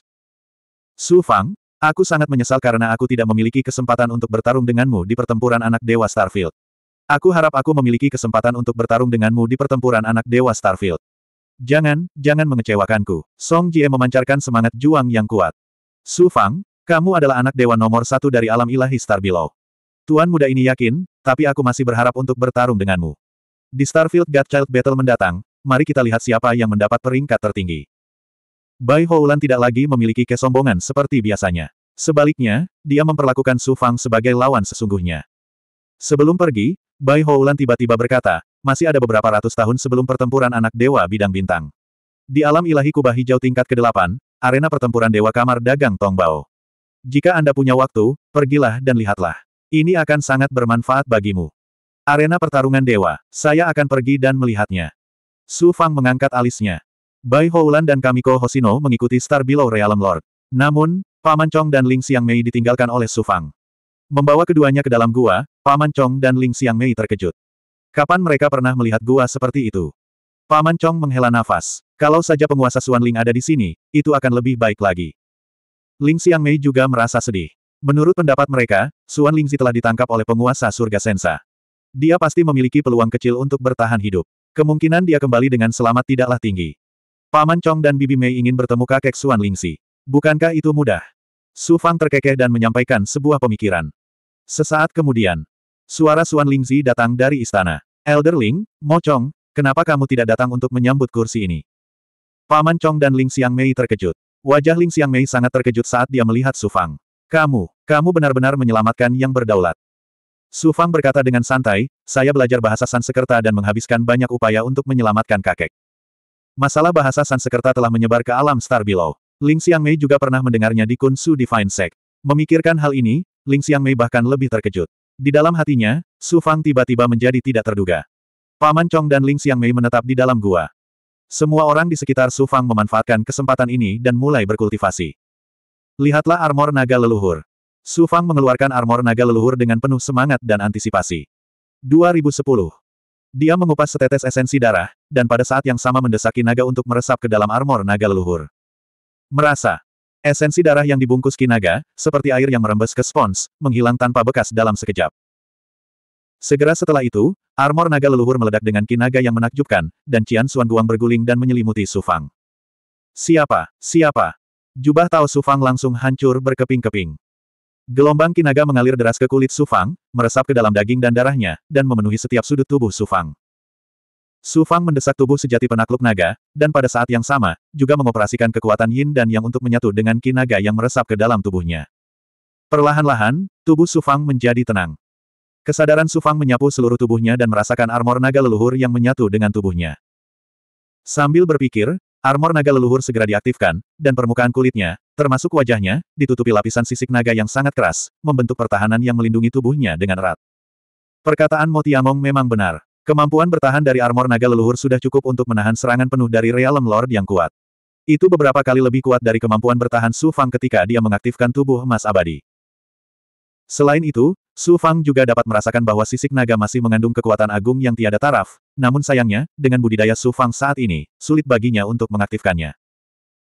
Su Fang, aku sangat menyesal karena aku tidak memiliki kesempatan untuk bertarung denganmu di pertempuran anak dewa Starfield. Aku harap aku memiliki kesempatan untuk bertarung denganmu di pertempuran anak Dewa Starfield. Jangan, jangan mengecewakanku. Song Jie memancarkan semangat juang yang kuat. Su Fang, kamu adalah anak dewa nomor satu dari alam ilahi Star Below. Tuan muda ini yakin, tapi aku masih berharap untuk bertarung denganmu. Di Starfield Godchild Battle mendatang, mari kita lihat siapa yang mendapat peringkat tertinggi. Bai Houlan tidak lagi memiliki kesombongan seperti biasanya. Sebaliknya, dia memperlakukan Su Fang sebagai lawan sesungguhnya. Sebelum pergi, Bai Houlan tiba-tiba berkata, masih ada beberapa ratus tahun sebelum pertempuran anak dewa bidang bintang. Di alam ilahi kubah hijau tingkat ke-8, arena pertempuran dewa kamar dagang Tongbao. Jika Anda punya waktu, pergilah dan lihatlah. Ini akan sangat bermanfaat bagimu. Arena pertarungan dewa, saya akan pergi dan melihatnya. Su Fang mengangkat alisnya. Bai Houlan dan Kamiko Hosino mengikuti Star Below Realm Lord. Namun, Paman Chong dan Ling Xiang Mei ditinggalkan oleh Su Fang. Membawa keduanya ke dalam gua, Paman Chong dan Ling Xiang Mei terkejut. Kapan mereka pernah melihat gua seperti itu? Paman Chong menghela nafas. Kalau saja penguasa Suan Ling ada di sini, itu akan lebih baik lagi. Ling Xiang Mei juga merasa sedih. Menurut pendapat mereka, Suan Lingzi telah ditangkap oleh penguasa surga Sensa. Dia pasti memiliki peluang kecil untuk bertahan hidup. Kemungkinan dia kembali dengan selamat tidaklah tinggi. Paman Chong dan Bibi Mei ingin bertemu kakek Suan Lingzi. Bukankah itu mudah? Su Fang terkekeh dan menyampaikan sebuah pemikiran. Sesaat kemudian, Suara Suan Lingzi datang dari istana. Elder Ling, Mo Chong, kenapa kamu tidak datang untuk menyambut kursi ini? Paman Chong dan Ling Xiang Mei terkejut. Wajah Ling Xiang Mei sangat terkejut saat dia melihat Su Fang. Kamu, kamu benar-benar menyelamatkan yang berdaulat. Su Fang berkata dengan santai, saya belajar bahasa Sansekerta dan menghabiskan banyak upaya untuk menyelamatkan kakek. Masalah bahasa Sansekerta telah menyebar ke alam star below. Ling Xiang Mei juga pernah mendengarnya di Kun Su Divine Sect. Memikirkan hal ini, Ling Xiang Mei bahkan lebih terkejut. Di dalam hatinya, Su Fang tiba-tiba menjadi tidak terduga. Paman Chong dan Ling Xiang Mei menetap di dalam gua. Semua orang di sekitar Su Fang memanfaatkan kesempatan ini dan mulai berkultivasi. Lihatlah armor naga leluhur. Su Fang mengeluarkan armor naga leluhur dengan penuh semangat dan antisipasi. 2010. Dia mengupas setetes esensi darah, dan pada saat yang sama mendesaki naga untuk meresap ke dalam armor naga leluhur. Merasa. Esensi darah yang dibungkus kinaga, seperti air yang merembes ke spons, menghilang tanpa bekas dalam sekejap. Segera setelah itu, armor naga leluhur meledak dengan kinaga yang menakjubkan, dan Cian Suan Guang berguling dan menyelimuti Sufang. Siapa? Siapa? Jubah Tao Sufang langsung hancur berkeping-keping. Gelombang kinaga mengalir deras ke kulit Sufang, meresap ke dalam daging dan darahnya, dan memenuhi setiap sudut tubuh Sufang. Su Fang mendesak tubuh sejati penakluk naga, dan pada saat yang sama, juga mengoperasikan kekuatan yin dan yang untuk menyatu dengan ki naga yang meresap ke dalam tubuhnya. Perlahan-lahan, tubuh Su Fang menjadi tenang. Kesadaran Su Fang menyapu seluruh tubuhnya dan merasakan armor naga leluhur yang menyatu dengan tubuhnya. Sambil berpikir, armor naga leluhur segera diaktifkan, dan permukaan kulitnya, termasuk wajahnya, ditutupi lapisan sisik naga yang sangat keras, membentuk pertahanan yang melindungi tubuhnya dengan erat. Perkataan Motiamong memang benar. Kemampuan bertahan dari armor naga leluhur sudah cukup untuk menahan serangan penuh dari Realm Lord yang kuat. Itu beberapa kali lebih kuat dari kemampuan bertahan Su Fang ketika dia mengaktifkan tubuh emas abadi. Selain itu, Su Fang juga dapat merasakan bahwa sisik naga masih mengandung kekuatan agung yang tiada taraf, namun sayangnya, dengan budidaya Su Fang saat ini, sulit baginya untuk mengaktifkannya.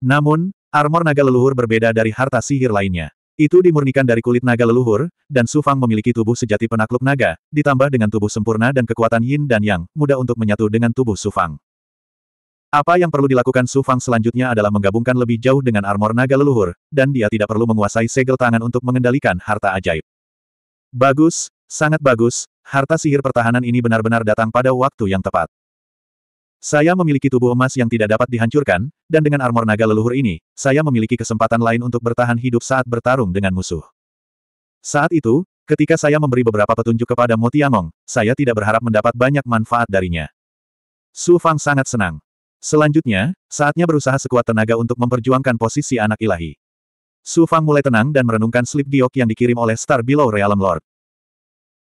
Namun, armor naga leluhur berbeda dari harta sihir lainnya. Itu dimurnikan dari kulit naga leluhur, dan Su Fang memiliki tubuh sejati penakluk naga, ditambah dengan tubuh sempurna dan kekuatan yin dan yang, mudah untuk menyatu dengan tubuh Su Fang. Apa yang perlu dilakukan Su Fang selanjutnya adalah menggabungkan lebih jauh dengan armor naga leluhur, dan dia tidak perlu menguasai segel tangan untuk mengendalikan harta ajaib. Bagus, sangat bagus, harta sihir pertahanan ini benar-benar datang pada waktu yang tepat. Saya memiliki tubuh emas yang tidak dapat dihancurkan, dan dengan armor naga leluhur ini, saya memiliki kesempatan lain untuk bertahan hidup saat bertarung dengan musuh. Saat itu, ketika saya memberi beberapa petunjuk kepada Motiamong, saya tidak berharap mendapat banyak manfaat darinya. Su Fang sangat senang. Selanjutnya, saatnya berusaha sekuat tenaga untuk memperjuangkan posisi anak ilahi. Su Fang mulai tenang dan merenungkan slip giok yang dikirim oleh Star Below Realm Lord.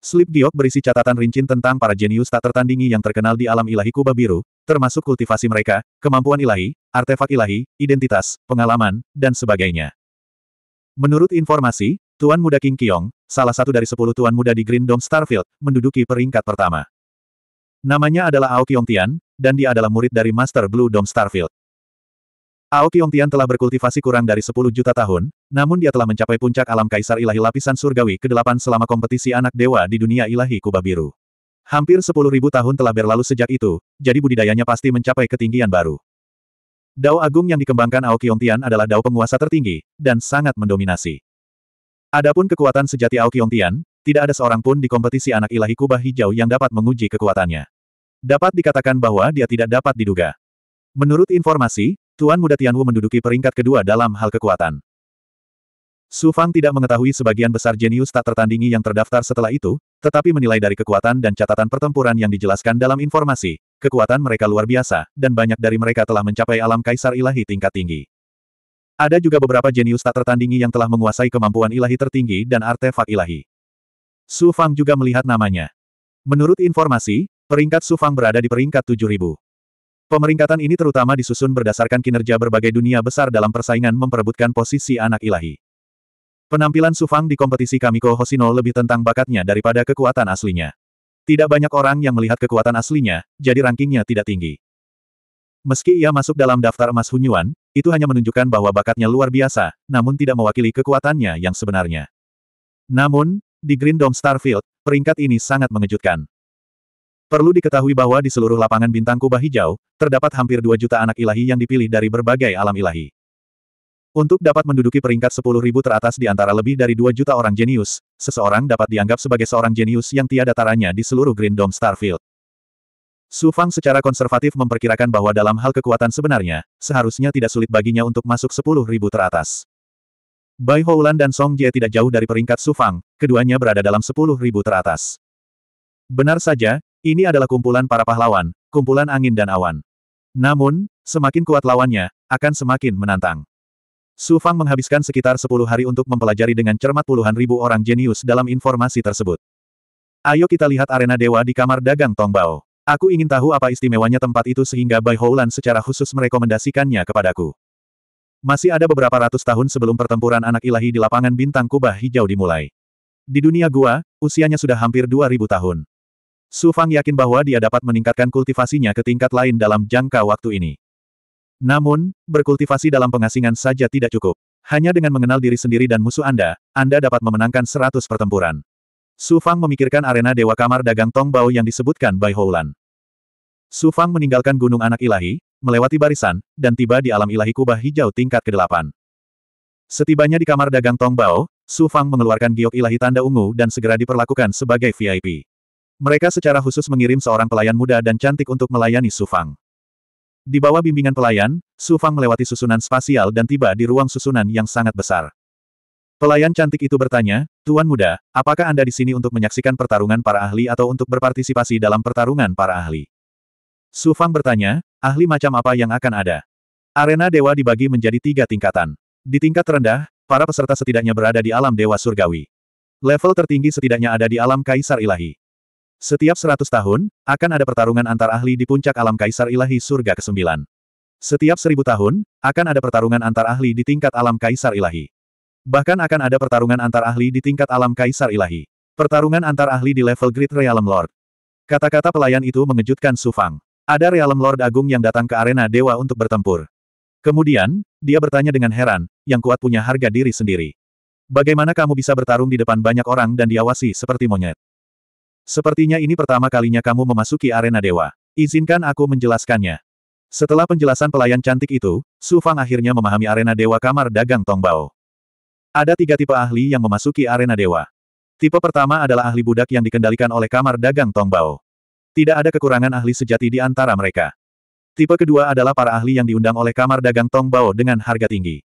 Slip giok berisi catatan rincin tentang para jenius tak tertandingi yang terkenal di alam ilahi kubah biru, termasuk kultivasi mereka, kemampuan ilahi, artefak ilahi, identitas, pengalaman, dan sebagainya. Menurut informasi, Tuan Muda King Kiong, salah satu dari sepuluh Tuan Muda di Green Dome Starfield, menduduki peringkat pertama. Namanya adalah Ao Kiong Tian, dan dia adalah murid dari Master Blue Dome Starfield. Ao Kiong Tian telah berkultivasi kurang dari 10 juta tahun, namun dia telah mencapai puncak alam Kaisar Ilahi Lapisan Surgawi ke-8 selama kompetisi anak dewa di dunia ilahi Kubah Biru. Hampir sepuluh ribu tahun telah berlalu sejak itu, jadi budidayanya pasti mencapai ketinggian baru. Dao agung yang dikembangkan Ao Tian adalah dao penguasa tertinggi, dan sangat mendominasi. Adapun kekuatan sejati Ao Tian, tidak ada seorang pun di kompetisi anak ilahi kubah hijau yang dapat menguji kekuatannya. Dapat dikatakan bahwa dia tidak dapat diduga. Menurut informasi, Tuan Muda Tianwu menduduki peringkat kedua dalam hal kekuatan. Su Fang tidak mengetahui sebagian besar jenius tak tertandingi yang terdaftar setelah itu, tetapi menilai dari kekuatan dan catatan pertempuran yang dijelaskan dalam informasi, kekuatan mereka luar biasa, dan banyak dari mereka telah mencapai alam kaisar ilahi tingkat tinggi. Ada juga beberapa jenius tak tertandingi yang telah menguasai kemampuan ilahi tertinggi dan artefak ilahi. Su Fang juga melihat namanya. Menurut informasi, peringkat Su Fang berada di peringkat 7000. Pemeringkatan ini terutama disusun berdasarkan kinerja berbagai dunia besar dalam persaingan memperebutkan posisi anak ilahi. Penampilan Sufang di kompetisi Kamiko Hosino lebih tentang bakatnya daripada kekuatan aslinya. Tidak banyak orang yang melihat kekuatan aslinya, jadi rankingnya tidak tinggi. Meski ia masuk dalam daftar emas Hunyuan, itu hanya menunjukkan bahwa bakatnya luar biasa, namun tidak mewakili kekuatannya yang sebenarnya. Namun, di Green Dome Starfield, peringkat ini sangat mengejutkan. Perlu diketahui bahwa di seluruh lapangan bintang kubah hijau, terdapat hampir 2 juta anak ilahi yang dipilih dari berbagai alam ilahi. Untuk dapat menduduki peringkat 10.000 teratas di antara lebih dari 2 juta orang jenius, seseorang dapat dianggap sebagai seorang jenius yang tiada taranya di seluruh Green Dome Starfield. Su Fang secara konservatif memperkirakan bahwa dalam hal kekuatan sebenarnya, seharusnya tidak sulit baginya untuk masuk 10.000 teratas. Bai Houlan dan Song Jie tidak jauh dari peringkat Su Fang, keduanya berada dalam 10.000 teratas. Benar saja, ini adalah kumpulan para pahlawan, kumpulan angin dan awan. Namun, semakin kuat lawannya, akan semakin menantang. Su Fang menghabiskan sekitar 10 hari untuk mempelajari dengan cermat puluhan ribu orang jenius dalam informasi tersebut. Ayo kita lihat arena dewa di kamar dagang Tongbao. Aku ingin tahu apa istimewanya tempat itu sehingga Bai Houlan secara khusus merekomendasikannya kepadaku. Masih ada beberapa ratus tahun sebelum pertempuran anak ilahi di lapangan bintang kubah hijau dimulai. Di dunia gua, usianya sudah hampir 2000 tahun. Su Fang yakin bahwa dia dapat meningkatkan kultivasinya ke tingkat lain dalam jangka waktu ini. Namun, berkultivasi dalam pengasingan saja tidak cukup. Hanya dengan mengenal diri sendiri dan musuh Anda, Anda dapat memenangkan 100 pertempuran. Su Fang memikirkan arena Dewa Kamar Dagang Tongbao yang disebutkan Bai Houlan. Su Fang meninggalkan Gunung Anak Ilahi, melewati barisan, dan tiba di alam ilahi kubah hijau tingkat ke-8. Setibanya di kamar dagang Tongbao, Su Fang mengeluarkan giok ilahi tanda ungu dan segera diperlakukan sebagai VIP. Mereka secara khusus mengirim seorang pelayan muda dan cantik untuk melayani Su Fang. Di bawah bimbingan pelayan, Su Fang melewati susunan spasial dan tiba di ruang susunan yang sangat besar. Pelayan cantik itu bertanya, Tuan Muda, apakah Anda di sini untuk menyaksikan pertarungan para ahli atau untuk berpartisipasi dalam pertarungan para ahli? Su Fang bertanya, ahli macam apa yang akan ada? Arena dewa dibagi menjadi tiga tingkatan. Di tingkat terendah, para peserta setidaknya berada di alam dewa surgawi. Level tertinggi setidaknya ada di alam kaisar ilahi. Setiap seratus tahun, akan ada pertarungan antar ahli di puncak alam Kaisar Ilahi Surga ke-9. Setiap seribu tahun, akan ada pertarungan antar ahli di tingkat alam Kaisar Ilahi. Bahkan akan ada pertarungan antar ahli di tingkat alam Kaisar Ilahi. Pertarungan antar ahli di level Great Realm Lord. Kata-kata pelayan itu mengejutkan Sufang. Ada Realm Lord Agung yang datang ke arena dewa untuk bertempur. Kemudian, dia bertanya dengan heran, yang kuat punya harga diri sendiri. Bagaimana kamu bisa bertarung di depan banyak orang dan diawasi seperti monyet? Sepertinya ini pertama kalinya kamu memasuki arena dewa. Izinkan aku menjelaskannya. Setelah penjelasan pelayan cantik itu, Su Fang akhirnya memahami arena dewa kamar dagang Tongbao. Ada tiga tipe ahli yang memasuki arena dewa. Tipe pertama adalah ahli budak yang dikendalikan oleh kamar dagang Tongbao. Tidak ada kekurangan ahli sejati di antara mereka. Tipe kedua adalah para ahli yang diundang oleh kamar dagang Tongbao dengan harga tinggi.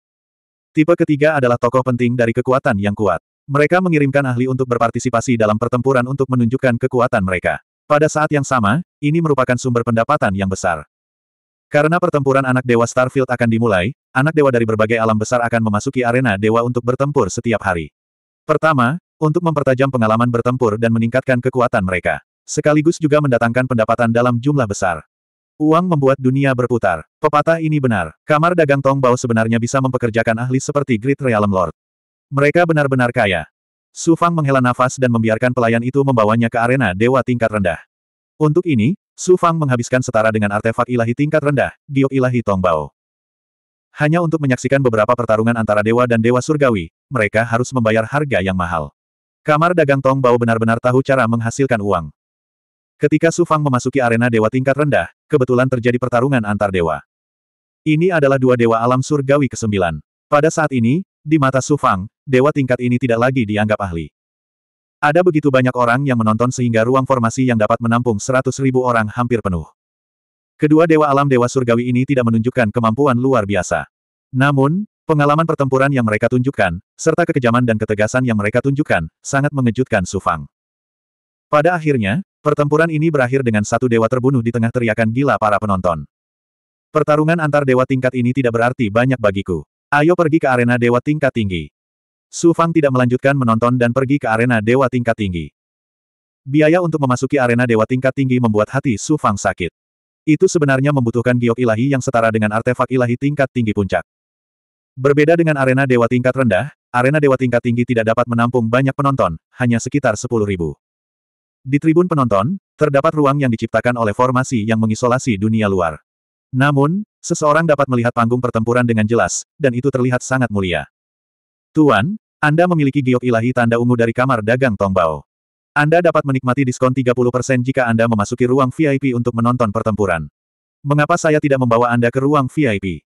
Tipe ketiga adalah tokoh penting dari kekuatan yang kuat. Mereka mengirimkan ahli untuk berpartisipasi dalam pertempuran untuk menunjukkan kekuatan mereka. Pada saat yang sama, ini merupakan sumber pendapatan yang besar. Karena pertempuran anak dewa Starfield akan dimulai, anak dewa dari berbagai alam besar akan memasuki arena dewa untuk bertempur setiap hari. Pertama, untuk mempertajam pengalaman bertempur dan meningkatkan kekuatan mereka. Sekaligus juga mendatangkan pendapatan dalam jumlah besar. Uang membuat dunia berputar. Pepatah ini benar. Kamar dagang Tongbao sebenarnya bisa mempekerjakan ahli seperti Great Realm Lord. Mereka benar-benar kaya. Su Fang menghela nafas dan membiarkan pelayan itu membawanya ke arena dewa tingkat rendah. Untuk ini, Su Fang menghabiskan setara dengan artefak ilahi tingkat rendah, giok ilahi Tong Tongbao. Hanya untuk menyaksikan beberapa pertarungan antara dewa dan dewa surgawi, mereka harus membayar harga yang mahal. Kamar dagang Tong Tongbao benar-benar tahu cara menghasilkan uang. Ketika Su Fang memasuki arena dewa tingkat rendah, kebetulan terjadi pertarungan antar dewa. Ini adalah dua dewa alam surgawi ke-9. Pada saat ini, di mata Su Fang, dewa tingkat ini tidak lagi dianggap ahli. Ada begitu banyak orang yang menonton sehingga ruang formasi yang dapat menampung seratus ribu orang hampir penuh. Kedua dewa alam dewa surgawi ini tidak menunjukkan kemampuan luar biasa. Namun, pengalaman pertempuran yang mereka tunjukkan, serta kekejaman dan ketegasan yang mereka tunjukkan, sangat mengejutkan Su Fang. Pada akhirnya, pertempuran ini berakhir dengan satu dewa terbunuh di tengah teriakan gila para penonton. Pertarungan antar dewa tingkat ini tidak berarti banyak bagiku. Ayo pergi ke arena dewa tingkat tinggi. Su Fang tidak melanjutkan menonton dan pergi ke arena dewa tingkat tinggi. Biaya untuk memasuki arena dewa tingkat tinggi membuat hati Su Fang sakit. Itu sebenarnya membutuhkan giok ilahi yang setara dengan artefak ilahi tingkat tinggi puncak. Berbeda dengan arena dewa tingkat rendah, arena dewa tingkat tinggi tidak dapat menampung banyak penonton, hanya sekitar ribu. Di tribun penonton, terdapat ruang yang diciptakan oleh formasi yang mengisolasi dunia luar. Namun, Seseorang dapat melihat panggung pertempuran dengan jelas, dan itu terlihat sangat mulia. Tuan, Anda memiliki giok ilahi tanda ungu dari kamar dagang Tongbao. Anda dapat menikmati diskon 30% jika Anda memasuki ruang VIP untuk menonton pertempuran. Mengapa saya tidak membawa Anda ke ruang VIP?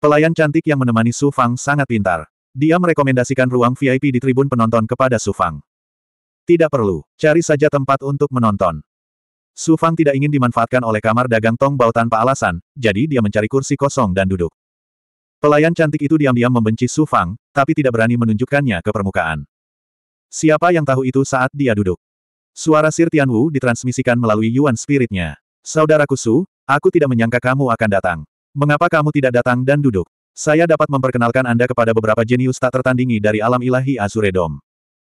Pelayan cantik yang menemani Su Fang sangat pintar. Dia merekomendasikan ruang VIP di tribun penonton kepada Su Fang. Tidak perlu, cari saja tempat untuk menonton. Su Fang tidak ingin dimanfaatkan oleh kamar dagang Tong Bao tanpa alasan, jadi dia mencari kursi kosong dan duduk. Pelayan cantik itu diam-diam membenci Su Fang, tapi tidak berani menunjukkannya ke permukaan. Siapa yang tahu itu saat dia duduk? Suara Sir Wu ditransmisikan melalui Yuan Spiritnya. Saudaraku Su, aku tidak menyangka kamu akan datang. Mengapa kamu tidak datang dan duduk? Saya dapat memperkenalkan Anda kepada beberapa jenius tak tertandingi dari alam ilahi Azure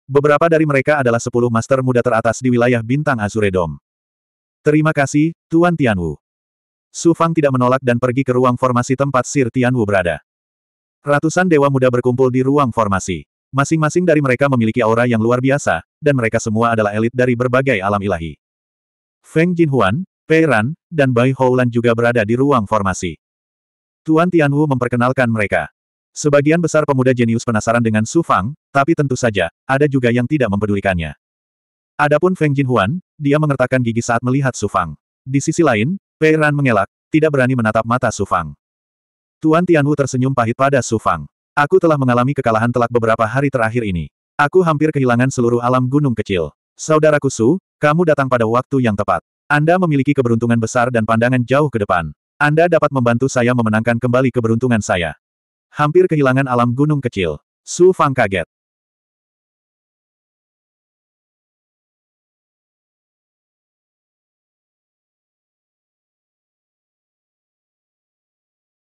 Beberapa dari mereka adalah sepuluh master muda teratas di wilayah bintang Azure Dome. Terima kasih, Tuan Tianwu. Su Fang tidak menolak dan pergi ke ruang formasi tempat Sir Tianwu berada. Ratusan dewa muda berkumpul di ruang formasi. Masing-masing dari mereka memiliki aura yang luar biasa, dan mereka semua adalah elit dari berbagai alam ilahi. Feng Jinhuan, Pei Ran, dan Bai Houlan juga berada di ruang formasi. Tuan Tianwu memperkenalkan mereka. Sebagian besar pemuda jenius penasaran dengan Su Fang, tapi tentu saja, ada juga yang tidak mempedulikannya. Adapun Feng Jinhuan, dia mengertakkan gigi saat melihat Sufang. Di sisi lain, Pei mengelak, tidak berani menatap mata Sufang. Tuan Tianwu tersenyum pahit pada Sufang. Aku telah mengalami kekalahan telak beberapa hari terakhir ini. Aku hampir kehilangan seluruh alam gunung kecil. Saudaraku Su, kamu datang pada waktu yang tepat. Anda memiliki keberuntungan besar dan pandangan jauh ke depan. Anda dapat membantu saya memenangkan kembali keberuntungan saya. Hampir kehilangan alam gunung kecil. Su Fang kaget.